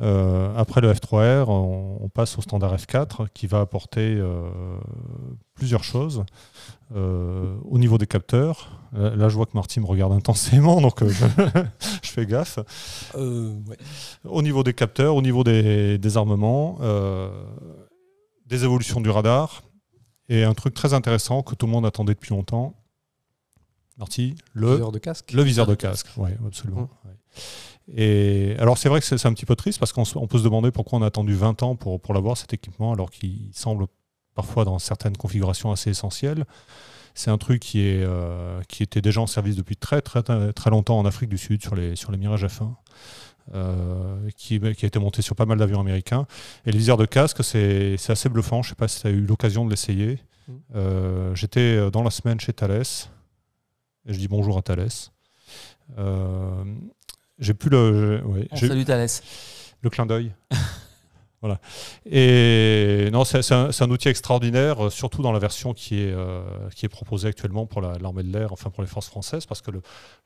Euh, après le F3R, on, passe au standard F4 qui va apporter euh, plusieurs choses euh, au niveau des capteurs. Là, je vois que Marty me regarde intensément, donc je, fais gaffe. Au niveau des capteurs, au niveau des, armements, des évolutions du radar et un truc très intéressant que tout le monde attendait depuis longtemps. Marty, le viseur de casque. Le viseur de casque, oui, absolument. Hum alors c'est vrai que c'est un petit peu triste parce qu'on peut se demander pourquoi on a attendu 20 ans pour, l'avoir cet équipement alors qu'il semble parfois dans certaines configurations assez essentielles. C'est un truc qui, euh, était déjà en service depuis très, très, très longtemps en Afrique du Sud sur les, sur les Mirage F1. Euh, bah, qui, a été monté sur pas mal d'avions américains. Et le viseur de casque, c'est assez bluffant. Je ne sais pas si tu as eu l'occasion de l'essayer. Mmh. Euh, j'étais dans la semaine chez Thales. Et je dis bonjour à Thales. J'ai plus le. Thalès. Le clin d'œil. Voilà. Et non, c'est un, outil extraordinaire, euh, surtout dans la version qui est, euh, qui est proposée actuellement pour l'armée de l'air, enfin pour les forces françaises, parce que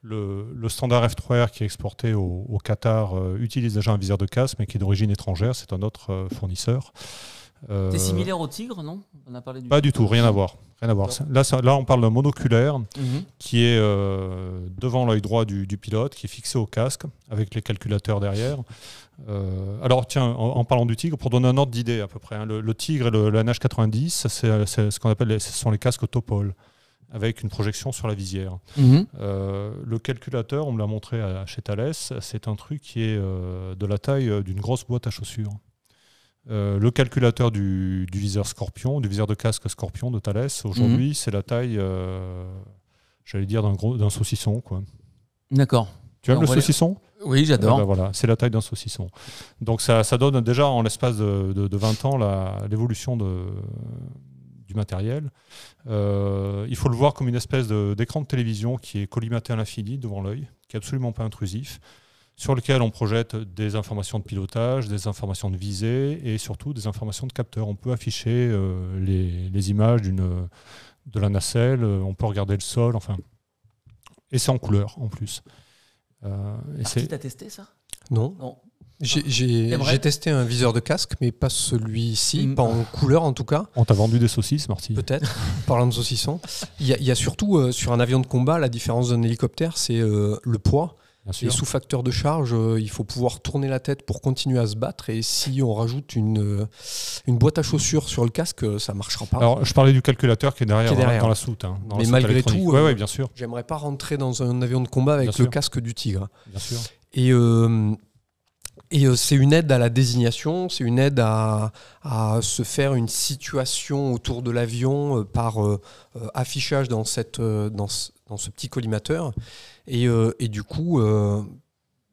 le, standard F3R qui est exporté au, Qatar euh, utilise déjà un viseur de casse, mais qui est d'origine étrangère, c'est un autre fournisseur. C'est similaire au Tigre, non On a parlé du Pas du tout, rien à voir. Là, on parle d'un monoculaire mhm. qui est euh, devant l'œil droit du, pilote, qui est fixé au casque avec les calculateurs derrière. Euh, alors, tiens, en, parlant du Tigre, pour donner un ordre d'idée à peu près, hein, le, Tigre et le, nh 90, euh, c'est ce qu'on appelle ce sont les casques Topol avec une projection sur la visière. Mhm. le calculateur, on me l'a montré à, chez Thales, c'est un truc qui est de la taille d'une grosse boîte à chaussures. Euh, le calculateur du, viseur Scorpion, du viseur de casque Scorpion de Thales, aujourd'hui, mhm. c'est la taille, euh, j'allais dire, d'un saucisson. quoi. D'accord. Tu aimes le saucisson Oui, j'adore. Eh ben voilà, c'est la taille d'un saucisson. Donc ça, ça, donne déjà en l'espace de, 20 ans l'évolution du matériel. Euh, il faut le voir comme une espèce d'écran de, télévision qui est collimaté à l'infini devant l'œil, qui est absolument pas intrusif sur lequel on projette des informations de pilotage, des informations de visée et surtout des informations de capteur. On peut afficher euh, les, images de la nacelle, euh, on peut regarder le sol, enfin. Et c'est en couleur en plus. Euh, ah, tu as testé ça Non. non. J'ai testé un viseur de casque, mais pas celui-ci, mm. pas en couleur en tout cas. On t'a vendu des saucisses, Marty Peut-être, parlant de saucissons. Il y, a surtout euh, sur un avion de combat, la différence d'un hélicoptère, c'est le poids. Et sous facteur de charge, euh, il faut pouvoir tourner la tête pour continuer à se battre. Et si on rajoute une, euh, boîte à chaussures sur le casque, euh, ça ne marchera pas. Alors, je parlais du calculateur qui est derrière, hein, dans la soute. Mais malgré tout, j'aimerais pas rentrer dans un avion de combat avec le casque du tigre. Et. c'est une aide à la désignation, c'est une aide à, se faire une situation autour de l'avion par affichage dans, ce, petit collimateur. Euh, et, du coup, euh,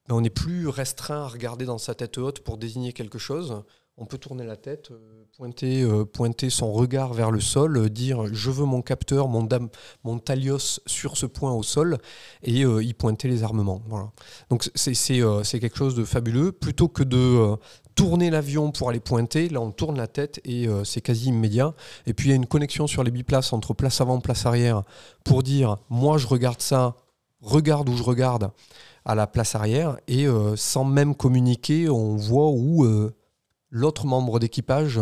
ben, on n'est plus restreint à regarder dans sa tête haute pour désigner quelque chose. On peut tourner la tête, euh, pointer, pointer son regard vers le sol, dire je veux mon capteur, mon, talios sur ce point au sol, et y pointer les armements. Voilà. Donc c'est quelque chose de fabuleux. Plutôt que de tourner l'avion pour aller pointer. Là, on tourne la tête et c'est quasi immédiat. Et puis, il y a une connexion sur les biplaces entre place avant, place arrière pour dire moi, je regarde ça, regarde où je regarde à la place arrière et euh, sans même communiquer, on voit où euh, l'autre membre d'équipage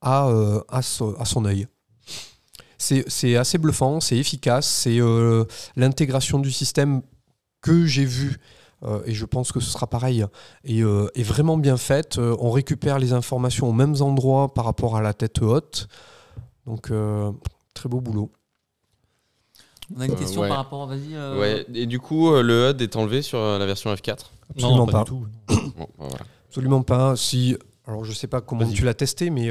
a, à euh, son œil. C'est assez bluffant, c'est efficace, c'est l'intégration du système que j'ai vu. et je pense que ce sera pareil, et, est vraiment bien faite. on récupère les informations aux mêmes endroits par rapport à la tête haute. Donc, très beau boulot. On a une euh, question par rapport, vas-y. Euh. Ouais. Et du coup, euh, le HUD est enlevé sur la version F4 Absolument pas. Tout. Ben Absolument pas. Si alors je ne sais pas comment tu l'as testé, mais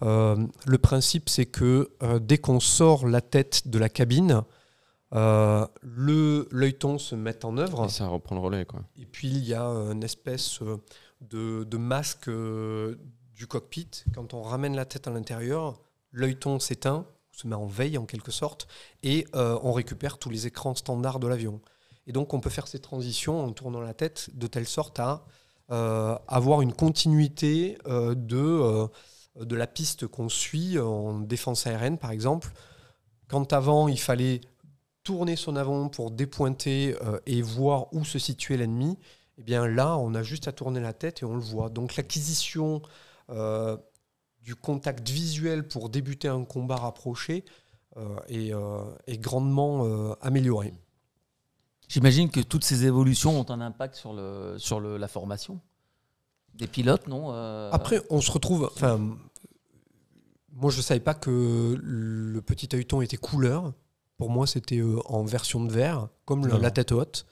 le principe c'est que dès qu'on sort la tête de la cabine, le l'œilleton se met en œuvre. Et ça reprend le relais. Quoi. Et puis il y a une espèce de, de masque du cockpit. Quand on ramène la tête à l'intérieur, l'œilleton s'éteint se met en veille en quelque sorte, et euh, on récupère tous les écrans standards de l'avion. Et donc on peut faire ces transitions en tournant la tête de telle sorte à euh, avoir une continuité euh, de, de la piste qu'on suit en défense aérienne par exemple. Quand avant il fallait tourner son avant pour dépointer et voir où se situait l'ennemi, et eh bien là on a juste à tourner la tête et on le voit. Donc l'acquisition du contact visuel pour débuter un combat rapproché est, euh, euh, grandement euh, amélioré. J'imagine que toutes ces évolutions ont un impact sur, le, sur la formation des pilotes, non Après, on se retrouve. Enfin, moi, je savais pas que le petit œilleton était couleur. Pour moi, c'était en version de vert, comme la tête haute.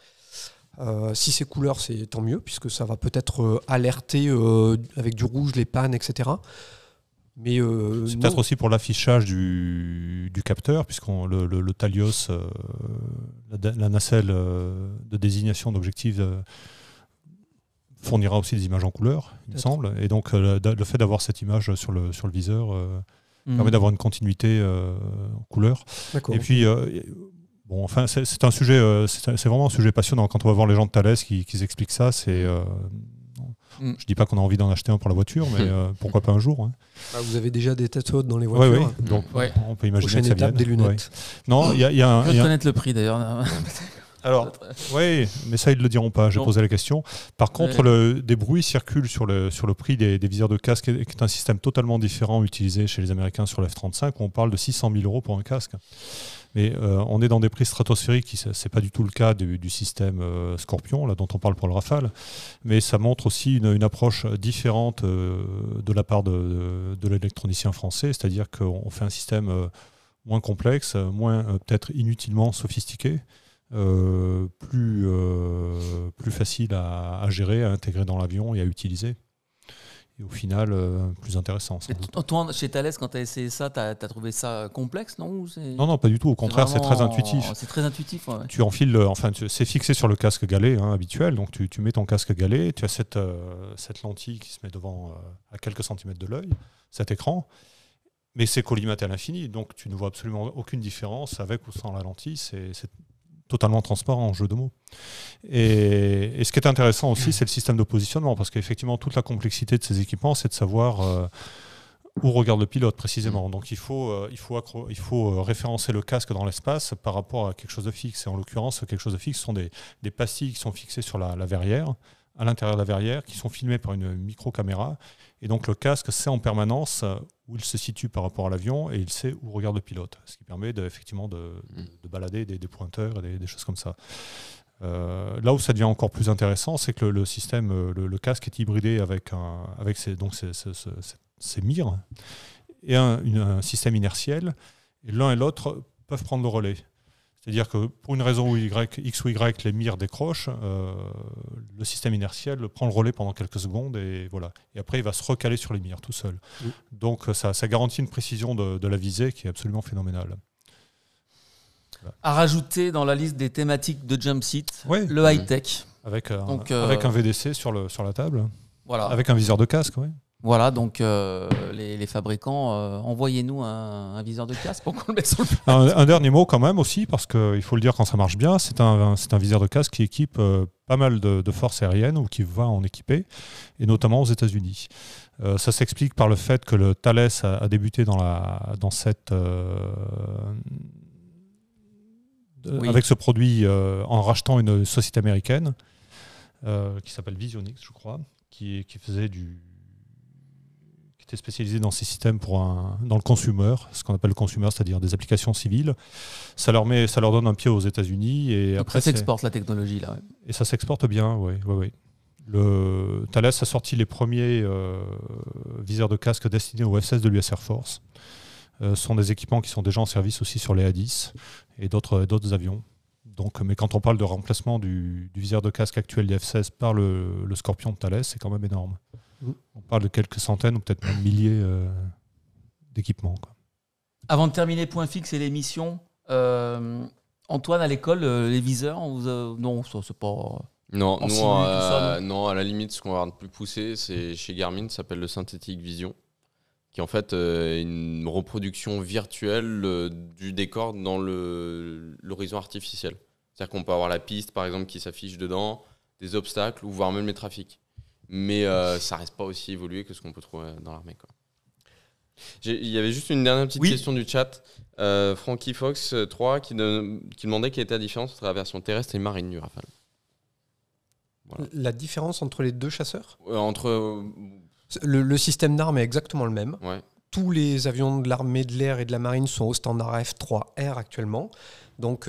si c'est couleur, c'est tant mieux, puisque ça va peut-être alerter avec du rouge les pannes, etc. Euh, c'est peut-être aussi pour l'affichage du, capteur, puisque le, le, Talios, euh, la, nacelle euh, de désignation d'objectifs, fournira aussi des images en couleur, il me semble. Et donc le, fait d'avoir cette image sur le, sur le viseur hmm. permet d'avoir une continuité en couleur. Et puis. Bon, enfin, c'est un sujet, c'est vraiment un sujet passionnant. Quand on va voir les gens de Thalès qui, qui expliquent ça, c'est je mm. Je dis pas qu'on a envie d'en acheter un pour la voiture, mais euh, pourquoi pas un jour. Hein. Bah, vous avez déjà des têtes hautes dans les voitures. Oui, Donc mm. on peut imaginer que ça des lunettes. Non, il y connaître le prix d'ailleurs. Alors, oui, mais ça, ils ne le diront pas, j'ai posé la question. Par contre, des bruits circulent sur le, sur le prix des, des viseurs de casque, qui est un système totalement différent utilisé chez les Américains sur l'F-35, où on parle de 600 000 euros pour un casque. Mais euh, on est dans des prix stratosphériques, ce n'est pas du tout le cas du, système euh, Scorpion, là, dont on parle pour le Rafale. Mais ça montre aussi une, approche différente euh, de la part de, l'électronicien français, c'est-à-dire qu'on fait un système moins complexe, moins peut-être inutilement sophistiqué. plus, plus facile à gérer, à intégrer dans l'avion et à utiliser et au final euh, plus intéressant. toi, chez Thales, quand tu as essayé ça, tu as, trouvé ça euh, complexe, non Non, non, pas du tout. Au contraire, c'est très intuitif. C'est très intuitif. Tu enfiles, enfin, c'est fixé sur le casque galet hein, habituel. Donc, tu, tu, mets ton casque Galé. tu as cette, euh, cette lentille qui se met devant à quelques centimètres de l'œil, cet écran. Mais c'est collimaté à l'infini, donc tu ne vois absolument aucune différence avec ou sans la lentille. C'est totalement transparent en jeu de mots. Et, ce qui est intéressant aussi, c'est le système de positionnement, parce qu'effectivement, toute la complexité de ces équipements, c'est de savoir euh, où regarde le pilote précisément. Mm. Donc il faut, euh, il faut, il faut euh, référencer le casque dans l'espace par rapport à quelque chose de fixe. Et en l'occurrence, quelque chose de fixe sont des, pastilles qui sont fixées sur la, verrière, à l'intérieur de la verrière, qui sont filmées par une micro-caméra. Et donc le casque c'est en permanence où il se situe par rapport à l'avion et il sait où regarde le pilote, ce qui permet effectivement de, mm. balader des, pointeurs et des, choses comme ça. Euh, là où ça devient encore plus intéressant, c'est que le, système, euh, le, casque est hybridé avec, avec ses, donc mires et un, un système inertiel. L'un et l'autre peuvent prendre le relais. C'est-à-dire que pour une raison ou y, X ou Y, les mires décrochent, euh, le système inertiel prend le relais pendant quelques secondes et voilà. Et après, il va se recaler sur les mires tout seul. Donc euh, ça, garantit une précision de, la visée qui est absolument phénoménale. À rajouter dans la liste des thématiques de Jumpseat, le high-tech. Avec, un, VDC euh, sur, la table. Avec un viseur de casque, oui. Voilà, donc euh, les, fabricants, euh, envoyez-nous un, viseur de casque pour qu'on le mette sur le Un, dernier mot quand même aussi, parce qu'il faut le dire quand ça marche bien, c'est un, un, viseur de casque qui équipe euh, pas mal de, forces aériennes ou qui va en équiper, et notamment aux États-Unis. ça s'explique par le fait que le Thales a, débuté dans, la, dans cette... avec ce produit en rachetant une société américaine qui s'appelle Visionix, je crois, qui faisait du spécialisé dans ces systèmes pour dans le consumer, ce qu'on appelle le consumer, c'est-à-dire des applications civiles. Ça leur, met, ça leur donne un pied aux États-Unis. Et après, ça s'exporte la technologie, là. Et ça s'exporte bien, oui. Ouais, Thales a sorti les premiers euh, viseurs de casque destinés au F-16 de l'US Air Force. Euh, ce sont des équipements qui sont déjà en service aussi sur les A-10 et euh, d'autres avions. Donc, mais quand on parle de remplacement du, du viseur de casque actuel des F-16 par le, le Scorpion de Thales, c'est quand même énorme. On parle de quelques centaines ou peut-être même milliers euh, d'équipements. Avant de terminer, point fixe et l'émission. Euh, Antoine, à l'école, euh, les viseurs, non, ça c'est pas. Non, non, à la limite, ce qu'on va plus pousser, c'est chez Garmin, ça s'appelle le Synthetic Vision, qui en fait une reproduction virtuelle du décor dans l'horizon artificiel. C'est-à-dire qu'on peut avoir la piste, par exemple, qui s'affiche dedans, des obstacles, ou voire même les trafics mais ça euh, ça reste pas aussi évolué que ce qu'on peut trouver dans l'armée. Il y avait juste une dernière petite question du chat. Euh, Frankie Fox 3 euh, qui, qui, demandait quelle était la différence entre la version terrestre et marine du Rafale. La différence entre les deux chasseurs euh, Entre. Le, système d'armes est exactement le même. Tous les avions de l'armée de l'air et de la marine sont au standard F3R actuellement. Donc.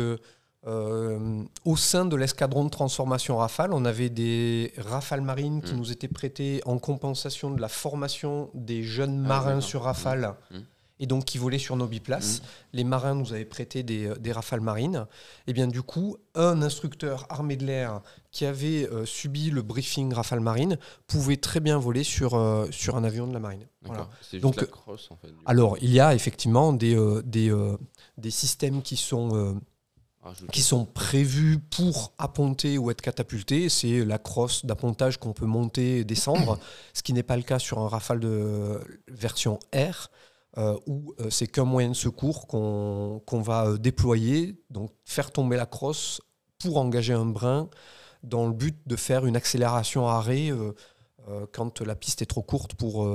Euh, au sein de l'escadron de transformation Rafale, on avait des Rafales marines qui hmm. nous étaient prêtés en compensation de la formation des jeunes ah marins sur Rafale. Hmm. Hmm. Et donc qui volaient sur nos biplaces. Les marins nous avaient prêté des, euh, rafales marines. Et eh bien du coup, un instructeur armé de l'air qui avait euh, subi le briefing rafale marine pouvait très bien voler sur, sur un avion de la marine. C'est Juste donc la crosse, en fait, alors il y a effectivement des, des, des systèmes qui sont qui sont prévus pour apponter ou être catapultés. C'est la crosse d'appontage qu'on peut monter et descendre, ce qui n'est pas le cas sur un Rafale de version R. Euh, où euh, c'est qu'un moyen de secours qu'on va euh, déployer, donc faire tomber la crosse pour engager un brin dans le but de faire une accélération à arrêt quand la piste est trop courte pour,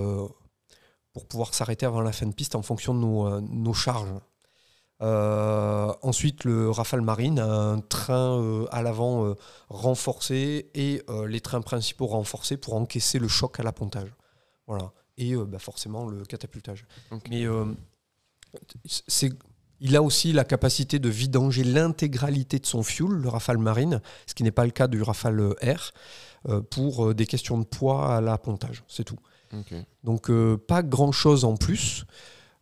pouvoir s'arrêter avant la fin de piste en fonction de nos charges. Euh, ensuite, le Rafale Marine un train euh, à l'avant euh, renforcé et les trains principaux renforcés pour encaisser le choc à l'appontage. Voilà. Et bah, forcément, le catapultage. Mais c'est. Il a aussi la capacité de vidanger l'intégralité de son fuel, le Rafale Marine, ce qui n'est pas le cas du Rafale R, pour des questions de poids à l'appontage, c'est tout. Donc pas grand-chose en plus.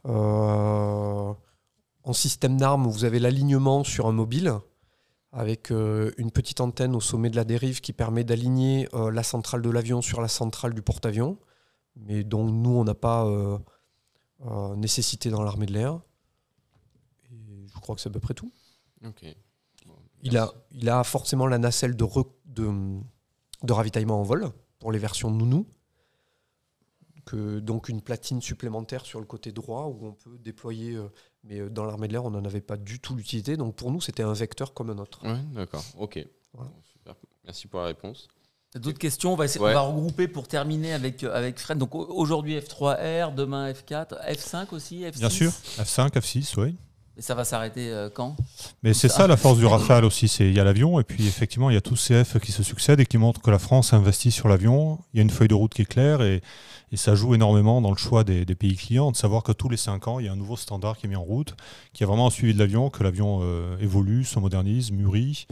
Euh, en système d'armes, vous avez l'alignement sur un mobile avec euh, une petite antenne au sommet de la dérive qui permet d'aligner euh, la centrale de l'avion sur la centrale du porte-avions, mais dont nous, on n'a pas euh, nécessité dans l'armée de l'air. je crois que c'est à peu près tout. il, a, il a forcément la nacelle de, de, ravitaillement en vol pour les versions nounou donc une platine supplémentaire sur le côté droit où on peut déployer. Euh, mais euh, dans l'armée de l'air, on n'en avait pas du tout l'utilité. Donc pour nous, c'était un vecteur comme un autre. d'accord. Ok. Super. Merci pour la réponse. D'autres questions on va, essayer, on va regrouper pour terminer avec, euh, avec Fred. Donc aujourd'hui F3R, demain F4, F5 aussi, F6 Bien sûr, F5, F6, oui. Et ça va s'arrêter euh, quand Mais c'est ça, la force du Rafale aussi. Il y a l'avion et puis effectivement, il y a tous ces qui se succèdent et qui montrent que la France investit sur l'avion. Il y a une feuille de route qui est claire et, ça joue énormément dans le choix des, pays clients de savoir que tous les 5 ans, il y a un nouveau standard qui est mis en route, qui a vraiment un suivi de l'avion, que l'avion euh, évolue, se modernise, mûrit.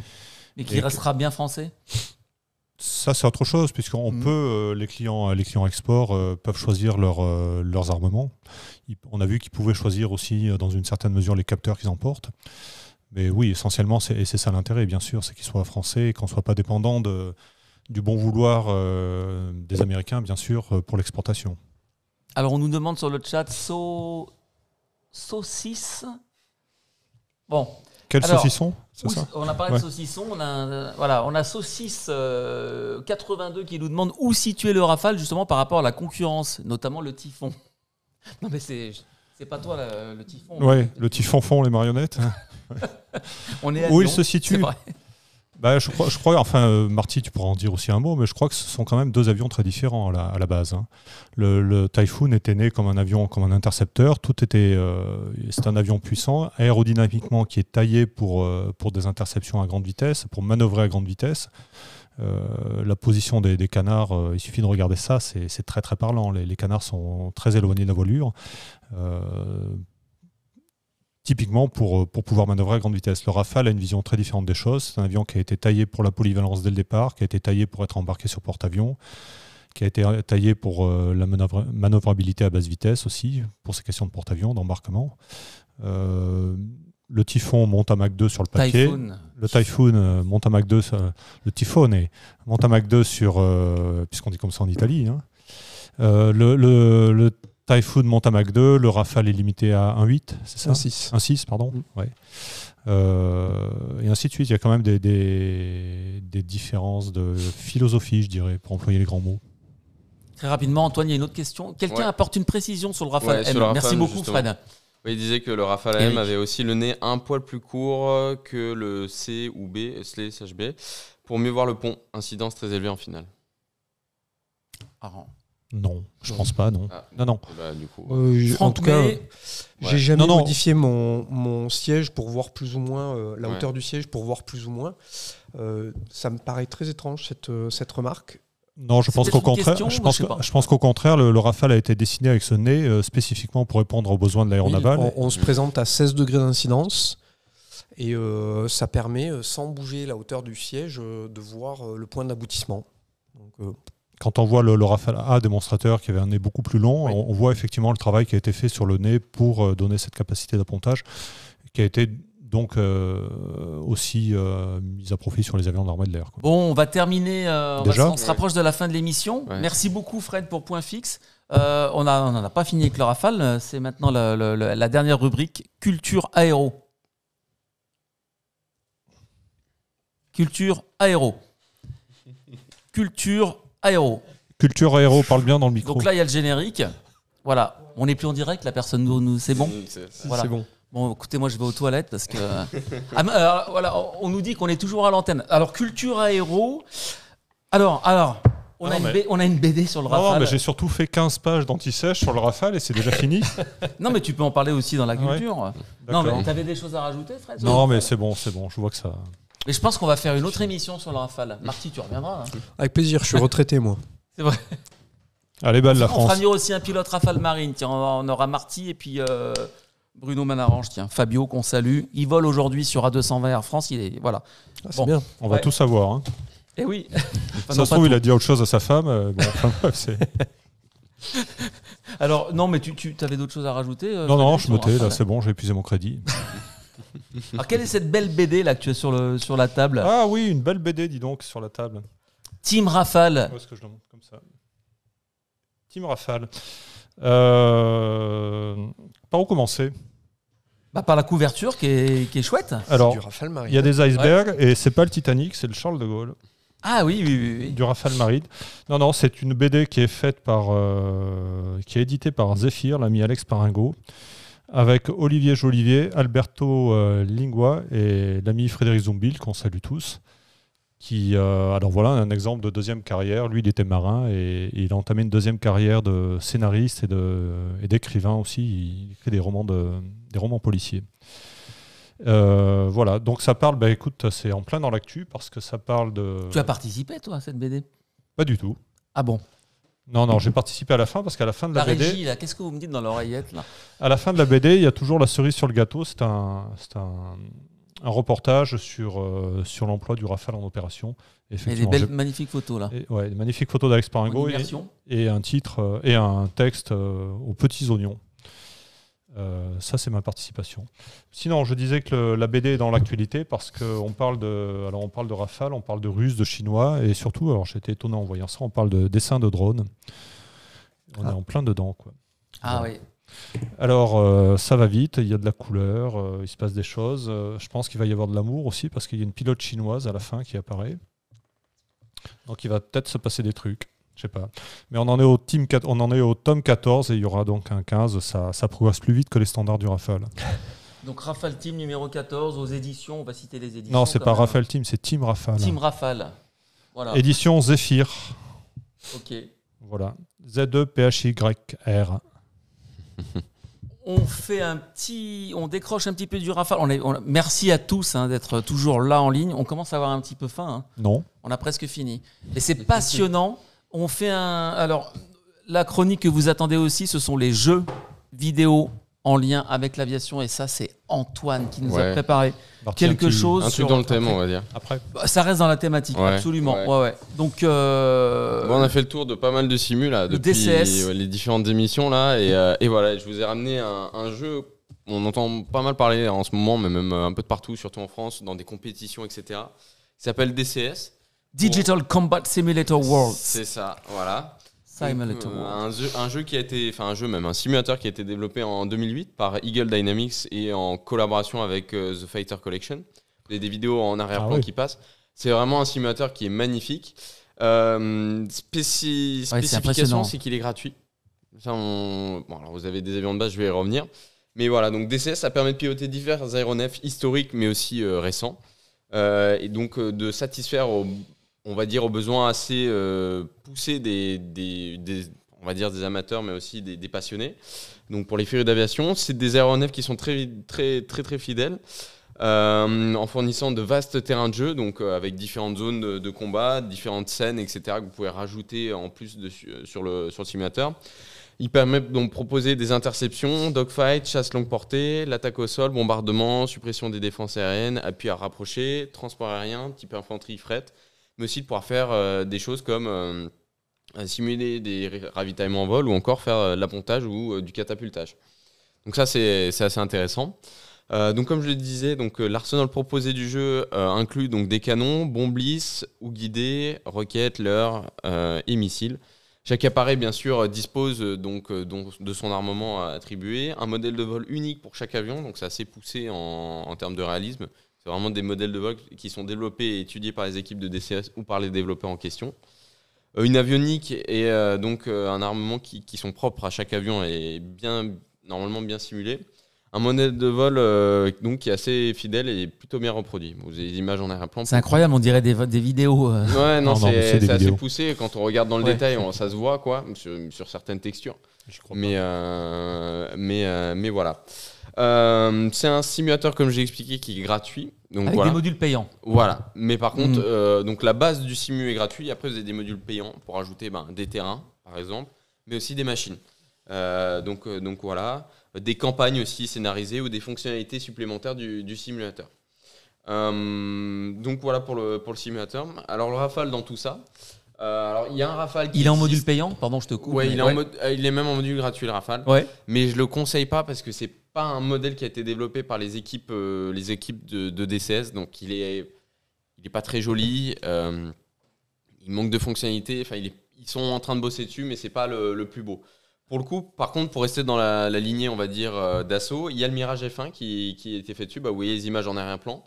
Mais qui restera bien français ça, c'est autre chose, puisqu'on mm. peut, euh, les clients, les clients export euh, peuvent choisir euh, leurs armements. on a vu qu'ils pouvaient choisir aussi, dans une certaine mesure, les capteurs qu'ils emportent. Mais oui, essentiellement, et c'est ça l'intérêt, bien sûr, c'est qu'ils soient français, et qu'on ne soit pas dépendant du bon vouloir des Américains, bien sûr, pour l'exportation. Alors, on nous demande sur le chat, so, saucisse. Bon, quel saucisson ça On a parlé de saucisson. On a, euh, voilà, on a Saucisse 82 euh, qui nous demande où situer le Rafale justement par rapport à la concurrence, notamment le Typhon. Non mais c'est pas toi le Typhon. Ouais, le Typhon font les marionnettes. on est où il se situe bah, je, crois, enfin, euh, Marty, tu pourras en dire aussi un mot, mais je crois que ce sont quand même deux avions très différents à la, base. Hein. Le, Typhoon était né comme un avion, comme un intercepteur. Tout était, euh, c'est un avion puissant, aérodynamiquement qui est taillé pour, euh, pour des interceptions à grande vitesse, pour manœuvrer à grande vitesse. la position des, canards, il suffit de regarder ça, c'est très très parlant. Les, canards sont très éloignés de la voilure typiquement pour, euh, pour pouvoir manœuvrer à grande vitesse. Le Rafale a une vision très différente des choses. C'est un avion qui a été taillé pour la polyvalence dès le départ, qui a été taillé pour être embarqué sur porte-avions, qui a été taillé pour euh, la manœuvrabilité à basse vitesse aussi, pour ces questions de porte-avions, d'embarquement. le Typhon monte à Mach 2 sur le papier. Le Typhoon monte à Mach 2, le Typhon euh, est, monte à Mach 2 sur, puisqu'on dit comme ça en Italie. Hein. le, le, le Typhoon Mac 2, le Rafale est limité à 1,8, c'est ça 1,6. 1,6, pardon. Mm. Ouais. Euh, et ainsi de suite. Il y a quand même des, des, différences de philosophie, je dirais, pour employer les grands mots. Très rapidement, Antoine, il y a une autre question. Quelqu'un apporte une précision sur le Rafale M. Merci beaucoup, Fred. il disait que le Rafale M avait aussi le nez un poil plus court euh, que le C ou B, SLE, SHB, pour mieux voir le pont. Incidence très élevée en finale. Alors... Non, je pense pas, non. Ah. non, non. Eh ben, euh, en tout cas, j'ai jamais modifié mon, siège pour voir plus ou moins euh, la hauteur du siège pour voir plus ou moins. Euh, ça me paraît très étrange cette, cette remarque. Non, je pense qu'au contraire, je pense, je pense qu'au contraire, le, Rafale a été dessiné avec ce nez spécifiquement pour répondre aux besoins de l'aéronaval. On, on, se mm. présente à 16 degrés d'incidence. Et ça permet, sans bouger la hauteur du siège, de voir le point d'aboutissement. Donc, quand on voit le, Rafale A démonstrateur qui avait un nez beaucoup plus long, on, voit effectivement le travail qui a été fait sur le nez pour euh, donner cette capacité d'appontage qui a été donc euh, aussi euh, mise à profit sur les avions normaux de l'air. Bon, on va terminer, on, se rapproche de la fin de l'émission. Merci beaucoup Fred pour Point Fixe. on n'en a pas fini avec le Rafale, c'est maintenant la, la dernière rubrique, Culture Aéro. Culture Aéro. Culture aéro. Culture aéro, parle bien dans le micro. Donc là, il y a le générique. Voilà, on n'est plus en direct, la personne nous, c'est bon. Mmh, c'est bon. Bon, écoutez, moi je vais aux toilettes parce que. Euh, ah, euh, voilà, on nous dit qu'on est toujours à l'antenne. Alors, culture aéro. Alors, alors. On, a on, a une BD sur le Rafale. mais j'ai surtout fait 15 pages d'anti-sèche sur le Rafale et c'est déjà fini. non, mais tu peux en parler aussi dans la ah culture. Non, mais t'avais des choses à rajouter, Fred Non, mais c'est bon, c'est bon. Je vois que ça. Mais je pense qu'on va faire une autre émission sur le Rafale. Marty, tu reviendras. Hein. Avec plaisir, je suis retraité, moi. C'est vrai. Allez, balle la on fera France. venir aussi un pilote Rafale Marine. Tiens, on, aura Marty et puis euh, Bruno Manarange. Tiens, Fabio qu'on salue. Il vole aujourd'hui sur A220 Air France. Il est voilà. Ah, c'est bien. On va tout savoir. hein. Et eh oui. Ça se trouve, il a dit autre chose à sa femme. Euh, Alors non, mais tu, tu avais d'autres choses à rajouter euh, non, non, je me tais. Là, c'est bon, j'ai épuisé mon crédit. Alors, quelle est cette belle BD là que tu as sur, le, sur la table Ah oui, une belle BD, dis donc, sur la table. Team Rafale. Où ce que je le montre comme ça Team Rafale. Euh, par où commencer bah, Par la couverture qui est, qui est chouette. Alors, il y a des icebergs et c'est pas le Titanic, c'est le Charles de Gaulle. Ah oui, oui, oui, Du Rafale marid Non, non, c'est une BD qui est faite par. Euh, qui est éditée par Zephyr, l'ami Alex Paringo avec Olivier Jolivier, Alberto euh, Lingua et l'ami Frédéric Zumbil, qu'on salue tous. Qui, euh, alors voilà, un exemple de deuxième carrière. Lui, il était marin et, il a entamé une deuxième carrière de scénariste et d'écrivain aussi. Il écrit des romans, de, des romans policiers. Euh, voilà, donc ça parle, bah écoute, c'est en plein dans l'actu parce que ça parle de. Tu as participé, toi, à cette BD Pas du tout. Ah bon non, non, j'ai participé à la fin parce qu'à la fin de la, la Régie, là, qu'est-ce que vous me dites dans l'oreillette là À la fin de la BD, il y a toujours la cerise sur le gâteau. C'est un, reportage sur, euh, sur l'emploi du Rafale en opération. Et des belles, magnifiques photos là. Et, ouais, des magnifiques photos d'Alex Paringo et, un titre euh, et un texte euh, aux petits oignons. Euh, ça, c'est ma participation. Sinon, je disais que la BD est dans l'actualité parce qu'on parle de, alors on parle de Rafale, on parle de Russes, de Chinois, et surtout, alors j'étais étonné en voyant ça, on parle de dessins de drones. On est ah. en plein dedans, quoi. Ah oui. Alors, euh, ça va vite, il y a de la couleur, euh, il se passe des choses. je pense qu'il va y avoir de l'amour aussi parce qu'il y a une pilote chinoise à la fin qui apparaît. Donc, il va peut-être se passer des trucs. Je sais pas. Mais on en est au team, on en est au tome 14 et il y aura donc un 15. Ça, ça progresse plus vite que les standards du Rafale. Donc Rafale Team numéro 14 aux éditions. On va citer les éditions. Non, c'est pas Rafale Team, c'est Team Rafale. Team Rafale. Édition Zephyr. Ok. Voilà. z 2 e r on fait un petit, on décroche un petit peu du rafale. merci à tous hein, d'être toujours là en ligne. On commence à avoir un petit peu faim. Hein. Non. On a presque fini. Et c'est passionnant. On fait un. Alors, la chronique que vous attendez aussi, ce sont les jeux vidéo en lien avec l'aviation. Et ça, c'est Antoine qui nous a préparé quelque chose. Un dans le thème, on va dire. Après. Bah, ça reste dans la thématique, absolument. Donc, euh, on a fait le tour de pas mal de simus là, depuis les différentes émissions là. Euh, et, voilà, je vous ai ramené un, jeu on entend pas mal parler en ce moment, mais même un peu de partout, surtout en France, dans des compétitions, etc. Il s'appelle DCS. Digital Combat Simulator World. C'est ça, voilà. Simulator euh, Un, jeu, qui a été, enfin un jeu même, un simulateur qui a été développé en 2008 par Eagle Dynamics et en collaboration avec euh, The Fighter Collection. Et des vidéos en arrière-plan ah qui passent. C'est vraiment un simulateur qui est magnifique. Euh, spécification, c'est qu'il est gratuit. vous avez des avions de base, je vais y revenir. Mais voilà, donc DCS, ça permet de piloter divers aéronefs historiques mais aussi euh, récents. et donc de satisfaire aux on va dire, aux besoins assez euh, poussés des, on va dire des amateurs, mais aussi des, passionnés. Donc pour les furies d'aviation, c'est des aéronefs qui sont très, très, très, fidèles. Euh, en fournissant de vastes terrains de jeu, donc euh, avec différentes zones de, combat, différentes scènes, etc., que vous pouvez rajouter en plus sur, le, sur simulateur. Il permet donc de proposer des interceptions, dogfight, chasse longue portée, l'attaque au sol, bombardement, suppression des défenses aériennes, appui à rapprocher, transport aérien, type infanterie, fret, mais aussi de pouvoir faire euh, des choses comme euh, simuler des ravitaillements en vol ou encore faire euh, de l'appontage ou du catapultage. Donc ça, c'est assez intéressant. donc comme je le disais, l'arsenal proposé du jeu inclut donc des canons, bombes lisses ou guidées, roquettes, leurres et missiles. Chaque appareil bien sûr dispose donc de son armement attribué, un modèle de vol unique pour chaque avion, donc c'est assez poussé en, termes de réalisme vraiment des modèles de vol qui sont développés et étudiés par les équipes de DCS ou par les développeurs en question. Euh, une avionique et euh, donc euh, un armement qui, sont propres à chaque avion et bien, normalement bien simulé. Un modèle de vol donc, qui est assez fidèle et plutôt bien reproduit. Vous avez des images en arrière-plan. C'est incroyable, on dirait des, des vidéos. Ouais, non, c'est assez poussé. Quand on regarde dans le détail, ça se voit quoi, sur, sur certaines textures. Je crois mais, mais, mais voilà. Euh, c'est un simulateur, comme j'ai expliqué, qui est gratuit. Donc, Avec voilà. des modules payants. Voilà. Mais par mm. contre, euh, donc la base du simu est gratuite. Après, vous avez des modules payants pour ajouter ben, des terrains, par exemple, mais aussi des machines. Euh, donc, donc voilà. Des campagnes aussi scénarisées ou des fonctionnalités supplémentaires du, simulateur. donc voilà pour le, pour le simulateur. Alors le Rafale dans tout ça. il y a un Rafale. Qui il est en module payant Pardon, je te coupe. Ouais, il, est même en module gratuit, le Rafale. Mais je le conseille pas parce que c'est pas un modèle qui a été développé par les équipes, euh, les équipes de, DCS, donc il est, il est pas très joli. Euh, il manque de fonctionnalités. Enfin, ils sont en train de bosser dessus, mais c'est pas le, plus beau. Pour le coup, par contre, pour rester dans la, lignée, on va dire euh, d'assaut, il y a le Mirage F1 qui, a été fait dessus. Bah, vous voyez les images en arrière-plan,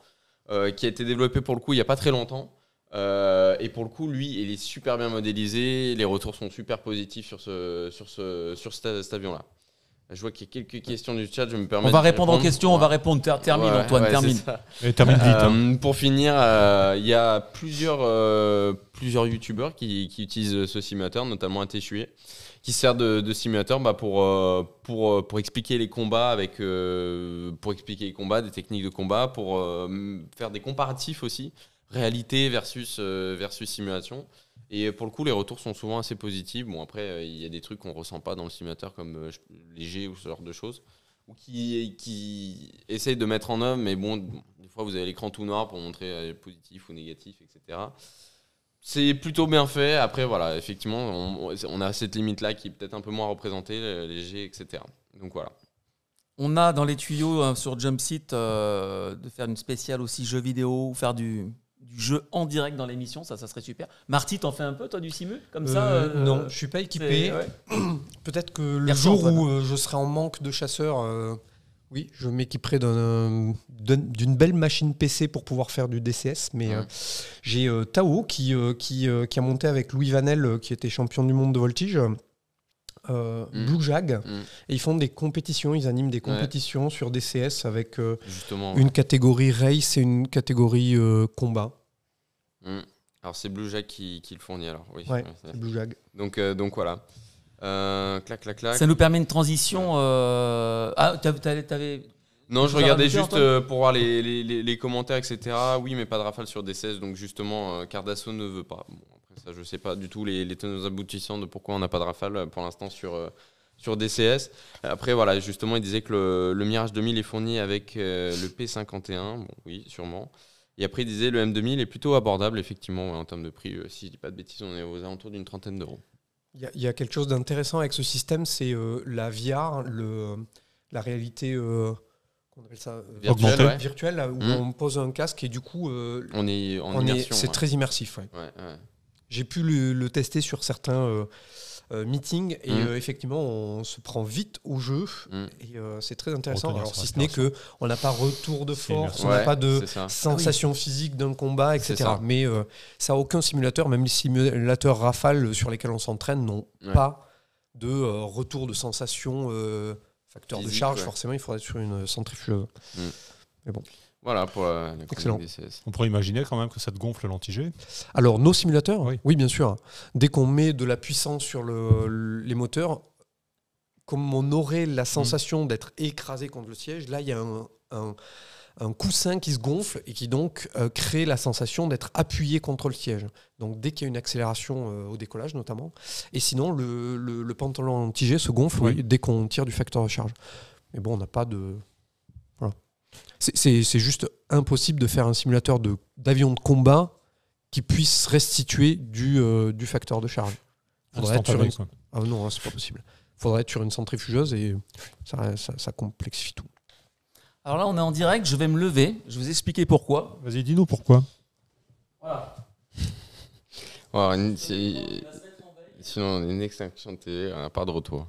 qui a été développé pour le coup il y a pas très longtemps. et pour le coup, lui, il est super bien modélisé. Les retours sont super positifs sur, ce, sur, ce, sur cet avion-là. Je vois qu'il y a quelques questions du chat, je me permets. On va répondre aux questions, on va répondre. Termine, Antoine, termine. Et termine vite. Hein. Euh, pour finir, euh, il y a plusieurs, euh, plusieurs youtubeurs qui, utilisent ce simulateur, notamment un qui sert de, simulateur bah, pour, pour, pour expliquer les combats, avec, pour expliquer les combats, des techniques de combat, pour faire des comparatifs aussi, réalité versus, versus simulation. Et euh, pour le coup, les retours sont souvent assez positifs. Bon, après, euh, il y a des trucs qu'on ressent pas dans le simulateur comme euh, léger ou ce genre de choses. Ou qui, qui essayent de mettre en œuvre, mais bon, des fois, vous avez l'écran tout noir pour montrer positif ou négatif, etc. C'est plutôt bien fait. Après, voilà, effectivement, on, a cette limite-là qui est peut-être un peu moins représentée, léger, etc. Donc voilà. On a dans les tuyaux hein, sur Jumpseat de faire une spéciale aussi jeux vidéo ou faire du, du jeu en direct dans l'émission, ça, ça serait super. Marty, t'en fais un peu, toi, du simu Comme euh, ça euh, Non, je suis pas équipé. Peut-être que le jour où euh, je serai en manque de chasseurs, oui, je m'équiperai d'une belle machine PC pour pouvoir faire du DCS. Mais j'ai Tao qui, qui, qui, a monté avec Louis Vanel, qui était champion du monde de voltige euh, mm. Blue Jag, mm. et ils font des compétitions, ils animent des compétitions sur DCS avec euh, une catégorie race et une catégorie euh, combat. Mm. Alors c'est Blue Jag qui, le fournit alors, oui. Blue Jag. Donc, euh, donc voilà. clac, clac, clac. Ça nous permet une transition. Ah, t'avais, Non, je regardais juste pour voir les, commentaires, etc. Oui, mais pas de rafale sur DCS, donc justement, Cardasso ne veut pas. Bon, je je sais pas du tout les, les aboutissants de pourquoi on n'a pas de rafale euh, pour l'instant sur, euh, sur DCS. Après, voilà, justement, il disait que le, Mirage 2000 est fourni avec euh, le P51. Bon, oui, sûrement. Et après, il disait le M2000 est plutôt abordable, effectivement, en termes de prix. si je dis pas de bêtises, on est aux alentours d'une trentaine d'euros. Il y, a quelque chose d'intéressant avec ce système, c'est la VR, le, la réalité virtuelle, virtuelle où hmm. on pose un casque et du coup, on est c'est très immersif. Ouais, j'ai pu le, tester sur certains euh, euh, meetings et mmh. euh, effectivement on se prend vite au jeu mmh. et c'est très intéressant si ce n'est que on n'a pas retour de force on n'a pas de sensation physique d'un combat etc mais ça a aucun simulateur même les simulateurs rafales sur lesquels on s'entraîne n'ont pas de retour de sensation facteur de charge forcément il faudrait être sur une centrifugeuse mmh. mais bon voilà pour On pourrait imaginer quand même que ça te gonfle l'antigé. Alors, nos simulateurs, oui, bien sûr. Dès qu'on met de la puissance sur les moteurs, comme on aurait la mm. sensation d'être écrasé contre le siège, là, il y a un, coussin qui se gonfle et qui donc euh, crée la sensation d'être appuyé contre le siège. Donc, dès qu'il y a une accélération euh, au décollage, notamment. Et sinon, le, pantalon antigé se gonfle dès qu'on tire du facteur de charge. Mais bon, on n'a pas de c'est juste impossible de faire un simulateur d'avion de, combat qui puisse restituer du, euh, facteur de charge. Faudrait être sur une... Ah non, hein, pas possible. Faudrait être sur une centrifugeuse et ça, complexifie tout. Alors là, on est en direct, je vais me lever, je vais vous expliquer pourquoi. Vas-y, dis-nous pourquoi. Voilà. sinon, une extinction de télé, on n'a pas de retour.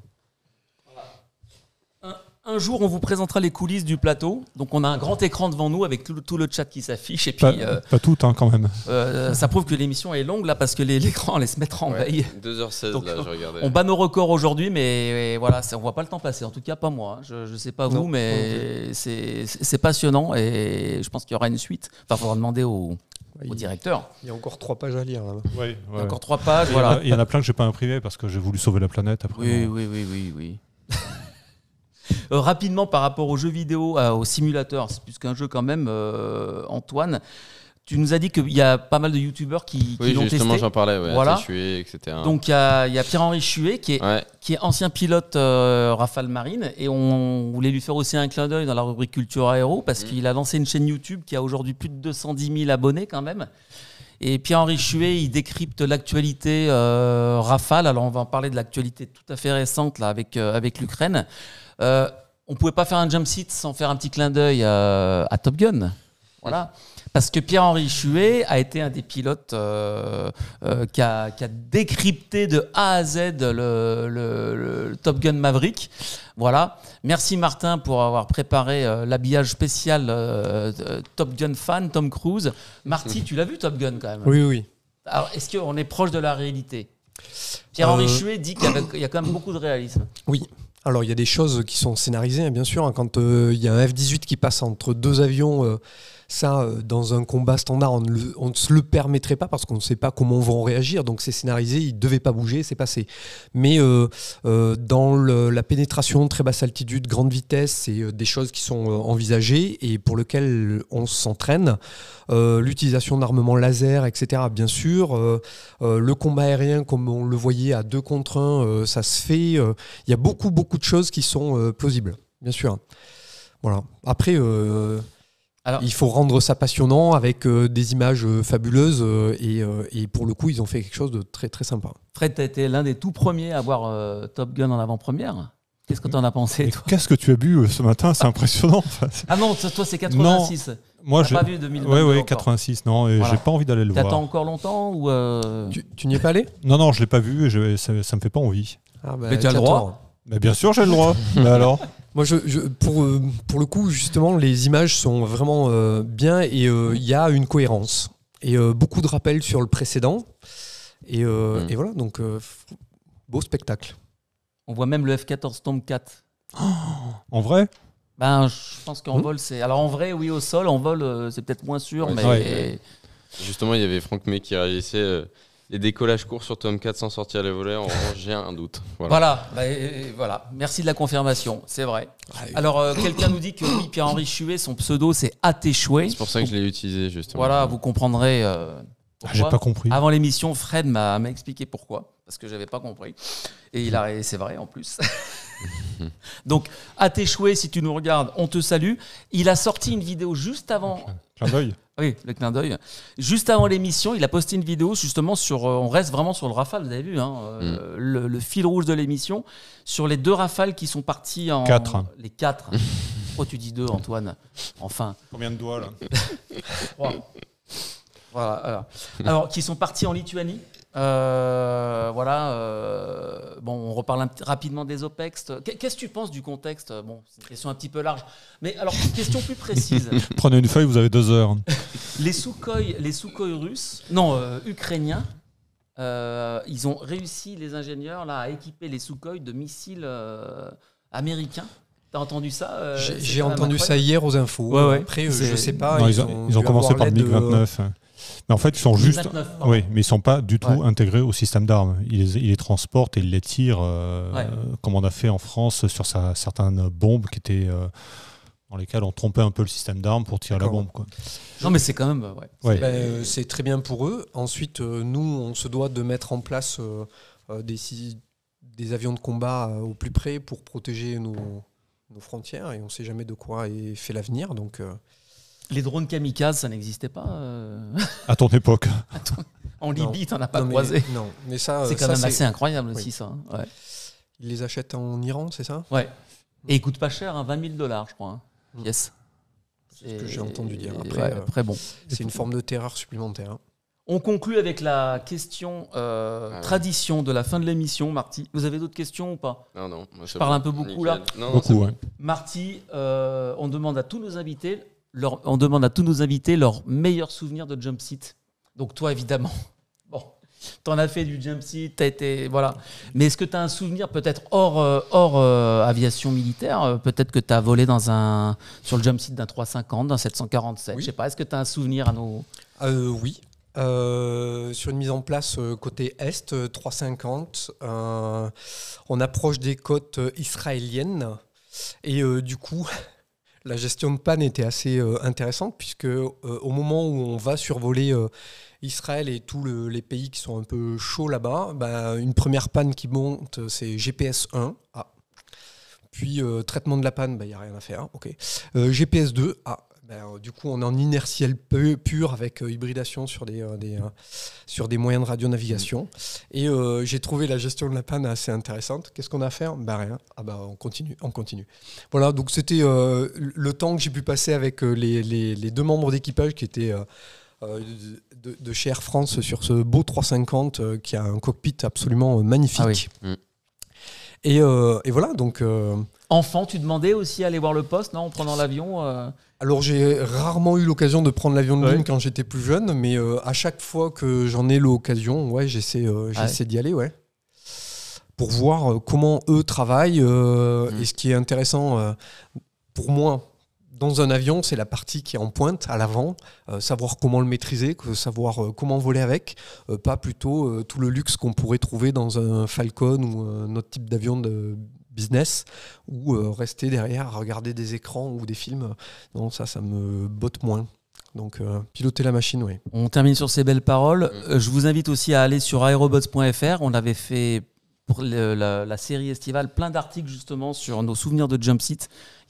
Un jour, on vous présentera les coulisses du plateau. Donc, on a un grand écran devant nous avec tout, le chat qui s'affiche. Et puis, pas, euh, tout hein, quand même. Euh, ça prouve que l'émission est longue là parce que l'écran laisse mettre en veille. 2h16, là, je regardais. On bat nos records aujourd'hui, mais voilà, on voit pas le temps passer. En tout cas, pas moi. Hein. Je, ne sais pas vous, mais c'est passionnant et je pense qu'il y aura une suite. Enfin, faudra demander au, directeur. Il y a encore trois pages à lire là. Oui, encore trois pages. Voilà. Il y en a plein que j'ai pas imprimé parce que j'ai voulu sauver la planète après. Oui, oui, oui, oui, oui. Euh, rapidement, par rapport aux jeux vidéo, euh, aux simulateurs, c'est plus qu'un jeu quand même, euh, Antoine. Tu nous as dit qu'il y a pas mal de youtubeurs qui, qui l'ont testé. justement, j'en parlais. Ouais, voilà. etc. Donc, il y a, Pierre-Henri Chuet, qui est, qui est ancien pilote Rafale Marine. Et on, voulait lui faire aussi un clin d'œil dans la rubrique Culture Aéro, parce mm. qu'il a lancé une chaîne YouTube qui a aujourd'hui plus de 210 000 abonnés, quand même. Et Pierre-Henri Chuet, il décrypte l'actualité Rafale. Alors, on va en parler de l'actualité tout à fait récente, là, avec, avec l'Ukraine on euh, on pouvait pas faire un jump seat sans faire un petit clin d'œil à, Top Gun. Voilà. Parce que Pierre-Henri Chuet a été un des pilotes euh, euh, qui, a, décrypté de A à Z le, Top Gun Maverick. Voilà. Merci Martin pour avoir préparé l'habillage spécial Top Gun fan, Tom Cruise. Marty, tu l'as vu Top Gun quand même Oui, oui. Alors, est-ce qu'on est proche de la réalité Pierre-Henri Chouet dit qu'il y a quand même beaucoup de réalisme. Oui, alors, il y a des choses qui sont scénarisées, hein, bien sûr. Hein, quand euh, il y a un F-18 qui passe entre deux avions euh, ça, euh, dans un combat standard, on ne, se le permettrait pas parce qu'on ne sait pas comment on vont réagir. Donc c'est scénarisé, il ne devait pas bouger, c'est passé. Mais euh, euh, dans la pénétration, très basse altitude, grande vitesse, c'est des choses qui sont envisagées et pour lesquelles on s'entraîne. L'utilisation d'armements laser, etc., bien sûr. le combat aérien, comme on le voyait à deux contre un, ça se fait. Il y a beaucoup, beaucoup de choses qui sont plausibles, bien sûr. Voilà. Après, il faut rendre ça passionnant avec euh, des images euh, fabuleuses euh, et, pour le coup, ils ont fait quelque chose de très très sympa. Fred, tu été l'un des tout premiers à voir Top Gun en avant-première. Qu'est-ce que tu en as pensé Qu'est-ce que tu as bu ce matin C'est impressionnant. ah non, toi c'est 86. Non, moi j'ai pas vu 2000. Oui oui, 86 non et j'ai pas envie d'aller le voir. T'attends encore longtemps ou Tu, n'y es pas allé Non non, je l'ai pas vu et je, ça, ne me fait pas envie. Ah, bah, Mais tu as le droit. Mais bah, bien sûr, j'ai le droit. Mais bah, alors moi, je, pour, euh, pour le coup, justement, les images sont vraiment euh, bien et euh, il y a une cohérence. Et beaucoup de rappels sur le précédent. Et, mm. voilà, donc beau spectacle. On voit même le F-14 Tomb 4. en vrai ben, Je pense qu'en mm. vol, c'est. Alors en vrai, oui, au sol, en vol, c'est peut-être moins sûr, mais. Justement, il y avait Franck May qui réagissait des décollages courts sur Tom 4 sans sortir les volets, j'ai un doute. Voilà. Bah, voilà, Merci de la confirmation, c'est vrai. Ah Alors, euh, quelqu'un nous dit que oui, Pierre-Henri Chouet, son pseudo, c'est Chouet. C'est pour ça que je l'ai utilisé, justement. Voilà, vous comprendrez. Euh, j'ai pas compris. Avant l'émission, Fred m'a expliqué pourquoi, parce que j'avais pas compris. Et il a, c'est vrai en plus. Donc, Chouet, si tu nous regardes, on te salue. Il a sorti une vidéo juste avant. Clin d'œil. Oui, le clin d'œil. Juste avant l'émission, il a posté une vidéo justement sur. Euh, on reste vraiment sur le Rafale, vous avez vu, hein, euh, mm. le, fil rouge de l'émission, sur les deux Rafales qui sont partis en. Quatre. Les quatre. Pourquoi tu dis deux, Antoine Enfin. Combien de doigts là Trois. Voilà, voilà. Alors, qui sont partis en Lituanie euh, voilà. Euh, bon, on reparle rapidement des OPEX. Qu'est-ce que tu penses du contexte Bon, c'est une question un petit peu large. Mais alors, question plus précise. Prenez une feuille, vous avez deux heures. les soukhoïs les russes, non, euh, ukrainiens, ils ont réussi, les ingénieurs, là, à équiper les soukhoïs de missiles américains. T'as entendu ça J'ai entendu ça hier aux infos. Après, je sais pas. ils, ont, commencé par le MiG-29. Mais en fait, ils sont juste. oui, mais ils sont pas du tout intégrés au système d'armes. Ils, les transportent et ils les tirent, euh, comme on a fait en France sur sa, certaines bombes qui étaient. Euh, dans lesquelles on trompait un peu le système d'armes pour tirer la bombe. Quoi. Non, mais c'est quand même. Bah, ouais. Ben, euh, c'est très bien pour eux. Ensuite, nous, on se doit de mettre en place des, des avions de combat au plus près pour protéger nos, frontières et on ne sait jamais de quoi est fait l'avenir. Donc, les drones kamikazes, ça n'existait pas euh, À ton époque. En Libye, t'en as pas croisé. non, mais ça. C'est euh, quand même assez incroyable aussi, ça. Hein, ils les achètent en Iran, c'est ça Ouais. Et ils coûtent pas cher, 20 hein, 000 dollars, je crois. Hein. Mm. Yes. C'est ce que j'ai entendu dire. Euh, après, bon. C'est une forme de terreur supplémentaire. On conclut avec la question ah tradition de la fin de l'émission, Marty. Vous avez d'autres questions ou pas Non, non. je parle un peu beaucoup là. beaucoup, ouais. Marty, on demande à tous nos invités on demande à tous nos invités leur meilleur souvenir de jump seat. Donc toi, évidemment, bon, t'en as fait du jump seat, as été, voilà. Mais est-ce que tu as un souvenir peut-être hors, euh, hors euh, aviation militaire euh, Peut-être que tu as volé dans un, sur le jump seat d'un 350, d'un 747, je sais pas. Est-ce que tu as un souvenir à nos... oui. sur une mise en place côté Est, 350, on approche des côtes israéliennes. Et du coup, la gestion de panne était assez euh, intéressante, puisque euh, au moment où on va survoler euh, Israël et tous les pays qui sont un peu chauds là-bas, bah, une première panne qui monte, c'est GPS 1. Puis traitement de la panne, il bah, n'y a rien à faire. GPS 2, ah. Ben, euh, du coup, on est en inertiel pur avec euh, hybridation sur des, euh, sur des moyens de radionavigation. Mm. Et j'ai trouvé la gestion de la panne assez intéressante. Qu'est-ce qu'on a à faire ben, Rien. Ah bah on continue, on continue. Voilà, donc c'était le temps que j'ai pu passer avec les, deux membres d'équipage qui étaient... De, de, chez Air France sur ce beau 350 qui a un cockpit absolument magnifique. Ah mm. et, voilà, donc... Enfant, tu demandais aussi aller voir le poste, non, en prenant l'avion alors j'ai rarement eu l'occasion de prendre l'avion de ligne quand j'étais plus jeune, mais euh, à chaque fois que j'en ai l'occasion, ouais, j'essaie euh, j'essaie d'y aller, ouais, pour voir euh, comment eux travaillent. Mmh. Et ce qui est intéressant pour moi dans un avion, c'est la partie qui est en pointe, à l'avant, savoir comment le maîtriser, savoir comment voler avec, pas plutôt tout le luxe qu'on pourrait trouver dans un Falcon ou un autre type d'avion de business ou euh, rester derrière à regarder des écrans ou des films. Non, ça, ça me botte moins. Donc, euh, piloter la machine, oui. On termine sur ces belles paroles. Mm. Euh, je vous invite aussi à aller sur aerobots.fr. On avait fait pour la, série estivale plein d'articles justement sur nos souvenirs de jump Il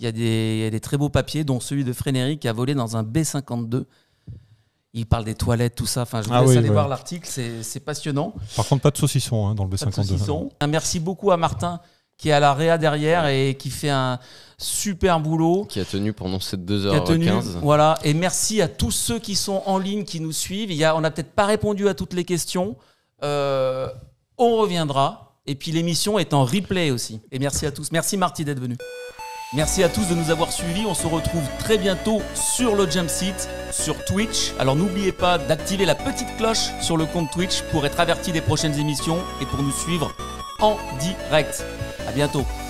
y, a des, des très beaux papiers, dont celui de Frénéric qui a volé dans un B-52. Il parle des toilettes, tout ça. Enfin, je vous ah laisse aller voir l'article, c'est passionnant. Par contre, pas de saucisson hein, dans le B52. Merci beaucoup à Martin qui est à la Réa derrière et qui fait un super boulot. Qui a tenu pendant ces 2h15. Voilà, et merci à tous ceux qui sont en ligne, qui nous suivent. Il y a, on n'a peut-être pas répondu à toutes les questions. Euh, on reviendra. Et puis l'émission est en replay aussi. Et merci à tous. Merci Marty d'être venu. Merci à tous de nous avoir suivis. On se retrouve très bientôt sur le Jump Seat, sur Twitch. Alors n'oubliez pas d'activer la petite cloche sur le compte Twitch pour être averti des prochaines émissions et pour nous suivre en direct. A bientôt.